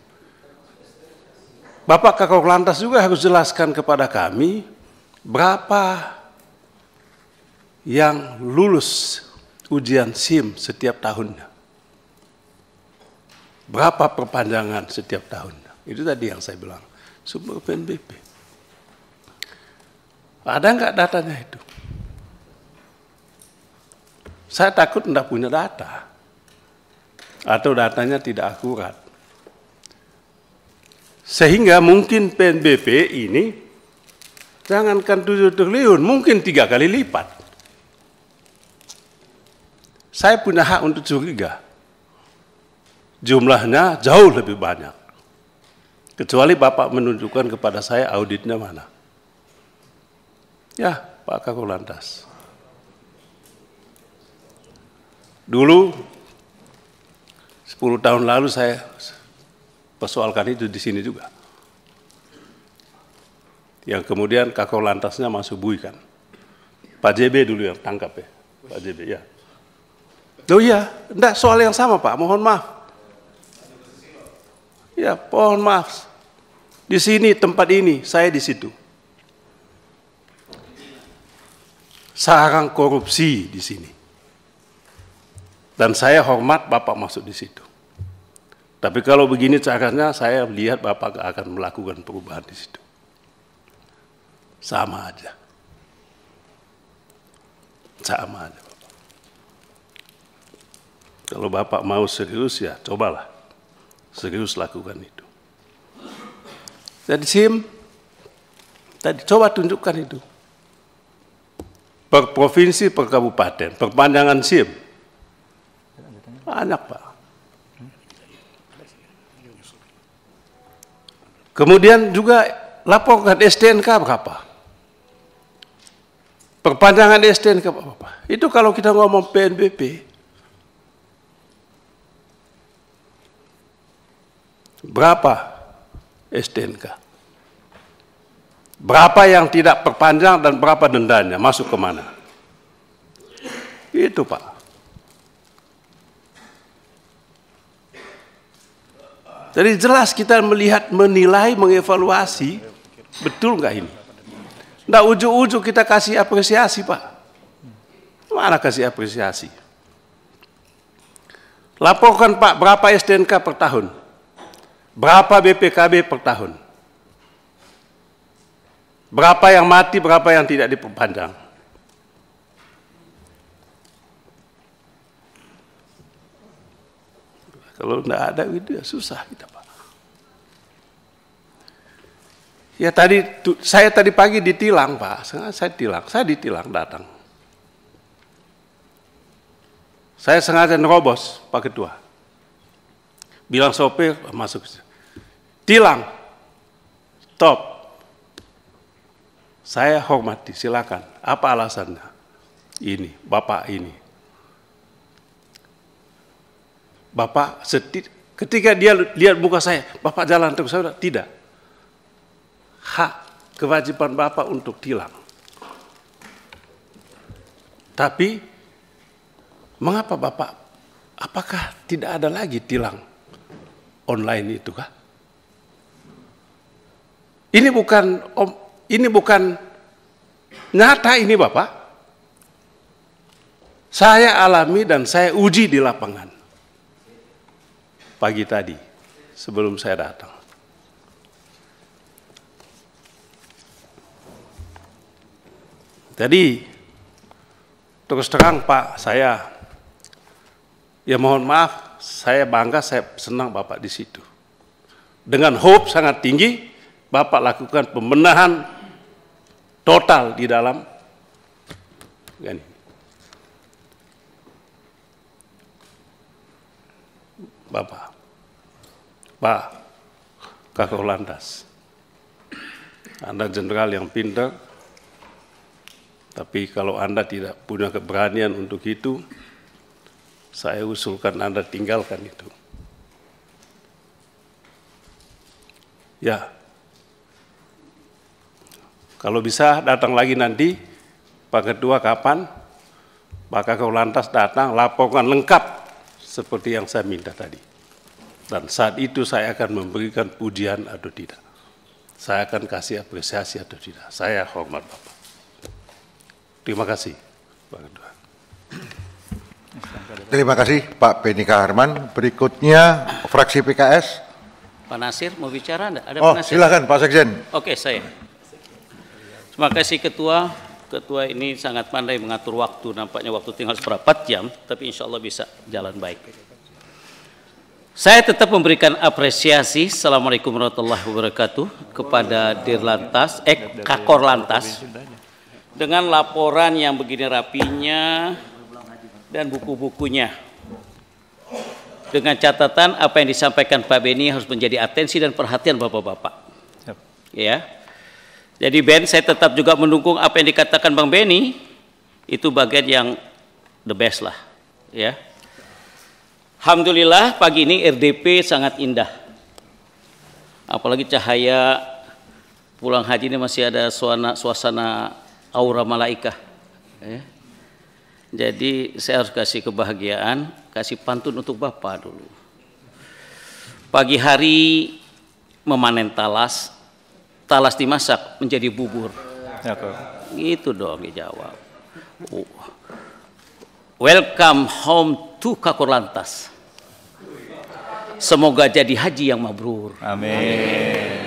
Bapak Kakor Lantas juga harus jelaskan kepada kami berapa yang lulus ujian SIM setiap tahunnya. Berapa perpanjangan setiap tahunnya. Itu tadi yang saya bilang, sumber PNBP. Ada nggak datanya itu? Saya takut tidak punya data. Atau datanya tidak akurat. Sehingga mungkin PNBP ini jangankan 7 triliun, mungkin tiga kali lipat. Saya punya hak untuk curiga. Jumlahnya jauh lebih banyak. Kecuali Bapak menunjukkan kepada saya auditnya mana. Ya, Pak lantas Dulu 10 tahun lalu saya persoalkan itu di sini juga. Yang kemudian kakor lantasnya masuk bui kan. Pak JB dulu yang tangkap ya. Pak JB ya. Oh iya, enggak soal yang sama Pak, mohon maaf. Ya, mohon maaf. Di sini tempat ini, saya di situ. Sarang korupsi di sini. Dan saya hormat Bapak masuk di situ. Tapi kalau begini caranya, saya lihat Bapak akan melakukan perubahan di situ. Sama aja. Sama aja. Kalau Bapak mau serius ya cobalah. Serius lakukan itu. Jadi SIM, tadi coba tunjukkan itu. Per provinsi, per kabupaten, perpanjangan SIM. Banyak Pak Kemudian juga laporkan STNK berapa? Perpanjangan STNK berapa? Itu kalau kita ngomong PNBP, berapa STNK, Berapa yang tidak perpanjang dan berapa dendanya? Masuk ke mana? Itu Pak. Jadi jelas kita melihat, menilai, mengevaluasi. Betul nggak ini? Nggak ujuk-ujuk kita kasih apresiasi, Pak. Mana kasih apresiasi? Laporkan Pak, berapa STNK per tahun? Berapa BPKB per tahun? Berapa yang mati, berapa yang tidak diperpanjang? Kalau tidak ada itu ya susah kita Pak. Ya tadi saya tadi pagi ditilang Pak, saya, saya tilang, saya ditilang datang. Saya sengaja nerobos Pak Ketua. Bilang sopir masuk. Tilang. Stop. Saya hormati, silakan. Apa alasannya? Ini, Bapak ini. Bapak sedih. Ketika dia lihat muka saya, Bapak jalan terus. Saya bilang, tidak. Hak kewajiban Bapak untuk tilang. Tapi, mengapa Bapak, apakah tidak ada lagi tilang online itu kah? Ini bukan om, ini bukan nyata ini Bapak. Saya alami dan saya uji di lapangan pagi tadi sebelum saya datang. Jadi terus terang Pak, saya ya mohon maaf, saya bangga, saya senang Bapak di situ. Dengan hope sangat tinggi, Bapak lakukan pembenahan total di dalam ini. Bapak. Pak, kakak lantas. Anda jenderal yang pintar, tapi kalau Anda tidak punya keberanian untuk itu, saya usulkan Anda tinggalkan itu. Ya, kalau bisa datang lagi nanti, Pak Ketua kapan, Pak Kakak Lantas datang, laporkan lengkap seperti yang saya minta tadi. Dan saat itu saya akan memberikan pujian atau tidak. Saya akan kasih apresiasi atau tidak. Saya hormat Bapak. Terima kasih. Terima kasih Pak Benika Harman. Berikutnya fraksi PKS. Pak Nasir mau bicara enggak? Ada oh, Pak Nasir? silakan Pak Sekjen. Oke, saya. Terima kasih Ketua. Ketua ini sangat pandai mengatur waktu, nampaknya waktu tinggal seberapa jam, tapi insya Allah bisa jalan baik. Saya tetap memberikan apresiasi, Assalamualaikum warahmatullahi wabarakatuh, kepada Dirlantas, eh Kakor Lantas, dengan laporan yang begini rapinya dan buku-bukunya. Dengan catatan apa yang disampaikan Pak Beni harus menjadi atensi dan perhatian Bapak-Bapak. Ya. Jadi Ben, saya tetap juga mendukung apa yang dikatakan Bang Beni, itu bagian yang the best lah. Ya Alhamdulillah pagi ini RDP sangat indah. Apalagi cahaya pulang haji ini masih ada suasana, suasana aura malaikah. Eh. Jadi saya harus kasih kebahagiaan, kasih pantun untuk Bapak dulu. Pagi hari memanen talas, talas dimasak menjadi bubur. Ya, Itu dong dijawab. Oh. Welcome home to Kakor Lantas. Semoga jadi haji yang mabrur. Amin.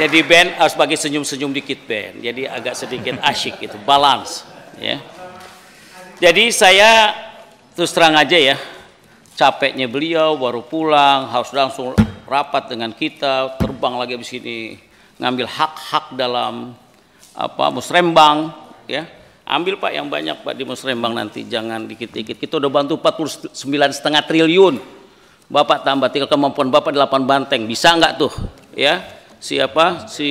Jadi band harus bagi senyum-senyum dikit band, Jadi agak sedikit asyik itu balance ya. Jadi saya terus terang aja ya, capeknya beliau baru pulang harus langsung rapat dengan kita, terbang lagi di sini ngambil hak-hak dalam apa musrembang ya ambil Pak yang banyak Pak di Musrembang nanti jangan dikit-dikit kita udah bantu 49 setengah triliun Bapak tambah tinggal kemampuan Bapak 8 banteng bisa enggak tuh ya siapa si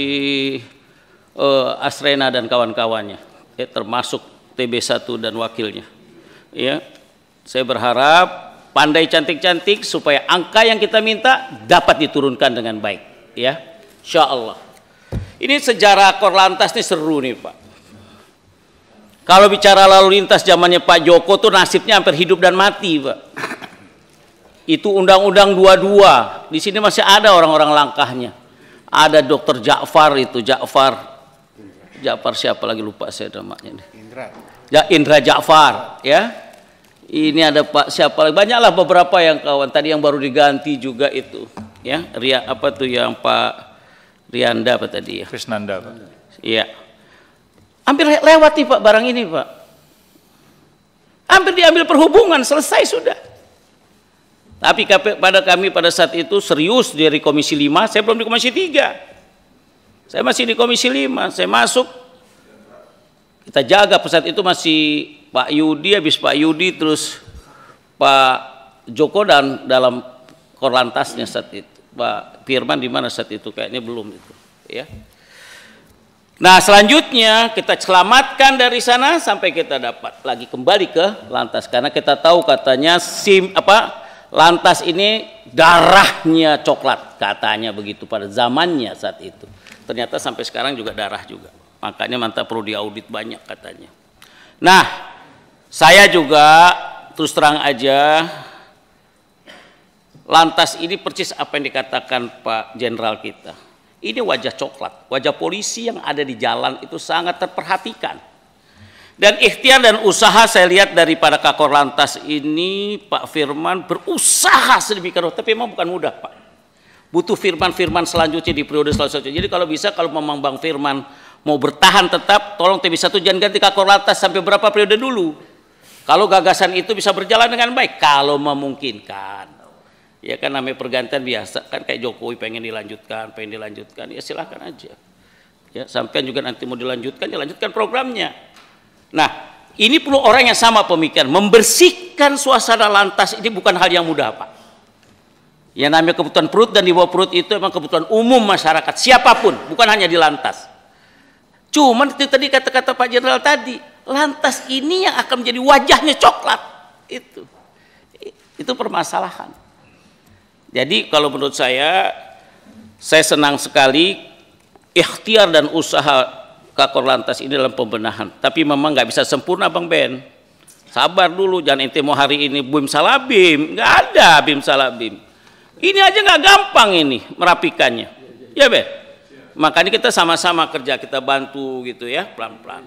uh, Asrena dan kawan-kawannya ya, termasuk TB1 dan wakilnya ya saya berharap pandai cantik-cantik supaya angka yang kita minta dapat diturunkan dengan baik ya Insya ini sejarah Korlantas ini seru nih Pak kalau bicara lalu lintas zamannya Pak Joko tuh nasibnya hampir hidup dan mati, Pak. Itu undang-undang dua-dua. Di sini masih ada orang-orang langkahnya. Ada Dokter Ja'far itu, Ja'far. Ja'far siapa lagi lupa saya namanya. Indra. Ya Indra Ja'far, ya. Ini ada Pak siapa lagi? Banyaklah beberapa yang kawan tadi yang baru diganti juga itu, ya. Ria apa tuh yang Pak Rianda apa tadi ya? Krisnanda, Pak. Iya. Hampir lewati Pak barang ini Pak. Hampir diambil perhubungan, selesai sudah. Tapi pada kami pada saat itu serius dari Komisi 5, saya belum di Komisi 3. Saya masih di Komisi 5, saya masuk. Kita jaga pada saat itu masih Pak Yudi, habis Pak Yudi terus Pak Joko dan dalam korlantasnya saat itu. Pak Firman di mana saat itu kayaknya belum itu, ya. Nah selanjutnya kita selamatkan dari sana sampai kita dapat lagi kembali ke lantas karena kita tahu katanya sim apa lantas ini darahnya coklat katanya begitu pada zamannya saat itu. Ternyata sampai sekarang juga darah juga. Makanya mantap perlu diaudit banyak katanya. Nah saya juga terus terang aja lantas ini persis apa yang dikatakan Pak Jenderal kita ini wajah coklat, wajah polisi yang ada di jalan itu sangat terperhatikan. Dan ikhtiar dan usaha saya lihat daripada Kakor Lantas ini Pak Firman berusaha sedemikian rupa, tapi memang bukan mudah Pak. Butuh firman-firman selanjutnya di periode selanjutnya. Jadi kalau bisa kalau memang Bang Firman mau bertahan tetap, tolong tv 1 jangan ganti Kakor Lantas sampai berapa periode dulu. Kalau gagasan itu bisa berjalan dengan baik, kalau memungkinkan ya kan namanya pergantian biasa kan kayak Jokowi pengen dilanjutkan pengen dilanjutkan ya silahkan aja ya sampai juga nanti mau dilanjutkan ya lanjutkan programnya nah ini perlu orang yang sama pemikiran membersihkan suasana lantas ini bukan hal yang mudah pak yang namanya kebutuhan perut dan di bawah perut itu emang kebutuhan umum masyarakat siapapun, bukan hanya di lantas. Cuman itu tadi kata-kata Pak Jenderal tadi, lantas ini yang akan menjadi wajahnya coklat. Itu itu permasalahan. Jadi kalau menurut saya, saya senang sekali ikhtiar dan usaha Kakor Lantas ini dalam pembenahan. Tapi memang nggak bisa sempurna Bang Ben. Sabar dulu, jangan inti mau hari ini bim salabim. Nggak ada bim salabim. Ini aja nggak gampang ini merapikannya. Ya Ben? Makanya kita sama-sama kerja, kita bantu gitu ya, pelan-pelan.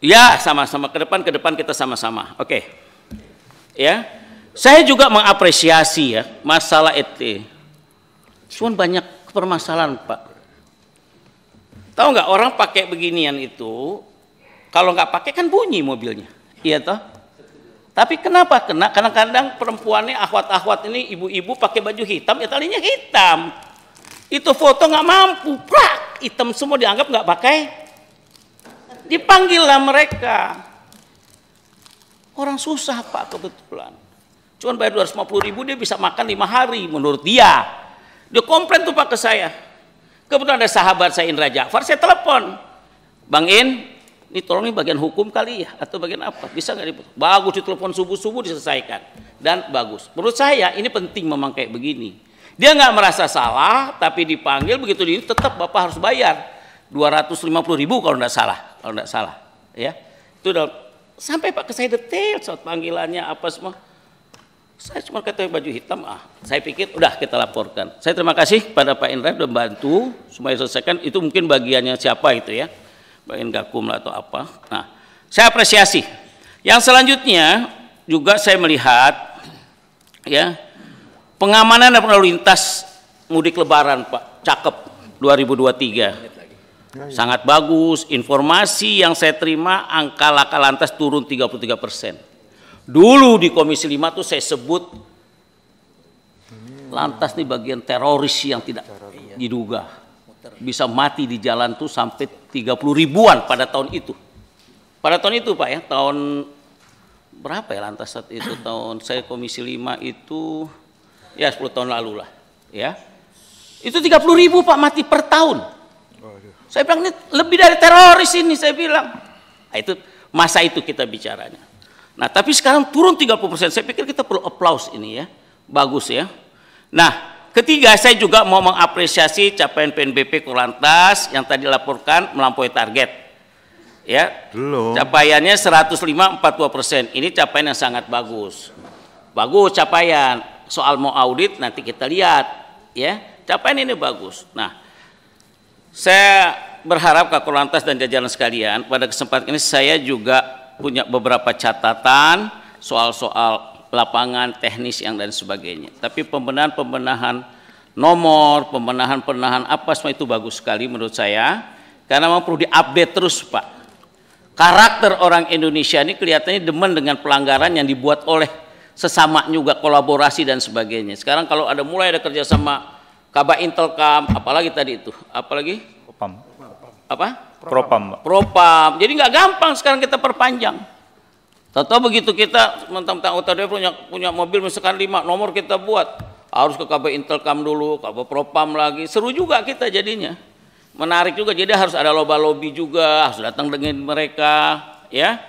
Ya, sama-sama ke depan, ke depan kita sama-sama. Oke. Okay. Ya. Saya juga mengapresiasi ya masalah ET. Cuman banyak permasalahan Pak. Tahu nggak orang pakai beginian itu, kalau nggak pakai kan bunyi mobilnya, iya toh? Tapi kenapa kena? Kadang-kadang perempuannya ahwat-ahwat ini ibu-ibu pakai baju hitam, ya talinya hitam. Itu foto nggak mampu, prak hitam semua dianggap nggak pakai. Dipanggillah mereka. Orang susah pak kebetulan. Cuma bayar 250 ribu dia bisa makan lima hari menurut dia. Dia komplain tuh pak ke saya. Kebetulan ada sahabat saya Indra Jafar, saya telepon. Bang In, ini tolong ini bagian hukum kali ya atau bagian apa bisa nggak dibuat? bagus ditelepon subuh subuh diselesaikan dan bagus menurut saya ini penting memang kayak begini dia nggak merasa salah tapi dipanggil begitu ini tetap bapak harus bayar 250 ribu kalau nggak salah kalau nggak salah ya itu dong. sampai pak ke saya detail soal panggilannya apa semua saya cuma kata baju hitam ah. Saya pikir udah kita laporkan. Saya terima kasih pada Pak Indra sudah bantu supaya selesaikan. Itu mungkin bagiannya siapa itu ya. Bagian Gakum lah atau apa. Nah, saya apresiasi. Yang selanjutnya juga saya melihat ya pengamanan dan lalu lintas mudik lebaran Pak. Cakep 2023. Sangat bagus, informasi yang saya terima angka laka lantas turun 33 persen Dulu di Komisi 5 tuh saya sebut lantas nih bagian teroris yang tidak diduga bisa mati di jalan tuh sampai 30 ribuan pada tahun itu. Pada tahun itu Pak ya, tahun berapa ya lantas saat itu tahun saya Komisi 5 itu ya 10 tahun lalu lah ya. Itu 30 ribu Pak mati per tahun. Saya bilang ini lebih dari teroris ini saya bilang. Nah, itu masa itu kita bicaranya. Nah, tapi sekarang turun 30%. Saya pikir kita perlu aplaus ini ya. Bagus ya. Nah, ketiga saya juga mau mengapresiasi capaian PNBP Kulantas yang tadi laporkan melampaui target. Ya. Belum. Capaiannya 105 persen Ini capaian yang sangat bagus. Bagus capaian. Soal mau audit nanti kita lihat ya. Capaian ini bagus. Nah, saya berharap Kak Kulantas dan jajaran sekalian pada kesempatan ini saya juga punya beberapa catatan soal-soal lapangan teknis yang dan sebagainya. Tapi pembenahan-pembenahan nomor, pembenahan-pembenahan apa semua itu bagus sekali menurut saya karena memang perlu diupdate terus, Pak. Karakter orang Indonesia ini kelihatannya demen dengan pelanggaran yang dibuat oleh sesama juga kolaborasi dan sebagainya. Sekarang kalau ada mulai ada kerjasama Kaba Intelkam, apalagi tadi itu, apalagi? Opam. Apa? propam propam jadi nggak gampang sekarang kita perpanjang Tahu begitu kita mentang-mentang dia punya, punya mobil misalkan lima nomor kita buat harus ke KB Intelkam dulu, KB Propam lagi. Seru juga kita jadinya. Menarik juga jadi harus ada loba lobi juga, harus datang dengan mereka, ya.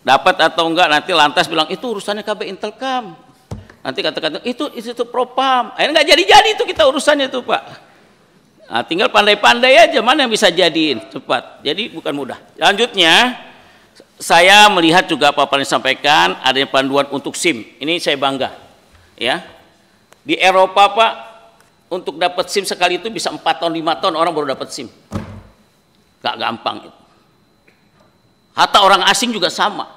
Dapat atau enggak nanti lantas bilang itu urusannya KB Intelkam. Nanti kata-kata itu itu, itu Propam. Akhirnya enggak jadi-jadi itu kita urusannya itu, Pak. Nah, tinggal pandai-pandai aja mana yang bisa jadiin cepat. Jadi bukan mudah. Selanjutnya saya melihat juga apa yang disampaikan adanya panduan untuk SIM. Ini saya bangga. Ya. Di Eropa Pak untuk dapat SIM sekali itu bisa 4 tahun 5 tahun orang baru dapat SIM. Gak gampang itu. Hatta orang asing juga sama.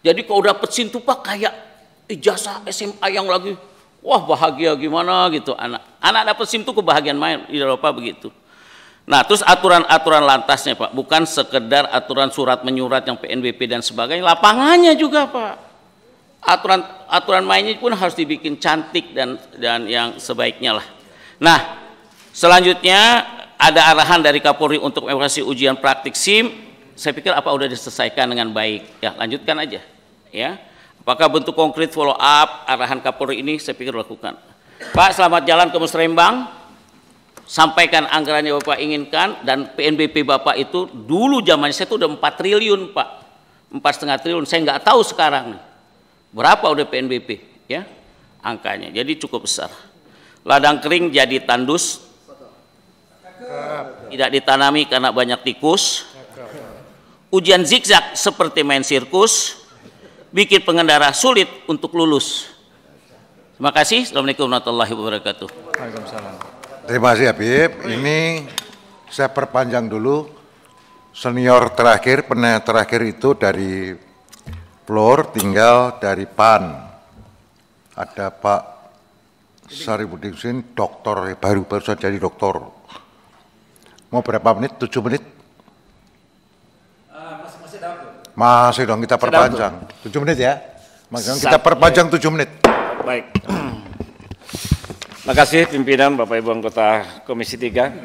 Jadi kalau dapat SIM tuh Pak kayak ijazah SMA yang lagi wah bahagia gimana gitu anak. Anak dapat SIM tuh kebahagiaan main di iya, Eropa begitu. Nah, terus aturan-aturan lantasnya, Pak, bukan sekedar aturan surat menyurat yang PNBP dan sebagainya, lapangannya juga, Pak. Aturan aturan mainnya pun harus dibikin cantik dan dan yang sebaiknya lah. Nah, selanjutnya ada arahan dari Kapolri untuk evaluasi ujian praktik SIM. Saya pikir apa udah diselesaikan dengan baik. Ya, lanjutkan aja. Ya. Maka bentuk konkret follow up arahan Kapolri ini saya pikir lakukan. Pak, selamat jalan ke Musrembang. Sampaikan anggarannya Bapak inginkan dan PNBP Bapak itu dulu zamannya saya itu udah 4 triliun, Pak. 4,5 triliun. Saya nggak tahu sekarang nih. Berapa udah PNBP ya angkanya. Jadi cukup besar. Ladang kering jadi tandus. Tidak ditanami karena banyak tikus. Ujian zigzag seperti main sirkus bikin pengendara sulit untuk lulus. Terima kasih. Assalamualaikum warahmatullahi wabarakatuh. Waalaikumsalam. Terima kasih Habib. Ini saya perpanjang dulu senior terakhir, pernah terakhir itu dari Plur, tinggal dari PAN. Ada Pak Saribudin dokter baru baru saja jadi dokter. Mau berapa menit? Tujuh menit? Masih dong kita perpanjang. Tujuh menit ya. Maksudnya kita perpanjang tujuh menit. Baik. Makasih pimpinan Bapak Ibu anggota Komisi 3.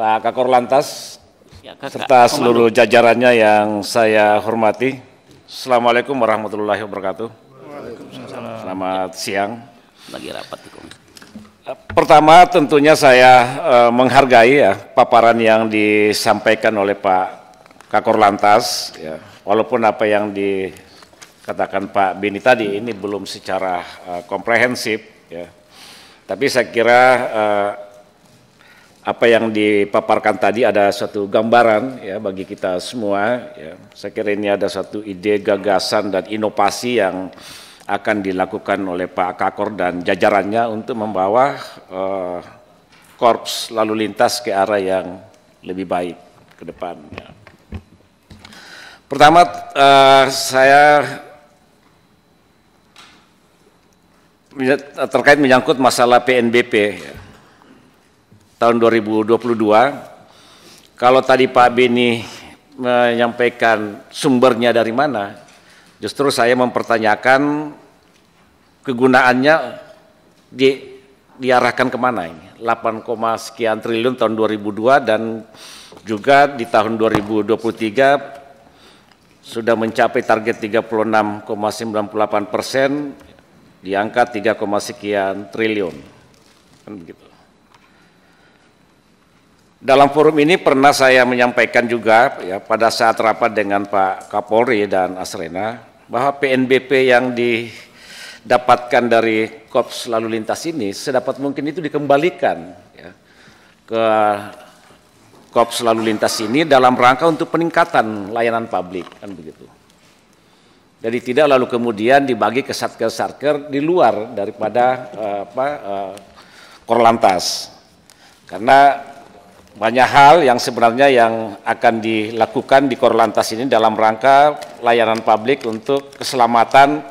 Pak Kakor Lantas ya, serta seluruh jajarannya yang saya hormati. Assalamualaikum warahmatullahi wabarakatuh. Selamat siang. Lagi rapat Pertama tentunya saya eh, menghargai ya paparan yang disampaikan oleh Pak Kakor Lantas, ya, walaupun apa yang dikatakan Pak Bini tadi ini belum secara uh, komprehensif, ya, tapi saya kira uh, apa yang dipaparkan tadi ada suatu gambaran ya bagi kita semua. Ya. Saya kira ini ada satu ide, gagasan dan inovasi yang akan dilakukan oleh Pak Kakor dan jajarannya untuk membawa uh, korps lalu lintas ke arah yang lebih baik ke depan. Ya. Pertama uh, saya eh, terkait menyangkut masalah PNBP ya. tahun 2022. Kalau tadi Pak Beni menyampaikan sumbernya dari mana, justru saya mempertanyakan kegunaannya di diarahkan kemana ini 8, sekian triliun tahun 2002 dan juga di tahun 2023 sudah mencapai target 36,98 persen di angka 3, sekian triliun. Kan Dalam forum ini pernah saya menyampaikan juga ya pada saat rapat dengan Pak Kapolri dan Asrena bahwa PNBP yang didapatkan dari Kops lalu lintas ini sedapat mungkin itu dikembalikan ya, ke Kops Lalu Lintas ini dalam rangka untuk peningkatan layanan publik kan begitu. Jadi tidak lalu kemudian dibagi ke satker-satker di luar daripada eh, apa eh, korlantas. Karena banyak hal yang sebenarnya yang akan dilakukan di korlantas ini dalam rangka layanan publik untuk keselamatan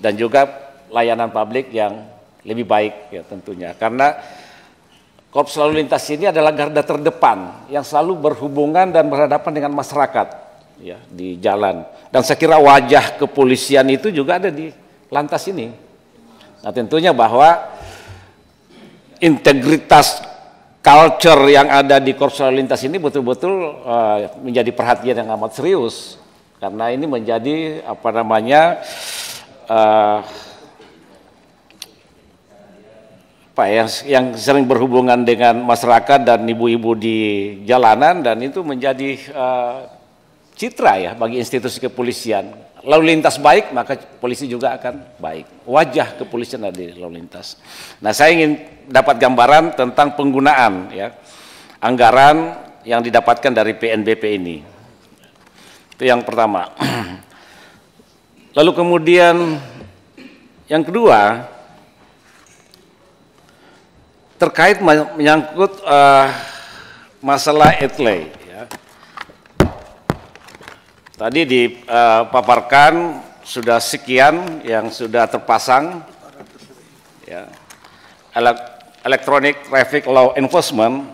dan juga layanan publik yang lebih baik ya tentunya. Karena Korps Lalu Lintas ini adalah garda terdepan yang selalu berhubungan dan berhadapan dengan masyarakat ya, di jalan. Dan saya kira wajah kepolisian itu juga ada di lantas ini. Nah tentunya bahwa integritas culture yang ada di Korps Lalu Lintas ini betul-betul uh, menjadi perhatian yang amat serius. Karena ini menjadi apa namanya... Uh, Pak yang, yang sering berhubungan dengan masyarakat dan ibu-ibu di jalanan dan itu menjadi uh, citra ya bagi institusi kepolisian. Lalu lintas baik maka polisi juga akan baik. Wajah kepolisian ada di lalu lintas. Nah saya ingin dapat gambaran tentang penggunaan ya anggaran yang didapatkan dari PNBP ini. Itu yang pertama. Lalu kemudian yang kedua, terkait menyangkut uh, masalah etle, Ya. Tadi dipaparkan sudah sekian yang sudah terpasang. Ya. Electronic Traffic Law Enforcement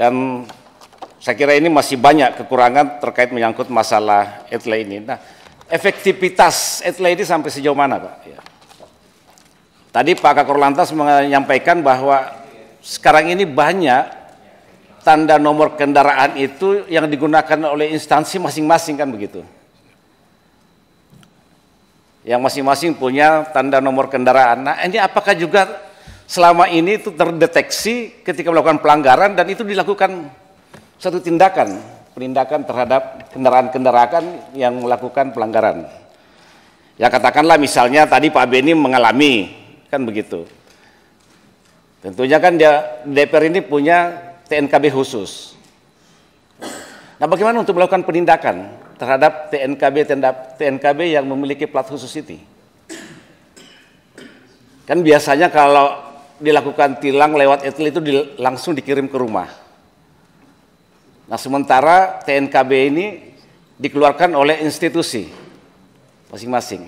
dan saya kira ini masih banyak kekurangan terkait menyangkut masalah etle ini. Nah, efektivitas etle ini sampai sejauh mana, Pak? Ya. Tadi Pak Kakor Lantas menyampaikan bahwa sekarang ini banyak tanda nomor kendaraan itu yang digunakan oleh instansi masing-masing kan begitu. Yang masing-masing punya tanda nomor kendaraan. Nah ini apakah juga selama ini itu terdeteksi ketika melakukan pelanggaran dan itu dilakukan satu tindakan, penindakan terhadap kendaraan-kendaraan yang melakukan pelanggaran. Ya katakanlah misalnya tadi Pak Beni mengalami, kan begitu. Tentunya kan dia, DPR ini punya TNKB khusus. Nah bagaimana untuk melakukan penindakan terhadap TNKB TNKB yang memiliki plat khusus itu? Kan biasanya kalau dilakukan tilang lewat etil itu langsung dikirim ke rumah. Nah sementara TNKB ini dikeluarkan oleh institusi masing-masing.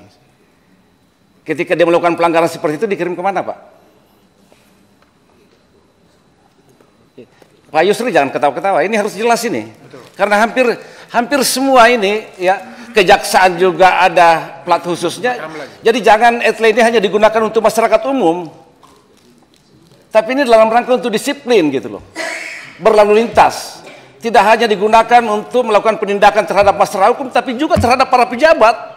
Ketika dia melakukan pelanggaran seperti itu dikirim ke mana, Pak? Pak Yusri jangan ketawa-ketawa. Ini harus jelas ini. Betul. Karena hampir hampir semua ini ya kejaksaan juga ada plat khususnya. Jadi jangan etle ini hanya digunakan untuk masyarakat umum. Tapi ini dalam rangka untuk disiplin gitu loh. Berlalu lintas. Tidak hanya digunakan untuk melakukan penindakan terhadap masyarakat hukum tapi juga terhadap para pejabat.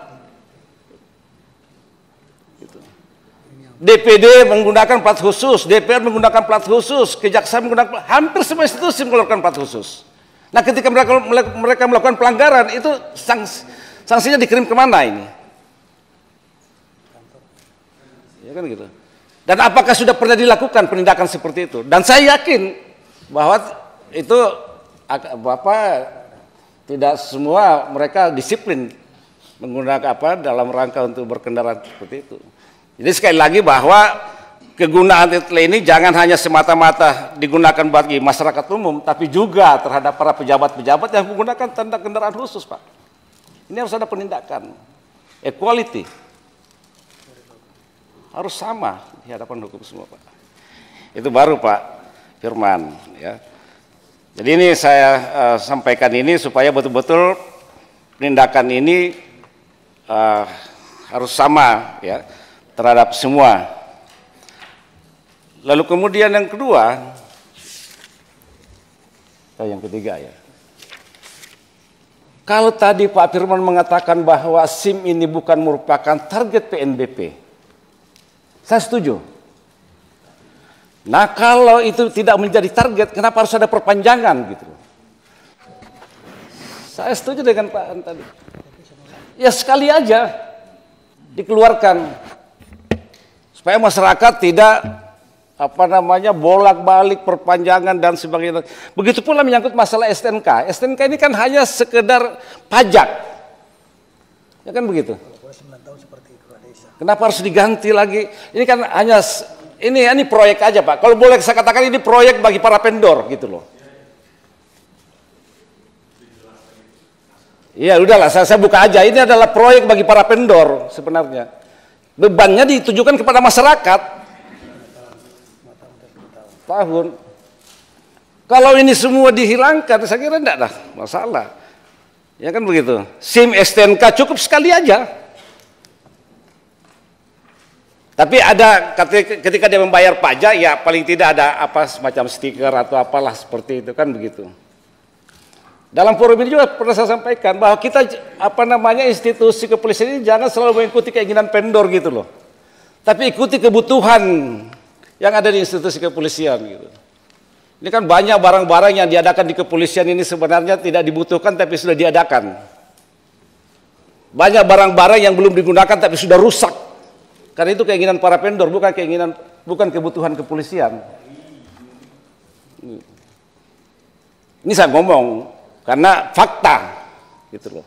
DPD menggunakan plat khusus, DPR menggunakan plat khusus, kejaksaan menggunakan hampir semua institusi mengeluarkan plat khusus. Nah, ketika mereka mereka melakukan pelanggaran itu sanks, sanksinya dikirim kemana ini? Ya kan gitu. Dan apakah sudah pernah dilakukan penindakan seperti itu? Dan saya yakin bahwa itu Bapak tidak semua mereka disiplin menggunakan apa dalam rangka untuk berkendara seperti itu. Jadi sekali lagi bahwa kegunaan title ini jangan hanya semata-mata digunakan bagi masyarakat umum, tapi juga terhadap para pejabat-pejabat yang menggunakan tanda kendaraan khusus, Pak. Ini harus ada penindakan. Equality. Harus sama di hadapan hukum semua, Pak. Itu baru, Pak Firman. Ya. Jadi ini saya uh, sampaikan ini supaya betul-betul penindakan ini uh, harus sama, ya terhadap semua. Lalu kemudian yang kedua, atau eh, yang ketiga ya. Kalau tadi Pak Firman mengatakan bahwa SIM ini bukan merupakan target PNBP, saya setuju. Nah kalau itu tidak menjadi target, kenapa harus ada perpanjangan gitu? Saya setuju dengan Pak An tadi. Ya sekali aja dikeluarkan supaya masyarakat tidak apa namanya bolak-balik perpanjangan dan sebagainya. Begitu pula menyangkut masalah STNK. STNK ini kan hanya sekedar pajak. Ya kan begitu. Kenapa harus diganti lagi? Ini kan hanya ini ini proyek aja Pak. Kalau boleh saya katakan ini proyek bagi para pendor gitu loh. Iya udahlah saya, saya buka aja. Ini adalah proyek bagi para pendor sebenarnya bebannya ditujukan kepada masyarakat tahun kalau ini semua dihilangkan saya kira tidak ada masalah ya kan begitu SIM STNK cukup sekali aja tapi ada ketika dia membayar pajak ya paling tidak ada apa semacam stiker atau apalah seperti itu kan begitu. Dalam forum ini juga pernah saya sampaikan bahwa kita apa namanya institusi kepolisian ini jangan selalu mengikuti keinginan pendor gitu loh. Tapi ikuti kebutuhan yang ada di institusi kepolisian gitu. Ini kan banyak barang-barang yang diadakan di kepolisian ini sebenarnya tidak dibutuhkan tapi sudah diadakan. Banyak barang-barang yang belum digunakan tapi sudah rusak. Karena itu keinginan para pendor bukan keinginan bukan kebutuhan kepolisian. Ini saya ngomong, karena fakta gitu loh.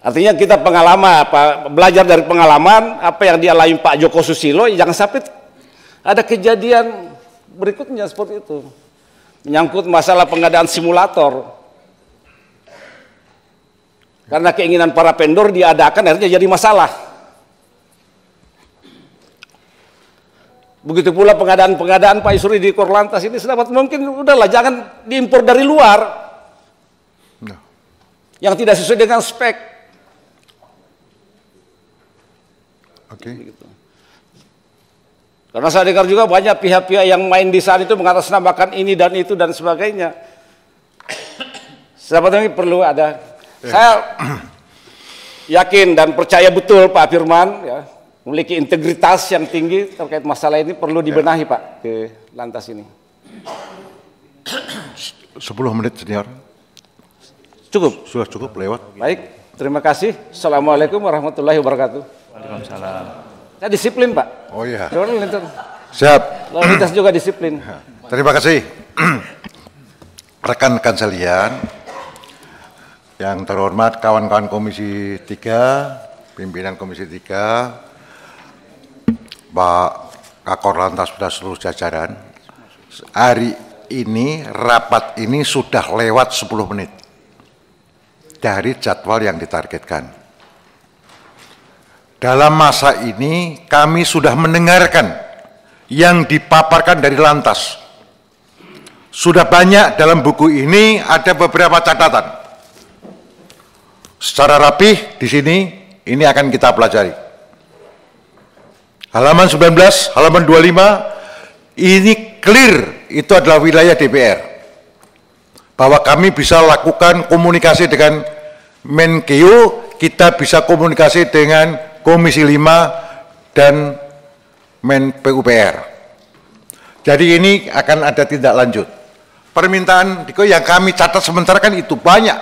Artinya kita pengalaman apa belajar dari pengalaman apa yang dialami Pak Joko Susilo yang ya sampai ada kejadian berikutnya seperti itu. Menyangkut masalah pengadaan simulator. Karena keinginan para vendor diadakan akhirnya jadi masalah. Begitu pula pengadaan-pengadaan Pak Isuri di Korlantas ini sedapat mungkin udahlah jangan diimpor dari luar. No. Nah. Yang tidak sesuai dengan spek. Oke. Okay. Gitu. Karena saya dengar juga banyak pihak-pihak yang main di sana itu mengatasnamakan ini dan itu dan sebagainya. Sedapat mungkin perlu ada. Yeah. Saya yakin dan percaya betul Pak Firman ya memiliki integritas yang tinggi terkait masalah ini perlu ya. dibenahi ya. Pak ke lantas ini. 10 menit senior. Cukup. Sudah cukup lewat. Baik, terima kasih. Assalamualaikum warahmatullahi wabarakatuh. Waalaikumsalam. Saya disiplin Pak. Oh iya. Siap. Lalu juga disiplin. Ya. Terima kasih. Rekan-rekan sekalian, yang terhormat kawan-kawan Komisi Tiga, pimpinan Komisi Tiga. Pak Kakor Lantas dan seluruh jajaran, hari ini rapat ini sudah lewat 10 menit dari jadwal yang ditargetkan. Dalam masa ini kami sudah mendengarkan yang dipaparkan dari lantas. Sudah banyak dalam buku ini ada beberapa catatan. Secara rapih di sini ini akan kita pelajari halaman 19, halaman 25, ini clear itu adalah wilayah DPR. Bahwa kami bisa lakukan komunikasi dengan Menkeu, kita bisa komunikasi dengan Komisi 5 dan Men PUPR. Jadi ini akan ada tindak lanjut. Permintaan Diko yang kami catat sementara kan itu banyak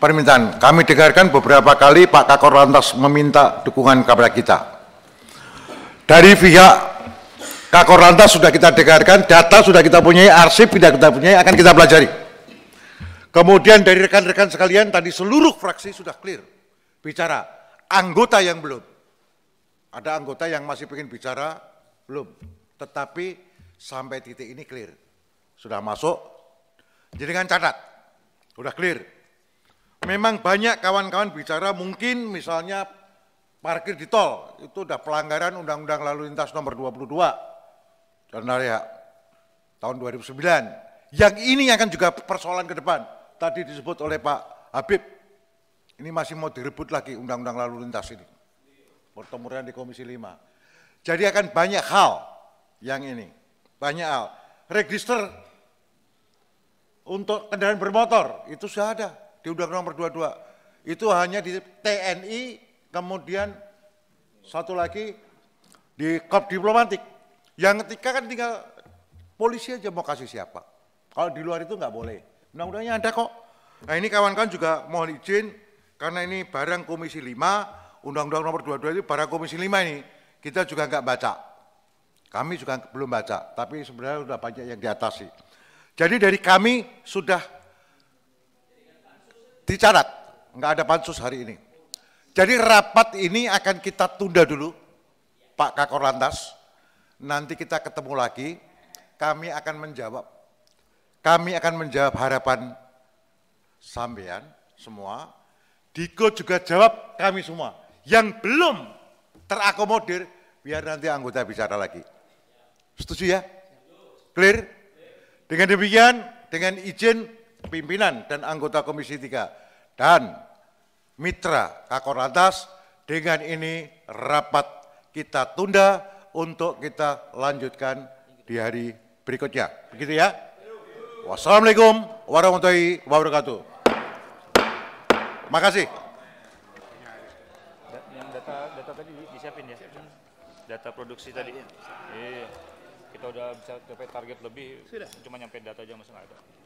permintaan. Kami dengarkan beberapa kali Pak Kakor Lantas meminta dukungan kepada kita dari pihak Kakor Lantas sudah kita dengarkan, data sudah kita punya, arsip tidak kita punya, akan kita pelajari. Kemudian dari rekan-rekan sekalian tadi seluruh fraksi sudah clear bicara. Anggota yang belum. Ada anggota yang masih ingin bicara, belum. Tetapi sampai titik ini clear. Sudah masuk, jadi kan catat. Sudah clear. Memang banyak kawan-kawan bicara mungkin misalnya parkir di tol itu udah pelanggaran Undang-Undang Lalu Lintas nomor 22 Jurnal ya tahun 2009. Yang ini akan juga persoalan ke depan. Tadi disebut oleh Pak Habib. Ini masih mau direbut lagi Undang-Undang Lalu Lintas ini. Pertemuan di Komisi 5. Jadi akan banyak hal yang ini. Banyak hal. Register untuk kendaraan bermotor itu sudah ada di Undang-Undang nomor 22. Itu hanya di TNI Kemudian satu lagi di kop diplomatik. Yang ketika kan tinggal polisi aja mau kasih siapa. Kalau di luar itu nggak boleh. Undang-undangnya ada kok. Nah ini kawan-kawan juga mohon izin karena ini barang Komisi 5, Undang-Undang nomor 22 itu barang Komisi 5 ini. Kita juga nggak baca. Kami juga belum baca, tapi sebenarnya sudah banyak yang diatasi. Jadi dari kami sudah dicarat nggak ada pansus hari ini. Jadi rapat ini akan kita tunda dulu, Pak Kakor Lantas. Nanti kita ketemu lagi, kami akan menjawab. Kami akan menjawab harapan sampean semua. Diko juga jawab kami semua. Yang belum terakomodir, biar nanti anggota bicara lagi. Setuju ya? Clear? Dengan demikian, dengan izin pimpinan dan anggota Komisi 3 dan mitra kakor Lantas. Dengan ini rapat kita tunda untuk kita lanjutkan di hari berikutnya. Begitu ya. Wassalamualaikum warahmatullahi wabarakatuh. Makasih. Yang data data tadi disiapin ya. Data produksi tadi. Iya. iya. Kita udah bisa target lebih. Sudah. Cuma nyampe data aja masih nggak ada.